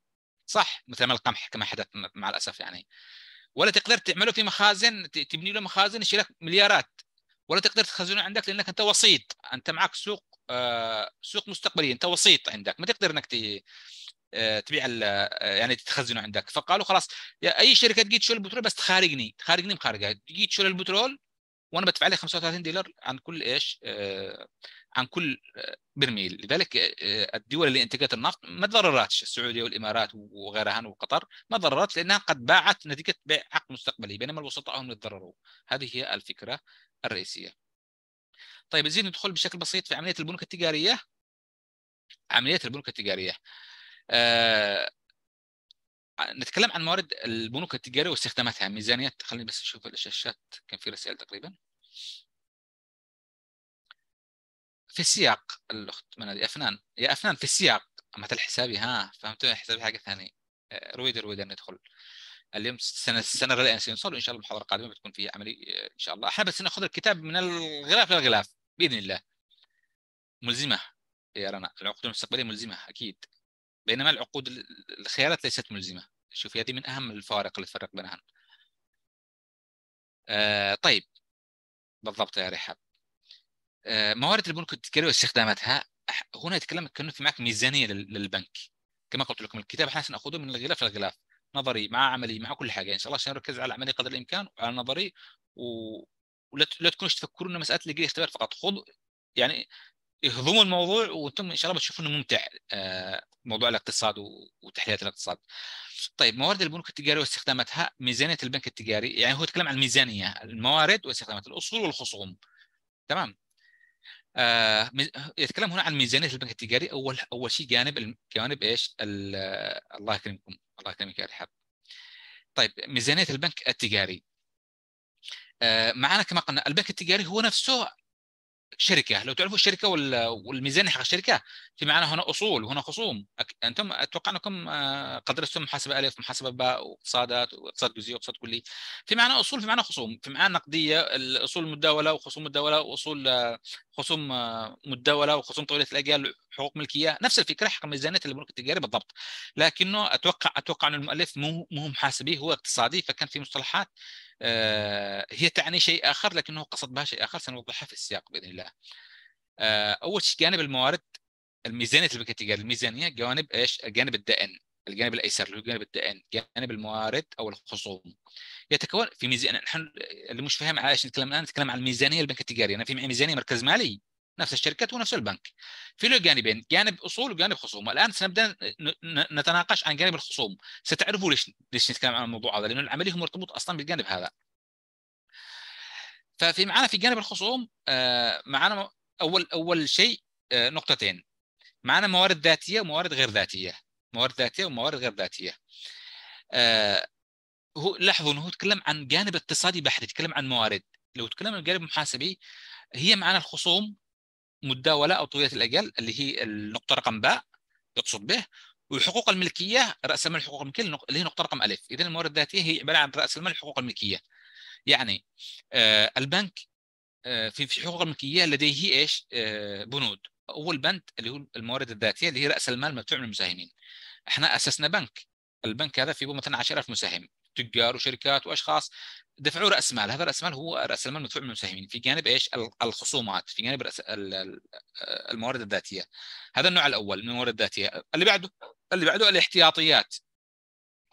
صح مثل ما القمح كما حدث مع الاسف يعني ولا تقدر تعمله في مخازن تبني له مخازن يشيلك مليارات ولا تقدر تخزنه عندك لانك انت وسيط انت معك سوق آه سوق مستقبلي انت وسيط عندك ما تقدر انك آه، تبيع آه، يعني تخزنه عندك فقالوا خلاص يا اي شركه تجي تشيل البترول بس تخارجني تخارجني مخارجه تجي تشيل البترول وانا بدفع لك 35 دولار عن كل ايش آه، عن كل برميل لذلك الدول اللي انتجت النفط ما تضررتش السعوديه والامارات وغيرها وقطر ما تضررت لانها قد باعت نتيجه بيع عقد مستقبلي بينما الوسطاء هم اللي تضرروا هذه هي الفكره الرئيسيه طيب نزيد ندخل بشكل بسيط في عمليه البنوك التجاريه عمليه البنوك التجاريه آه، نتكلم عن موارد البنوك التجاريه واستخداماتها ميزانيات خليني بس اشوف الشاشات كان في رسائل تقريبا في السياق الاخت من هذه افنان يا افنان في السياق مثل حسابي ها فهمت حسابي حاجه ثانيه رويدا آه، رويدا ندخل اليوم السنه السنه غير سنوصل إن شاء الله المحاضره القادمه بتكون في عملي آه، ان شاء الله احنا بس ناخذ الكتاب من الغلاف للغلاف باذن الله ملزمه يا رنا العقود المستقبليه ملزمه اكيد بينما العقود الخيارات ليست ملزمه شوف هذه من اهم الفوارق اللي تفرق بينها آه طيب بالضبط يا رحاب آه موارد البنوك التجاريه واستخداماتها هنا يتكلم كانه في معك ميزانيه للبنك كما قلت لكم الكتاب احنا سناخذه من الغلاف للغلاف نظري مع عملي مع كل حاجه ان شاء الله سنركز على العملي قدر الامكان وعلى النظري و... ولا تكونوا تفكروا ان مساله اللي اختبار فقط خذ يعني يهضموا الموضوع وانتم ان شاء الله بتشوفوا انه ممتع آه، موضوع الاقتصاد وتحليلات الاقتصاد. طيب موارد البنوك التجاريه واستخداماتها ميزانيه البنك التجاري يعني هو يتكلم عن الميزانيه الموارد واستخدامات الاصول والخصوم تمام آه، يتكلم هنا عن ميزانيه البنك التجاري اول اول شيء جانب جانب ايش الله يكرمكم الله يكرمك يا رحاب طيب ميزانيه البنك التجاري آه، معنا كما قلنا البنك التجاري هو نفسه شركه لو تعرفوا الشركه والميزانيه حق الشركه في معنا هنا اصول وهنا خصوم انتم اتوقع انكم آه، قدرتم محاسبه الف محاسبه باء واقتصادات واقتصاد جزئي واقتصاد كلي في معنا اصول في معنا خصوم في معنا نقديه الاصول المداوله وخصوم مداوله واصول آه، خصوم آه، مداوله وخصوم طويله الاجال حقوق ملكيه نفس الفكره حق ميزانيه البنوك التجاري بالضبط لكنه اتوقع اتوقع ان المؤلف مو مو محاسبي هو اقتصادي فكان في مصطلحات آه، هي تعني شيء اخر لكنه قصد بها شيء اخر سنوضحها في السياق باذن الله. آه، اول شيء جانب الموارد الميزانيه اللي الميزانيه جوانب ايش؟ الجانب الدائن الجانب الايسر اللي هو جانب الدائن جانب الموارد او الخصوم يتكون في ميزانيه نحن اللي مش فاهم عايش نتكلم الان نتكلم عن الميزانيه البنك التجاري انا في معي ميزانيه مركز مالي نفس الشركات ونفس البنك في له جانبين جانب اصول وجانب خصوم الان سنبدا نتناقش عن جانب الخصوم ستعرفوا ليش ليش نتكلم عن الموضوع هذا لانه العمليه مرتبط اصلا بالجانب هذا ففي معنا في جانب الخصوم آه، معنا اول اول شيء آه، نقطتين معنا موارد ذاتيه وموارد غير ذاتيه موارد ذاتيه وموارد غير ذاتيه آه، هو لاحظوا انه هو تكلم عن جانب اقتصادي بحت يتكلم عن موارد لو تكلم عن جانب محاسبي هي معنا الخصوم مداولة أو طويلة الأجل اللي هي النقطة رقم باء يقصد به والحقوق الملكية رأس المال الحقوق الملكية اللي هي نقطة رقم ألف إذا الموارد الذاتية هي عبارة عن رأس المال الحقوق الملكية يعني آه البنك آه في في حقوق الملكية لديه إيش آه بنود أول بند اللي هو الموارد الذاتية اللي هي رأس المال مدفوع من المساهمين احنا أسسنا بنك البنك هذا فيه مثلا 10000 مساهم تجار وشركات واشخاص دفعوا راس مال، هذا راس مال هو راس المال المدفوع من المساهمين في جانب ايش؟ الخصومات، في جانب آه، الموارد الذاتيه. هذا النوع الاول من الموارد الذاتيه، اللي بعده اللي بعده الاحتياطيات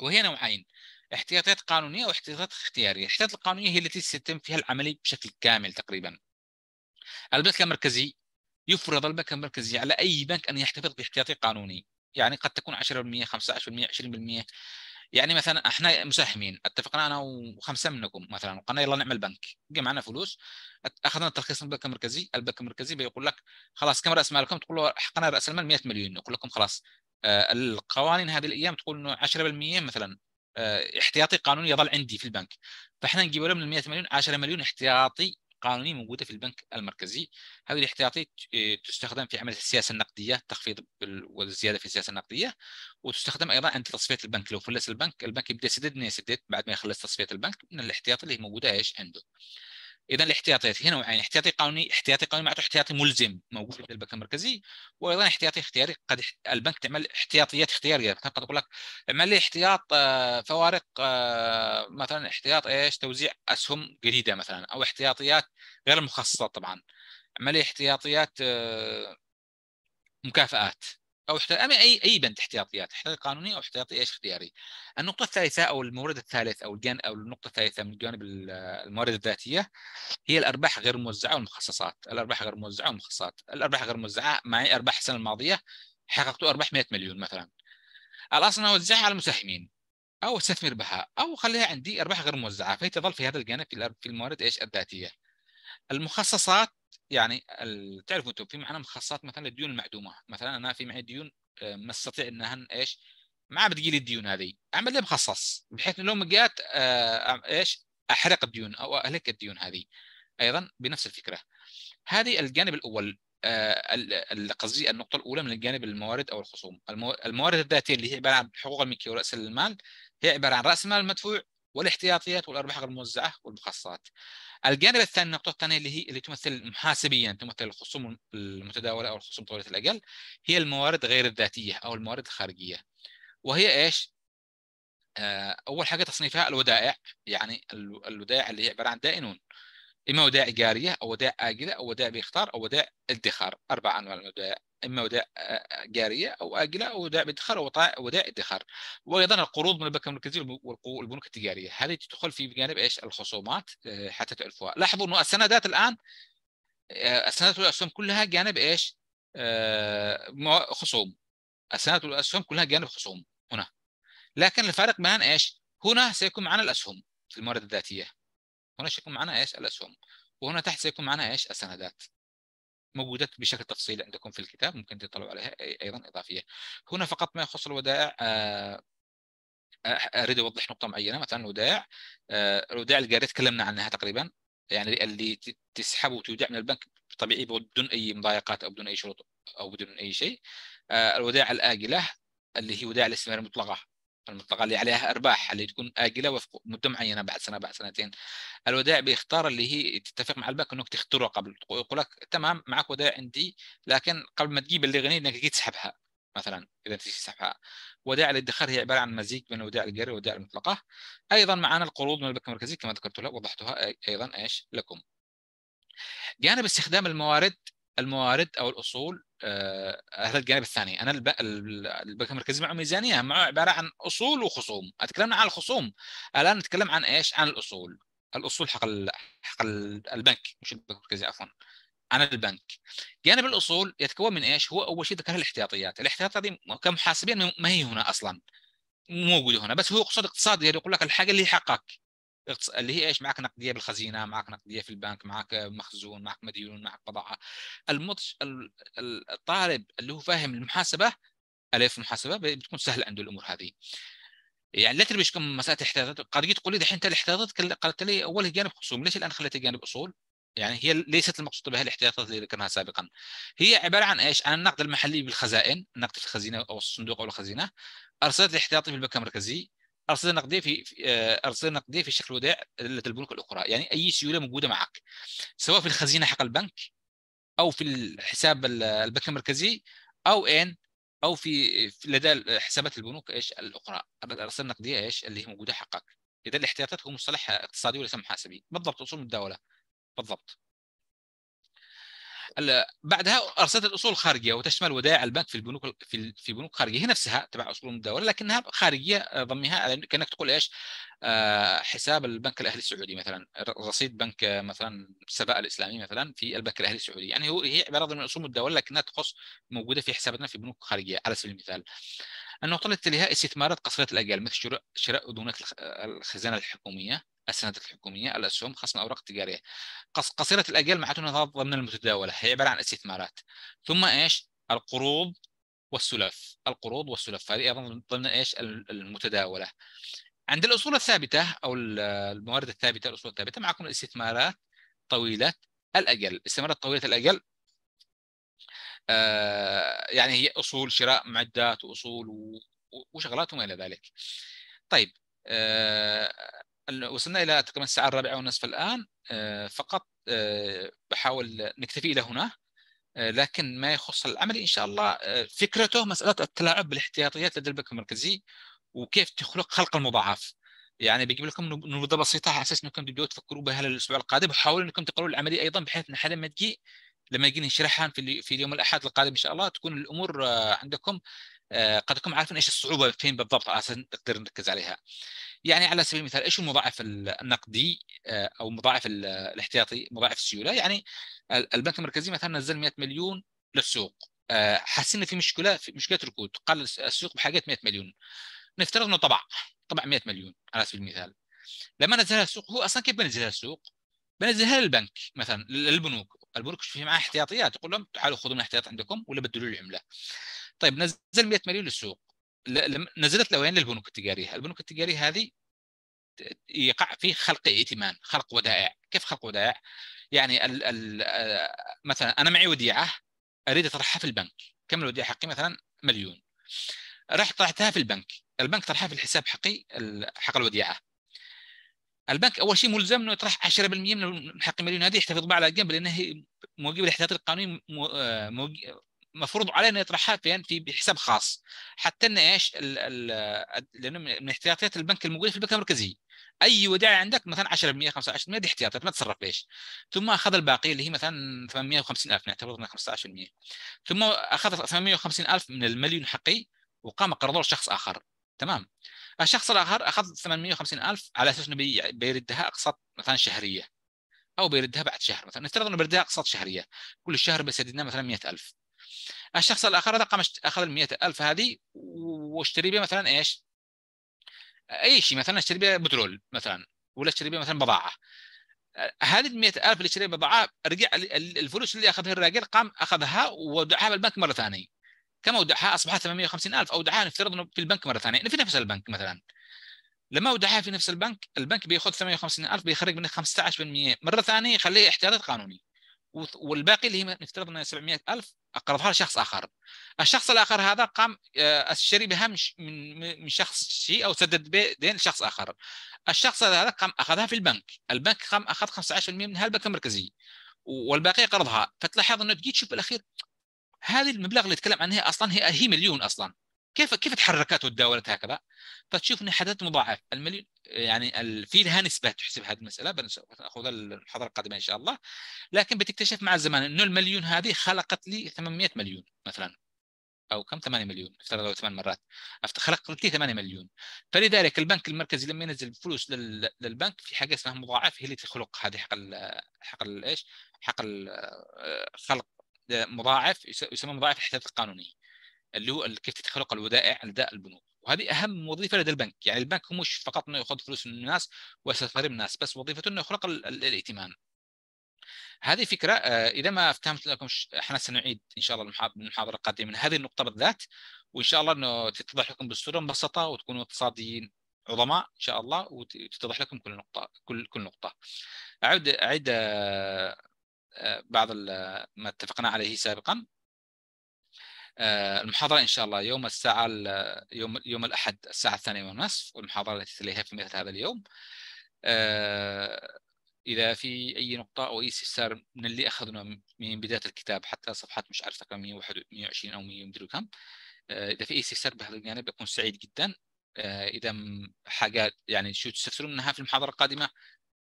وهي نوعين احتياطيات قانونيه واحتياطيات اختياريه، الاحتياطيات القانونيه هي التي تتم فيها العمليه بشكل كامل تقريبا. البنك المركزي يفرض البنك المركزي على اي بنك ان يحتفظ باحتياطي قانوني، يعني قد تكون 10% 15% 20% يعني مثلا احنا مساهمين اتفقنا انا وخمسه منكم مثلا وقلنا يلا نعمل بنك جمعنا فلوس اخذنا ترخيص من البنك المركزي البنك المركزي بيقول لك خلاص كم راس مالكم تقول له حقنا راس المال 100 مليون يقول لكم خلاص آه القوانين هذه الايام تقول انه 10% مثلا آه احتياطي قانوني يظل عندي في البنك فاحنا نجيب لهم من 100 مليون 10 مليون احتياطي قانونية موجودة في البنك المركزي هذه الاحتياطي آه، تستخدم في عملية السياسة النقدية تخفيض والزيادة في السياسة النقدية وتستخدم أيضا عند تصفية البنك لو فلس البنك البنك يبدأ يسدد يسدد بعد ما يخلص تصفية البنك من الاحتياطي اللي موجودة ايش عنده اذا الاحتياطيات يعني هنا نوعين يعني احتياطي قانوني احتياطي قانوني معناته احتياطي ملزم موجود في البنك المركزي وايضا احتياطي اختياري قد البنك تعمل احتياطيات اختياريه مثلا قد يقول لك اعمل لي احتياط آه، فوارق آه، مثلا احتياط ايش توزيع اسهم جديده مثلا او احتياطيات غير مخصصه طبعا اعمل لي احتياطيات آه، مكافآت او اي اي بند احتياطيات احتياطي قانوني او احتياطي ايش اختياري. النقطه الثالثه او المورد الثالث او الجان او النقطه الثالثه من جانب الموارد الذاتيه هي الارباح غير الموزعه والمخصصات، الارباح غير الموزعه والمخصصات، الارباح غير الموزعه معي ارباح السنه الماضيه حققت ارباح 100 مليون مثلا. الاصل اوزعها على المساهمين او استثمر بها او خليها عندي ارباح غير موزعه فهي تظل في هذا الجانب في الموارد ايش الذاتيه. المخصصات يعني تعرفوا انتم في معنا مخصصات مثلا للديون المعدومه مثلا انا في معي ديون آه، ما استطيع انها ايش ما عم بتجي لي الديون هذه اعمل لي مخصص بحيث انه لو ما جات آه، ايش احرق الديون او اهلك الديون هذه ايضا بنفس الفكره هذه الجانب الاول آه، قصدي النقطة الأولى من الجانب الموارد أو الخصوم الموارد الذاتية اللي هي عبارة عن حقوق الملكيه ورأس المال هي عبارة عن رأس المال المدفوع والاحتياطيات والارباح غير الموزعه والمخصصات. الجانب الثاني النقطه الثانيه اللي هي اللي تمثل محاسبيا تمثل الخصوم المتداوله او الخصوم طويله الاجل هي الموارد غير الذاتيه او الموارد الخارجيه. وهي ايش؟ آه، اول حاجه تصنيفها الودائع يعني الودائع اللي هي عباره عن دائنون اما ودائع جاريه او ودائع اجله او ودائع بيختار او ودائع ادخار اربع انواع من الودائع اما ودائع آه، جاريه او اجله او ودائع بادخار او ودائع ادخار وايضا القروض من البنك المركزي والبنوك التجاريه هذه تدخل في جانب ايش الخصومات آه، حتى تعرفوها لاحظوا انه السندات الان آه، السندات والاسهم كلها جانب ايش خصوم السندات والاسهم كلها جانب خصوم هنا لكن الفارق بين ايش هنا سيكون معنا الاسهم في الموارد الذاتيه هنا سيكون معنا ايش الاسهم وهنا تحت سيكون معنا ايش السندات موجودة بشكل تفصيلي عندكم في الكتاب ممكن تطلعوا عليها ايضا اضافيه هنا فقط ما يخص الودائع آه، آه، اريد اوضح نقطه معينه مثلا الودائع آه، الودائع الجاريه تكلمنا عنها تقريبا يعني اللي تسحب وتودع من البنك طبيعي بدون اي مضايقات او بدون اي شروط او بدون اي شيء الودائع الاجله اللي هي ودائع الاستثمار المطلقه المطلقه اللي عليها ارباح اللي تكون اجله وفق مده معينه بعد سنه بعد سنتين الودائع بيختار اللي هي تتفق مع البنك انك تختاره قبل يقول لك تمام معك ودائع عندي لكن قبل ما تجيب اللي غني انك تجي تسحبها مثلا اذا تجي تسحبها ودائع الادخار هي عباره عن مزيج بين الودائع الجاريه والودائع المطلقه ايضا معنا القروض من البنك المركزي كما ذكرت لك وضحتها ايضا ايش لكم جانب استخدام الموارد الموارد او الاصول آه، هذا الجانب الثاني انا البنك المركزي معه ميزانيه معه عباره عن اصول وخصوم اتكلمنا عن الخصوم الان نتكلم عن ايش عن الاصول الاصول حق حق البنك مش البنك المركزي عفوا عن البنك جانب الاصول يتكون من ايش هو اول شيء ذكر الاحتياطيات الاحتياطيات هذه كمحاسبين ما هي هنا اصلا موجوده هنا بس هو قصد اقتصادي يعني يقول لك الحاجه اللي حقك اللي هي ايش معك نقديه بالخزينه معك نقديه في البنك معك مخزون معك مديون معك بضاعه المطش الطالب اللي هو فاهم المحاسبه الف المحاسبه بتكون سهله عنده الامور هذه يعني لا تربيش كم مساله احتياطات قد جيت تقول لي دحين انت الاحتياطات قالت لي اول جانب خصوم ليش الان خليت جانب اصول؟ يعني هي ليست المقصود بها الاحتياطات اللي ذكرناها سابقا هي عباره عن ايش؟ عن النقد المحلي بالخزائن النقد في الخزينه او الصندوق او الخزينه ارسلت الاحتياطي في البنك المركزي ارصده نقديه في ارصده نقديه في شكل ودائع لدى البنوك الاخرى يعني اي سيوله موجوده معك سواء في الخزينه حق البنك او في الحساب البنك المركزي او ان او في لدى حسابات البنوك ايش الاخرى الارصده النقديه ايش اللي هي موجوده حقك اذا الاحتياطات هو مصطلح اقتصادي وليس محاسبي بالضبط اصول الدوله بالضبط بعدها ارصده الاصول الخارجيه وتشمل ودائع البنك في البنوك في في بنوك خارجيه هي نفسها تبع اصول الدوله لكنها خارجيه آه، ضمها كانك تقول ايش آه، حساب البنك الاهلي السعودي مثلا رصيد بنك آه، مثلا سباء الاسلامي مثلا في البنك الاهلي السعودي يعني هو هي عباره من اصول الدوله لكنها تخص موجوده في حساباتنا في بنوك خارجيه على سبيل المثال النقطه التي تليها استثمارات قصيره الاجل مثل شراء اذونات الخزانه الحكوميه السندات الحكوميه الاسهم خصم الاوراق التجاريه قصيره الاجل معناته انها ضمن المتداوله هي عباره عن استثمارات ثم ايش القروض والسلف القروض والسلف هذه ايضا ضمن ايش المتداوله عند الاصول الثابته او الموارد الثابته الاصول الثابته معكم الاستثمارات طويله الاجل استثمارات طويله الاجل آه يعني هي اصول شراء معدات واصول وشغلات وما الى ذلك طيب آه وصلنا الى تقريبا الساعه الرابعه والنصف الان آه، فقط آه، بحاول نكتفي الى هنا آه، لكن ما يخص العمل ان شاء الله فكرته مساله التلاعب بالاحتياطيات لدى البنك المركزي وكيف تخلق خلق المضاعف يعني بجيب لكم نبذه بسيطه على اساس انكم تبدوا تفكروا بها الاسبوع القادم وحاولوا انكم تقروا العمليه ايضا بحيث ان حدا ما تجي لما يجي شرحان في اليوم الاحد القادم ان شاء الله تكون الامور عندكم آه، قد تكون عارفين ايش الصعوبه فين بالضبط على اساس نقدر نركز عليها. يعني على سبيل المثال ايش المضاعف النقدي آه، او المضاعف الاحتياطي مضاعف السيوله يعني البنك المركزي مثلا نزل 100 مليون للسوق آه، حاسين في مشكله في مشكله ركود قال السوق بحاجه 100 مليون نفترض انه طبع طبع 100 مليون على سبيل المثال لما نزلها السوق هو اصلا كيف بنزلها السوق؟ بنزلها للبنك مثلا للبنوك البنوك في معها احتياطيات يقول لهم تعالوا خذوا من الاحتياط عندكم ولا بدلوا العمله طيب نزل 100 مليون للسوق نزلت لوين للبنوك التجاريه البنوك التجاريه هذه يقع في خلق ائتمان خلق ودائع كيف خلق ودائع يعني الـ الـ مثلا انا معي وديعه اريد اطرحها في البنك كم الوديعه حقي مثلا مليون رحت طرحتها في البنك البنك طرحها في الحساب حقي حق الوديعه البنك اول شيء ملزم انه يطرح 10% من حق المليون هذه يحتفظ بها على جنب لانه آه، موجب الاحتياطي القانوني مفروض علينا يطرحها في يعني في بحساب خاص حتى ان ايش لانه من احتياطيات البنك الموجوده في البنك المركزي اي وداع عندك مثلا 10% 15% دي احتياطات ما تتصرف ليش ثم اخذ الباقي اللي هي مثلا 850000 نعتبر انها 15% ثم اخذ 850000 من المليون حقي وقام قرضه لشخص اخر تمام الشخص الاخر اخذ 850000 على اساس انه بيردها اقساط مثلا شهريه او بيردها بعد شهر مثلا نفترض انه بيردها اقساط شهريه كل شهر بيسدد لنا مثلا 100000 الشخص الاخر هذا قام اخذ ال 100000 هذه واشتري بها مثلا ايش؟ اي شيء مثلا اشتري بها بترول مثلا ولا اشتري بها مثلا بضاعه هذه ال 100000 اللي اشتري بها بضاعه رجع الفلوس اللي اخذها الراجل قام اخذها ودعها بالبنك مره ثانيه كما ودعها اصبحت 850000 اودعها نفترض انه في البنك مره ثانيه في نفس البنك مثلا لما ودعها في نفس البنك البنك بياخذ 58000 بيخرج منه 15% مره ثانيه يخليه احتياطات قانوني والباقي اللي هي نفترض انها 700000 اقرضها لشخص اخر الشخص الاخر هذا قام اشتري آه، بها من شخص شيء او سدد دين لشخص اخر الشخص هذا قام اخذها في البنك البنك قام اخذ 15% منها البنك المركزي والباقي قرضها فتلاحظ انه تجي تشوف الاخير هذه المبلغ اللي يتكلم عنها اصلا هي هي مليون اصلا كيف كيف تحركت وتداولت هكذا فتشوف طيب ان حدث مضاعف المليون يعني في لها نسبه تحسب هذه المساله بناخذ الحضره القادمه ان شاء الله لكن بتكتشف مع الزمان انه المليون هذه خلقت لي 800 مليون مثلا او كم 8 مليون افترض لو 8 مرات خلقت لي 8 مليون فلذلك البنك المركزي لما ينزل فلوس للبنك في حاجه اسمها مضاعف هي اللي تخلق هذه حق ال حق ايش حق خلق مضاعف يسمى مضاعف الاحتياط القانوني اللي هو كيف تتخلق الودائع لدى البنوك وهذه اهم وظيفه لدى البنك يعني البنك هو مش فقط انه ياخذ فلوس من الناس ويستثمر من الناس بس وظيفته انه يخلق الائتمان هذه فكره آه، اذا ما افتهمت لكم احنا سنعيد ان شاء الله المحاضره القادمه من هذه النقطه بالذات وان شاء الله انه تتضح لكم بالصوره مبسطه وتكونوا اقتصاديين عظماء ان شاء الله وتتضح لكم كل نقطه كل كل نقطه اعود اعيد آه، آه، بعض ما اتفقنا عليه سابقا آه، المحاضرة إن شاء الله يوم الساعة يوم يوم الأحد الساعة الثانية والنصف والمحاضرة التي تليها في مثل هذا اليوم آه، إذا في أي نقطة أو أي استفسار من اللي أخذنا من بداية الكتاب حتى صفحات مش عارف كم 121 أو 100 مدري كم آه، إذا في أي استفسار بهذا الجانب أكون سعيد جدا إذا حاجات يعني شو تستفسرون منها في المحاضرة القادمة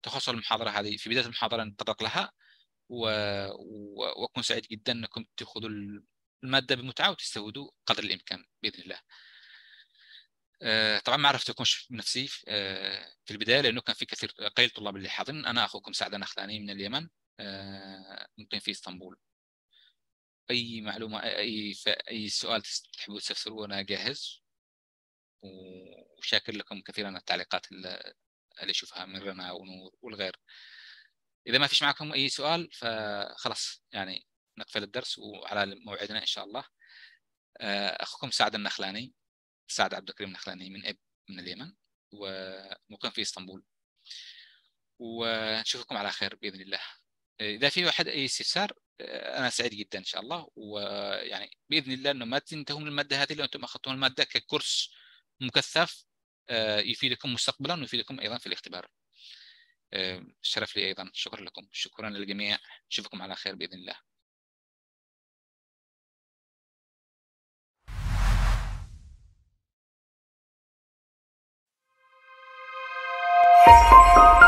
تخص المحاضرة هذه في بداية المحاضرة نتطرق لها و... واكون سعيد جدا انكم تاخذوا الماده بمتعه وتستودوا قدر الامكان باذن الله آه، طبعا ما عرفتكمش بنفسي آه، في البدايه لانه كان في كثير قليل طلاب اللي حاضرين انا اخوكم سعد النخلاني من اليمن آه، مقيم في اسطنبول اي معلومه اي اي سؤال تحبوا تستفسروه انا جاهز وشاكر لكم كثيرا التعليقات اللي اشوفها من رنا ونور والغير اذا ما فيش معكم اي سؤال فخلاص يعني نقفل الدرس وعلى موعدنا ان شاء الله آه، اخوكم سعد النخلاني سعد عبد الكريم النخلاني من اب من اليمن ومقيم في اسطنبول ونشوفكم على خير باذن الله اذا في واحد اي استفسار آه، انا سعيد جدا ان شاء الله ويعني باذن الله انه ما تنتهوا من الماده هذه لو انتم اخذتم الماده ككورس مكثف آه، يفيدكم مستقبلا ويفيدكم ايضا في الاختبار شرف لي ايضا شكرا لكم شكرا للجميع نشوفكم على خير باذن الله Música